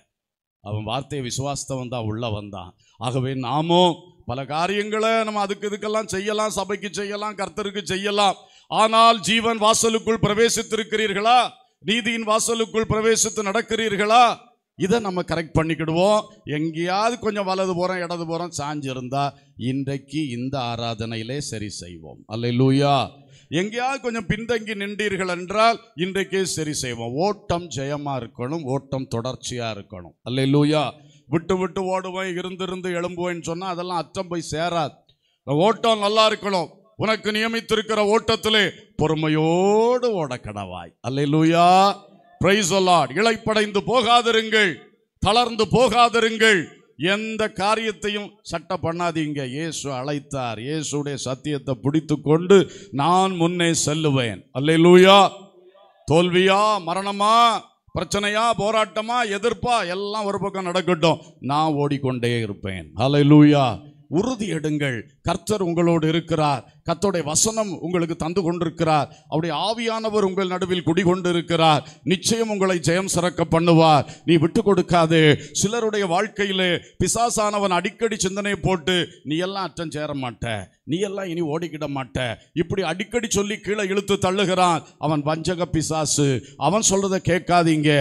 Speaker 1: அவன் வார்த்தையை விசுவாசத்தவன் தான் உள்ள வந்தான் ஆகவே நாமும் பல காரியங்களை நம்ம அதுக்கு இதுக்கெல்லாம் செய்யலாம் சபைக்கு செய்யலாம் கர்த்தருக்கு செய்யலாம் ஆனால் ஜீவன் வாசலுக்குள் பிரவேசித்திருக்கிறீர்களா நீதியின் வாசலுக்குள் பிரவேசித்து நடக்கிறீர்களா இதை நம்ம கரெக்ட் பண்ணிக்கிடுவோம் எங்கேயாவது கொஞ்சம் வலது போகிறோம் இடது போகிறோம் சாஞ்சிருந்தா இன்றைக்கு இந்த ஆராதனையிலே சரி செய்வோம் அல்ல லூயா எங்கேயாவது கொஞ்சம் பின்தங்கி நின்றீர்கள் என்றால் இன்றைக்கே சரி செய்வோம் ஓட்டம் ஜெயமாக இருக்கணும் ஓட்டம் தொடர்ச்சியாக இருக்கணும் அல்ல லூயா விட்டு விட்டு ஓடுவேன் இருந்திருந்து எழும்புவேன்னு சொன்னால் அதெல்லாம் அச்சம் போய் சேராது ஓட்டம் நல்லா இருக்கணும் உனக்கு நியமித்திருக்கிற ஓட்டத்திலே பொறுமையோடு ஓட கடவாய் அல்லூயா பிரைஸ் இழைப்படைந்து போகாதிருங்கள் தளர்ந்து போகாதிருங்கள் எந்த காரியத்தையும் சட்ட பண்ணாதீங்க இயேசு அழைத்தார் இயேசுடைய சத்தியத்தை பிடித்து கொண்டு நான் முன்னே செல்லுவேன் அல்லே லூயா தோல்வியா மரணமா பிரச்சனையா போராட்டமா எதிர்ப்பா எல்லாம் ஒரு பக்கம் நடக்கட்டும் நான் ஓடிக்கொண்டே இருப்பேன் அலை லூயா உறுதி எடுங்கள் கர்த்தர் உங்களோடு இருக்கிறார் கத்தோடைய வசனம் உங்களுக்கு தந்து கொண்டிருக்கிறார் அவருடைய ஆவியானவர் உங்கள் நடுவில் குடிகொண்டிருக்கிறார் நிச்சயம் உங்களை ஜெயம் சிறக்க பண்ணுவார் நீ விட்டு கொடுக்காது சிலருடைய வாழ்க்கையிலே பிசாசானவன் அடிக்கடி சிந்தனை போட்டு நீ எல்லாம் அச்சம் சேர மாட்டேன் நீ எல்லாம் இனி ஓடிக்கிட மாட்ட இப்படி அடிக்கடி சொல்லி கீழே இழுத்து தள்ளுகிறான் அவன் வஞ்சக பிசாசு அவன் சொல்றதை கேட்காதீங்க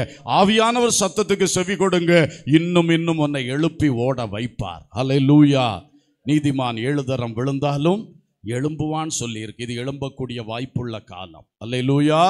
Speaker 1: ஆவியானவர் சத்தத்துக்கு செவி கொடுங்க இன்னும் இன்னும் உன்னை எழுப்பி ஓட வைப்பார் அலை லூயா நீதிமான் ஏழுதரம் விழுந்தாலும் எழும்புவான் சொல்லியிருக்கு இது எழும்பக்கூடிய வாய்ப்புள்ள காலம் அல்ல லூயா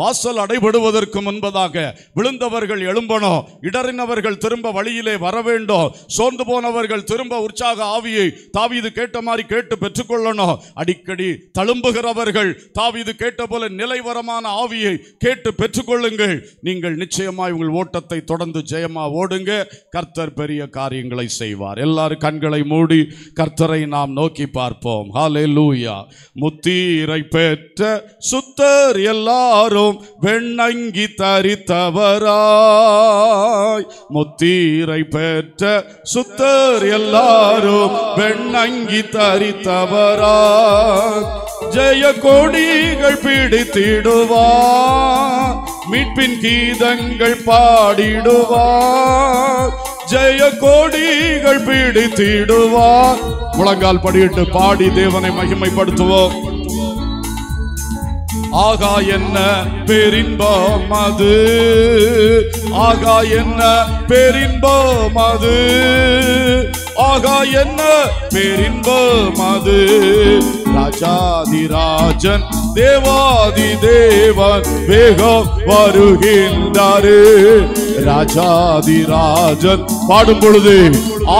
Speaker 1: வாசல் அடைபடுவதற்கு முன்பதாக விழுந்தவர்கள் எழும்பணும் இடறினவர்கள் திரும்ப வழியிலே வர வேண்டும் சோர்ந்து போனவர்கள் திரும்ப உற்சாக ஆவியை தாவிது கேட்ட மாதிரி கேட்டு பெற்றுக்கொள்ளணும் அடிக்கடி தழும்புகிறவர்கள் தாவிது கேட்ட போல நிலைவரமான ஆவியை கேட்டு பெற்றுக்கொள்ளுங்கள் நீங்கள் நிச்சயமாய் உங்கள் ஓட்டத்தை தொடர்ந்து ஜெயமா ஓடுங்க கர்த்தர் பெரிய காரியங்களை செய்வார் எல்லாரும் கண்களை மூடி கர்த்தரை நாம் நோக்கி பார்ப்போம் ஹாலே ஹலலூயா முத்தீரை பெற்ற சுத்தர் எல்லாரும் வெண்ணங்கி தரித்தவராய் முத்தீரை பெற்ற சுத்தர் எல்லாரும் வெண்ணங்கி தரித்தவராய் ஜெய கொடிகள் பிடித்திடுவா மீட்பின் கீதங்கள் பாடிடுவார் ஜெய கோடிகள் பீடித்திடுவார் முழங்கால் படியிட்டு பாடி தேவனை மகிமைப்படுத்துவோம் ஆகா என்ன பெரின்போம் அது ஆகா என்ன பெரின்போம் அது ஆகா என்ன பெரின்போம் அது ராஜாதி ராஜன் தேவாதி தேவன் வேகம் வருகின்றாரு ராஜன் பாடும் பொழுது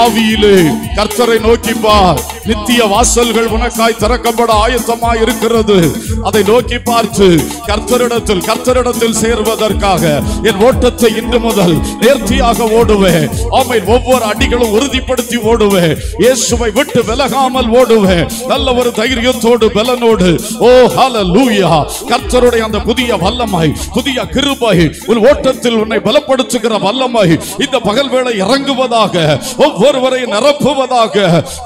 Speaker 1: ஆவியிலே கர்த்தரை நோக்கி பார் நித்திய வாசல்கள் உனக்காய் திறக்கப்பட ஆயத்தமாய் இருக்கிறது அதை நோக்கி பார்த்து கர்த்தரிடத்தில் கர்த்தரிடத்தில் சேர்வதற்காக என் ஓட்டத்தை இன்று முதல் நேர்த்தியாக ஓடுவேன் அவை ஒவ்வொரு அடிகளும் உறுதிப்படுத்தி ஓடுவேன் இயேசுவை விட்டு விலகாமல் ஓடுவேன் நல்ல ஒரு தைரியம் ஆரோக்கியத்தோடு பலனோடு ஓ ஹால லூயா கர்த்தருடைய அந்த புதிய வல்லமாய் புதிய கிருபாய் உன் ஓட்டத்தில் உன்னை பலப்படுத்துகிற வல்லமாய் இந்த பகல் வேளை இறங்குவதாக ஒவ்வொருவரை நிரப்புவதாக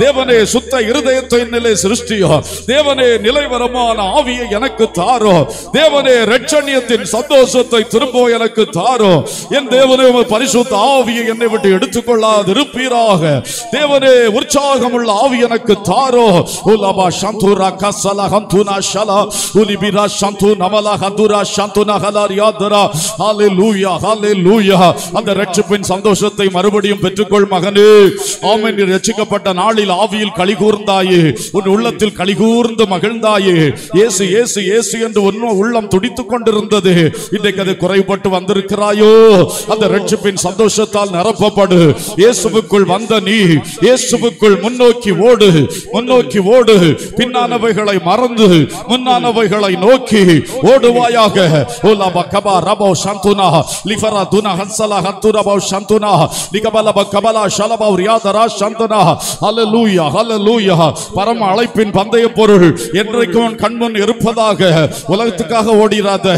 Speaker 1: தேவனே சுத்த இருதயத்தை நிலை சிருஷ்டியோ தேவனே நிலைவரமான ஆவியை எனக்கு தாரோ தேவனே ரட்சணியத்தின் சந்தோஷத்தை திரும்ப எனக்கு தாரோ என் தேவனே பரிசுத்த ஆவியை என்னை விட்டு எடுத்துக்கொள்ளாதிருப்பீராக தேவனே உற்சாகம் உள்ள ஆவி எனக்கு தாரோ உலபா சந்த kasala shala shantu shantu hallelujah hallelujah சந்தோஷத்தை மறுபடியும் பெற்றுக்கொள் மகனே ஆமென் நீ ரட்சிக்கப்பட்ட நாளில் ஆவியில் கலிகூர்ந்தாயே உன் உள்ளத்தில் கலிகூர்ந்து மகிழ்ந்தாயே இயேசு இயேசு இயேசு என்று உன் உள்ளம் துடித்துக் கொண்டிருந்தது இன்றைக்கு அது குறைபட்டு வந்திருக்கிறாயோ அந்த ரட்சிப்பின் சந்தோஷத்தால் நிரப்பப்படு இயேசுவுக்குள் வந்த நீ இயேசுவுக்குள் முன்னோக்கி ஓடு முன்னோக்கி ஓடு பின் பின்னானவைகளை மறந்து முன்னானவைகளை நோக்கி ஓடுவாயாக பரம அழைப்பின் பந்தய பொருள் என்றைக்கும் கண்முன் இருப்பதாக உலகத்துக்காக ஓடிராத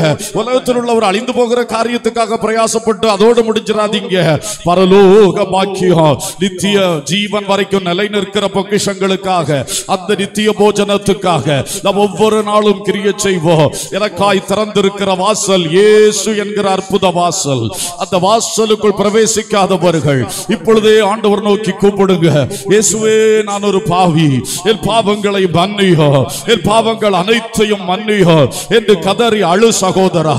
Speaker 1: உலகத்தில் உள்ளவர் அழிந்து போகிற காரியத்துக்காக பிரயாசப்பட்டு அதோடு முடிஞ்சிடாதீங்க பரலோக பாக்கியம் நித்திய ஜீவன் வரைக்கும் நிலை நிற்கிற பொக்கிஷங்களுக்காக அந்த நித்திய போஜ ஜனத்துக்காக நாம் ஒவ்வொரு நாளும் கிரிய செய்வோம் எனக்காய் திறந்திருக்கிற வாசல் இயேசு என்கிற அற்புத வாசல் அந்த வாசலுக்குள் பிரவேசிக்காதவர்கள் இப்பொழுதே ஆண்டவர் நோக்கி கூப்பிடுங்க இயேசுவே நான் ஒரு பாவி என் பாவங்களை மன்னியோ என் பாவங்கள் அனைத்தையும் மன்னியோ என்று கதறி அழு சகோதரா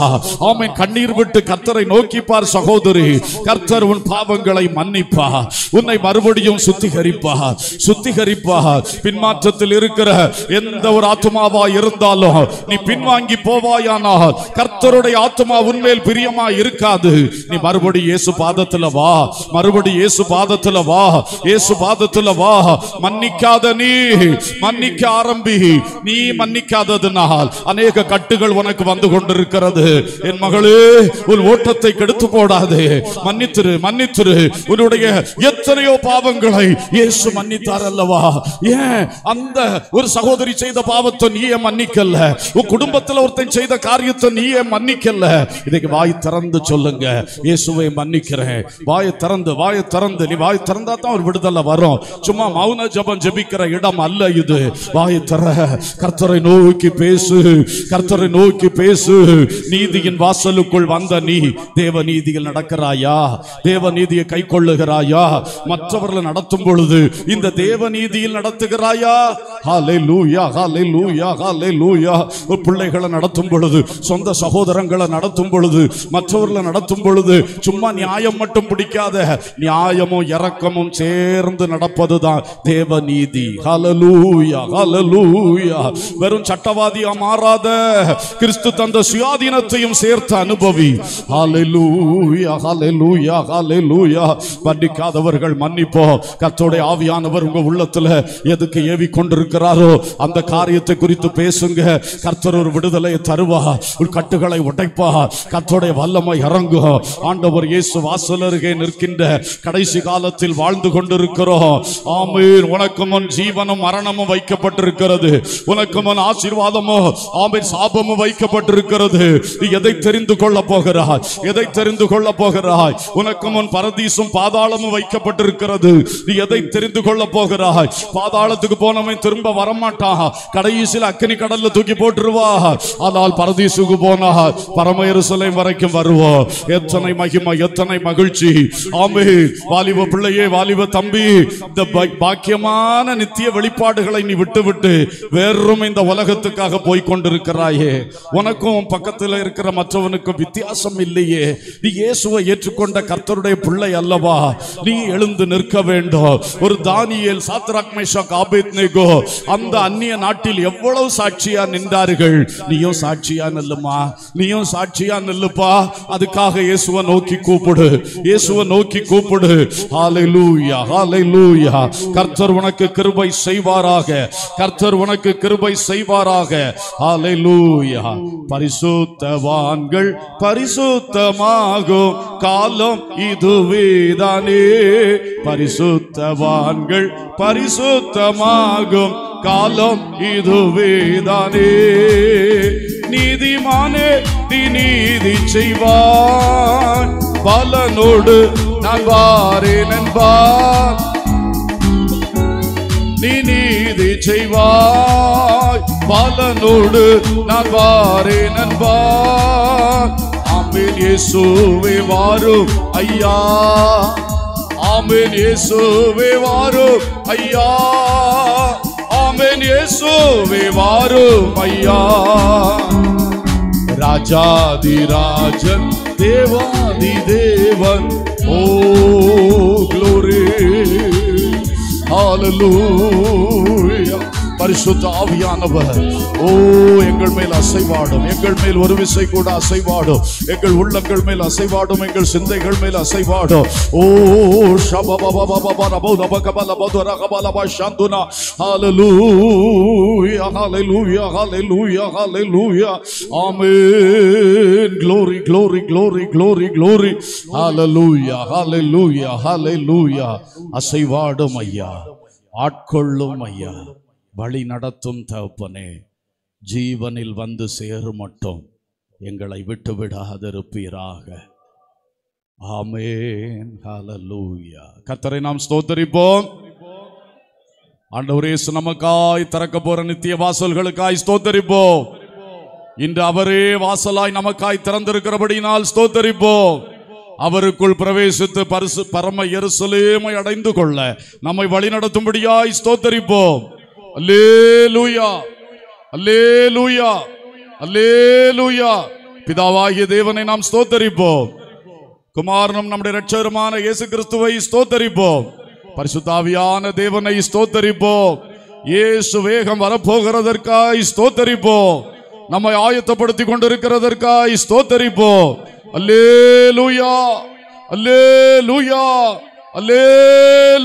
Speaker 1: ஆமை கண்ணீர் விட்டு கர்த்தரை நோக்கிப்பார் சகோதரி கர்த்தர் உன் பாவங்களை மன்னிப்பா உன்னை மறுபடியும் சுத்திகரிப்பா சுத்திகரிப்பா பின்மாற்றத்தில் இருக்கிற எந்த ஒரு ஆத்மாவா இருந்தாலும் நீ பின்வாங்கி போவாயானால் கர்த்தருடைய ஆத்மா உன்மேல் பிரியமா இருக்காது நீ மறுபடி இயேசு பாதத்துல வா மறுபடி இயேசு பாதத்துல வா இயேசு பாதத்துல வா மன்னிக்காத நீ மன்னிக்க ஆரம்பி நீ மன்னிக்காததுனால் அநேக கட்டுகள் உனக்கு வந்து கொண்டிருக்கிறது என் மகளே உன் ஓட்டத்தை கெடுத்து போடாது மன்னித்துரு மன்னித்துரு உன்னுடைய எத்தனையோ பாவங்களை இயேசு மன்னித்தார் அல்லவா ஏன் அந்த ஒரு சகோதர சகோதரி செய்த பாவத்தை പാപത്തെ மன்னிக்கல உன் കുടുംബത്തിൽ ஒருத்தன் செய்த காரியத்தை നീയെ மன்னிக்கல இதுக்கு வாய் திறந்து சொல்லுங்க இயேசுவை மன்னிக்கிறேன் வாய் திறந்து வாய் திறந்து நீ வாய் திறந்தா தான் ஒரு விடுதலை வரும் சும்மா மௌன ஜபம் ஜபிக்கிற இடம் அல்ல இது வாய் திற கர்த்தரை நோக்கி பேசு கர்த்தரை நோக்கி பேசு நீதியின் வாசலுக்குள் வந்த நீ தேவ நீதியில் நடக்கிறாயா தேவ நீதியை கை கொள்ளுகிறாயா மற்றவர்களை நடத்தும் பொழுது இந்த தேவ நீதியில் நடத்துகிறாயா ஹalleluya லூயா ஹலை லூயா ஹலை லூயா பிள்ளைகளை நடத்தும் பொழுது சொந்த சகோதரங்களை நடத்தும் பொழுது மற்றவர்களை நடத்தும் பொழுது சும்மா நியாயம் மட்டும் பிடிக்காத நியாயமும் இறக்கமும் சேர்ந்து நடப்பது தான் தேவநீதி ஹலலூயா ஹலலூயா வெறும் சட்டவாதியா மாறாத கிறிஸ்து தந்த சுயாதீனத்தையும் சேர்த்த அனுபவி ஹலலூயா ஹலலூயா ஹலலூயா மன்னிக்காதவர்கள் மன்னிப்போ கத்தோடைய ஆவியானவர் உங்க உள்ளத்துல எதுக்கு ஏவி கொண்டிருக்கிறாரோ அந்த காரியத்தை குறித்து பேசுங்க கர்த்தர் ஒரு விடுதலை தருவா உள் கட்டுகளை உடைப்பா கத்தோடைய வல்லமை இறங்குக ஆண்டவர் இயேசு வாசல் அருகே நிற்கின்ற கடைசி காலத்தில் வாழ்ந்து கொண்டிருக்கிறோம் ஆமீர் உனக்கு முன் ஜீவனும் மரணமும் வைக்கப்பட்டிருக்கிறது உனக்கு முன் ஆசீர்வாதமோ ஆமீர் சாபமும் வைக்கப்பட்டிருக்கிறது நீ எதை தெரிந்து கொள்ள போகிறாய் எதை தெரிந்து கொள்ள போகிறாய் உனக்கு முன் பரதீசும் பாதாளமும் வைக்கப்பட்டிருக்கிறது நீ எதை தெரிந்து கொள்ள போகிறாய் பாதாளத்துக்கு போனவன் திரும்ப வரமாட்டான் மாட்டா கடைசியில் அக்னி கடல்ல தூக்கி போட்டுருவா ஆனால் பரதீசுக்கு போனா பரமயருசலை வரைக்கும் வருவோம் எத்தனை மகிமை எத்தனை மகிழ்ச்சி ஆமே வாலிப பிள்ளையே வாலிப தம்பி இந்த பாக்கியமான நித்திய வெளிப்பாடுகளை நீ விட்டுவிட்டு வேறும் இந்த உலகத்துக்காக போய் கொண்டிருக்கிறாயே உனக்கும் பக்கத்தில் இருக்கிற மற்றவனுக்கும் வித்தியாசம் இல்லையே நீ இயேசுவை ஏற்றுக்கொண்ட கர்த்தருடைய பிள்ளை அல்லவா நீ எழுந்து நிற்க வேண்டும் ஒரு தானியல் சாத்ராக்மேஷா காபித் அந்த அந்த அந்நிய நாட்டில் எவ்வளவு சாட்சியா நின்றார்கள் நீயும் சாட்சியா நல்லுமா நீயும் சாட்சியா நல்லுப்பா அதுக்காக இயேசுவை நோக்கி கூப்பிடு இயேசுவை நோக்கி கூப்பிடு ஹாலை லூயா ஹாலை லூயா கர்த்தர் உனக்கு கிருபை செய்வாராக கர்த்தர் உனக்கு கிருபை செய்வாராக ஹாலை லூயா பரிசுத்தவான்கள் பரிசுத்தமாகும் காலம் இதுவேதானே பரிசுத்தவான்கள் பரிசுத்தமாகும் காலம் இதுவேதானே நீதிமானே நீதி செய்வான் பலனோடு நான் நண்பான் நீ நீதி செய்வாய் பலனோடு நான் நண்பான் ஆமேன் இயேசுவே வாரும் ஐயா ஆமேன் இயேசுவே வாரும் ஐயா என் இயேசுவே வாரும் ஐயா ராஜாதிராஜன் தேவாதி தேவன் ஓ க்ளோரி ஹalleluya பரிசுத்த ஆவியானவர் ஓ எங்கள் மேல் அசைவாடும் எங்கள் மேல் ஒரு விசை கூட அசைவாடும் எங்கள் உள்ளங்கள் மேல் அசைவாடும் எங்கள் சிந்தைகள் மேல் அசைவாடும் ஓ Glory, glory, glory, glory, glory. Hallelujah, hallelujah, hallelujah. அசைவாடும் ஐயா ஆட்கொள்ளும் ஐயா வழி நடத்தும் தகப்பனே ஜீவனில் வந்து சேரு மட்டும் எங்களை விட்டு விடாதிருப்பீராக ஹலலூயா கத்தரை நாம் ஸ்தோத்தரிப்போம் ஆண்டவரே நமக்காய் திறக்க போற நித்திய வாசல்களுக்காய் ஸ்தோத்தரிப்போம் இன்று அவரே வாசலாய் நமக்காய் திறந்திருக்கிறபடியினால் ஸ்தோத்தரிப்போம் அவருக்குள் பிரவேசித்து பரிசு பரம எருசலேமை அடைந்து கொள்ள நம்மை வழி நடத்தும்படியாய் ஸ்தோத்தரிப்போம் அல்லேலூயா அல்லேலூயா அல்லேலூயா பிதாவாகிய தேவனை நாம் ஸ்தோத்தரிப்போம் குமாரனும் நம்முடைய ரட்சகருமான இயேசு கிறிஸ்துவை ஸ்தோத்தரிப்போம் பரிசுத்தாவியான தேவனை ஸ்தோத்தரிப்போம் இயேசு வேகம் வரப்போகிறதற்காய் ஸ்தோத்தரிப்போம் நம்மை ஆயத்தப்படுத்தி கொண்டிருக்கிறதற்காய் ஸ்தோத்தரிப்போம் அல்லே லூயா அல்லே லூயா அல்லே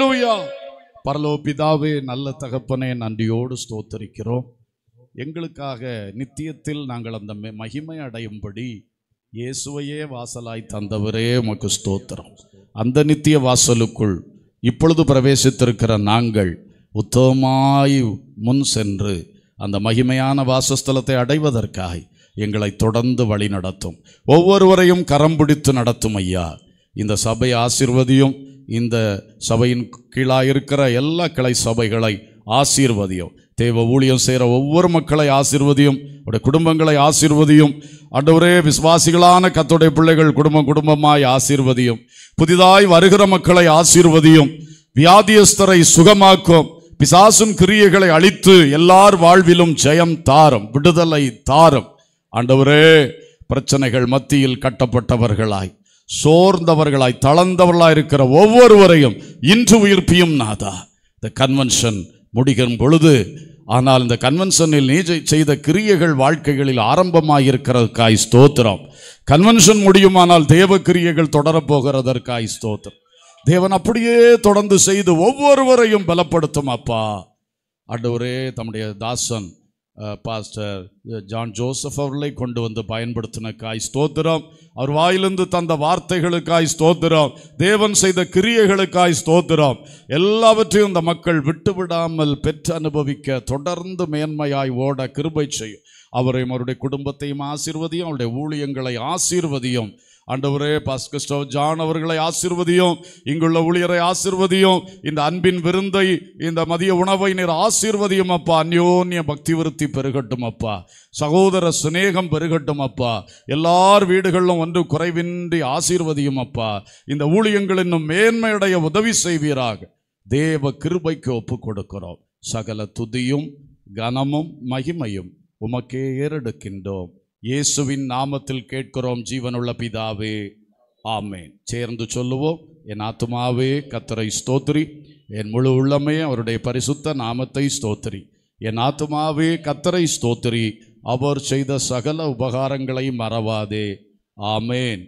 Speaker 1: லூயா பரலோ பிதாவே நல்ல தகப்பனே நன்றியோடு ஸ்தோத்தரிக்கிறோம் எங்களுக்காக நித்தியத்தில் நாங்கள் அந்த மகிமை அடையும்படி இயேசுவையே வாசலாய் தந்தவரே உமக்கு ஸ்தோத்திரம் அந்த நித்திய வாசலுக்குள் இப்பொழுது பிரவேசித்திருக்கிற நாங்கள் உத்தமமாய் முன் சென்று அந்த மகிமையான வாசஸ்தலத்தை அடைவதற்காய் எங்களை தொடர்ந்து வழி நடத்தும் ஒவ்வொருவரையும் கரம் பிடித்து நடத்தும் ஐயா இந்த சபை ஆசிர்வதியும் இந்த சபையின் கீழாக இருக்கிற எல்லா கிளை சபைகளை ஆசீர்வதியும் தேவ ஊழியம் செய்கிற ஒவ்வொரு மக்களை ஆசீர்வதியும் அவருடைய குடும்பங்களை ஆசீர்வதியும் அடவுரே விசுவாசிகளான கத்துடைய பிள்ளைகள் குடும்பம் குடும்பமாய் ஆசீர்வதியும் புதிதாய் வருகிற மக்களை ஆசீர்வதியும் வியாதியஸ்தரை சுகமாக்கும் பிசாசும் கிரியைகளை அழித்து எல்லார் வாழ்விலும் ஜெயம் தாரும் விடுதலை தாரும் அண்டவரே பிரச்சனைகள் மத்தியில் கட்டப்பட்டவர்களாய் சோர்ந்தவர்களாய் தளர்ந்தவர்களாய் இருக்கிற ஒவ்வொருவரையும் இன்று உயிர்ப்பியும் நாதா இந்த கன்வென்ஷன் முடிக்கும் பொழுது ஆனால் இந்த கன்வென்ஷனில் நீ செய்த கிரியைகள் வாழ்க்கைகளில் ஆரம்பமாக இருக்கிறதுக்காய் ஸ்தோத்திரம் கன்வென்ஷன் முடியுமானால் தேவ கிரியைகள் தொடரப்போகிறதற்காய் ஸ்தோத்திரம் தேவன் அப்படியே தொடர்ந்து செய்து ஒவ்வொருவரையும் பலப்படுத்தும் அப்பா அடுவரே தம்முடைய தாசன் பாஸ்டர் ஜான் ஜோசப் அவர்களை கொண்டு வந்து பயன்படுத்தினக்காய் ஸ்தோத்திரம் அவர் வாயிலிருந்து தந்த வார்த்தைகளுக்காய் ஸ்தோத்திரம் தேவன் செய்த கிரியைகளுக்காய் ஸ்தோத்திரம் எல்லாவற்றையும் இந்த மக்கள் விட்டுவிடாமல் பெற்று அனுபவிக்க தொடர்ந்து மேன்மையாய் ஓட கிருபை செய்யும் அவரையும் அவருடைய குடும்பத்தையும் ஆசீர்வதியும் அவருடைய ஊழியங்களை ஆசீர்வதியும் ஆண்டவரே பாஸ்கிறிஸ்டோ ஜான் அவர்களை ஆசிர்வதியும் இங்குள்ள ஊழியரை ஆசிர்வதியும் இந்த அன்பின் விருந்தை இந்த மதிய உணவை நீர் ஆசிர்வதியும் அப்பா அந்யோன்ய பக்தி விருத்தி பெருகட்டும் அப்பா சகோதர சிநேகம் பெருகட்டும் அப்பா எல்லார் வீடுகளிலும் ஒன்று குறைவின்றி ஆசீர்வதியும் அப்பா இந்த ஊழியங்கள் இன்னும் மேன்மையடைய உதவி செய்வீராக தேவ கிருபைக்கு ஒப்பு கொடுக்கிறோம் சகல துதியும் கனமும் மகிமையும் உமக்கே ஏறெடுக்கின்றோம் இயேசுவின் நாமத்தில் கேட்கிறோம் ஜீவனுள்ள பிதாவே ஆமேன் சேர்ந்து சொல்லுவோம் என் ஆத்மாவே கத்தரை ஸ்தோத்ரி என் முழு உள்ளமே அவருடைய பரிசுத்த நாமத்தை ஸ்தோத்ரி என் ஆத்மாவே கத்தரை ஸ்தோத்ரி அவர் செய்த சகல உபகாரங்களை மறவாதே ஆமேன்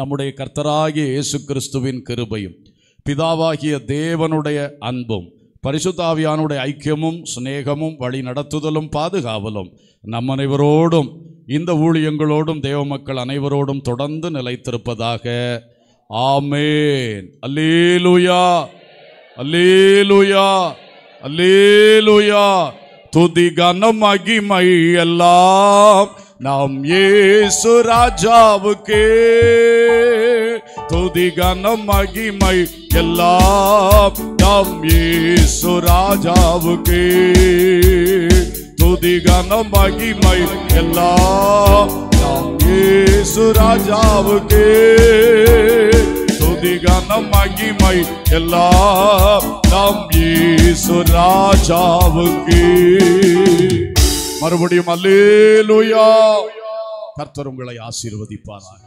Speaker 1: நம்முடைய கர்த்தராகிய இயேசு கிறிஸ்துவின் கிருபையும் பிதாவாகிய தேவனுடைய அன்பும் பரிசுத்தாவியானுடைய ஐக்கியமும் சிநேகமும் வழி நடத்துதலும் பாதுகாவலும் நம் அனைவரோடும் இந்த ஊழியங்களோடும் தேவ மக்கள் அனைவரோடும் தொடர்ந்து நிலைத்திருப்பதாக ஆமேன் அல்லேலுயா அல்லேலுயா அல்லேலுயா துதி மகிமை எல்லாம் நாம் ஏசு ராஜாவுக்கே துதிகனம் மகிமை எல்லாம் நம் ஏசு ராஜாவுக்கு துதிகனம் மகிமை எல்லாம் நம் ஏசு ராஜாவுக்கு துதிகனம் மகிமை எல்லாம் நம் ஏசு ராஜாவுக்கு மறுபடியும் அல்லேலுயா கர்த்தர் உங்களை ஆசீர்வதிப்பாராக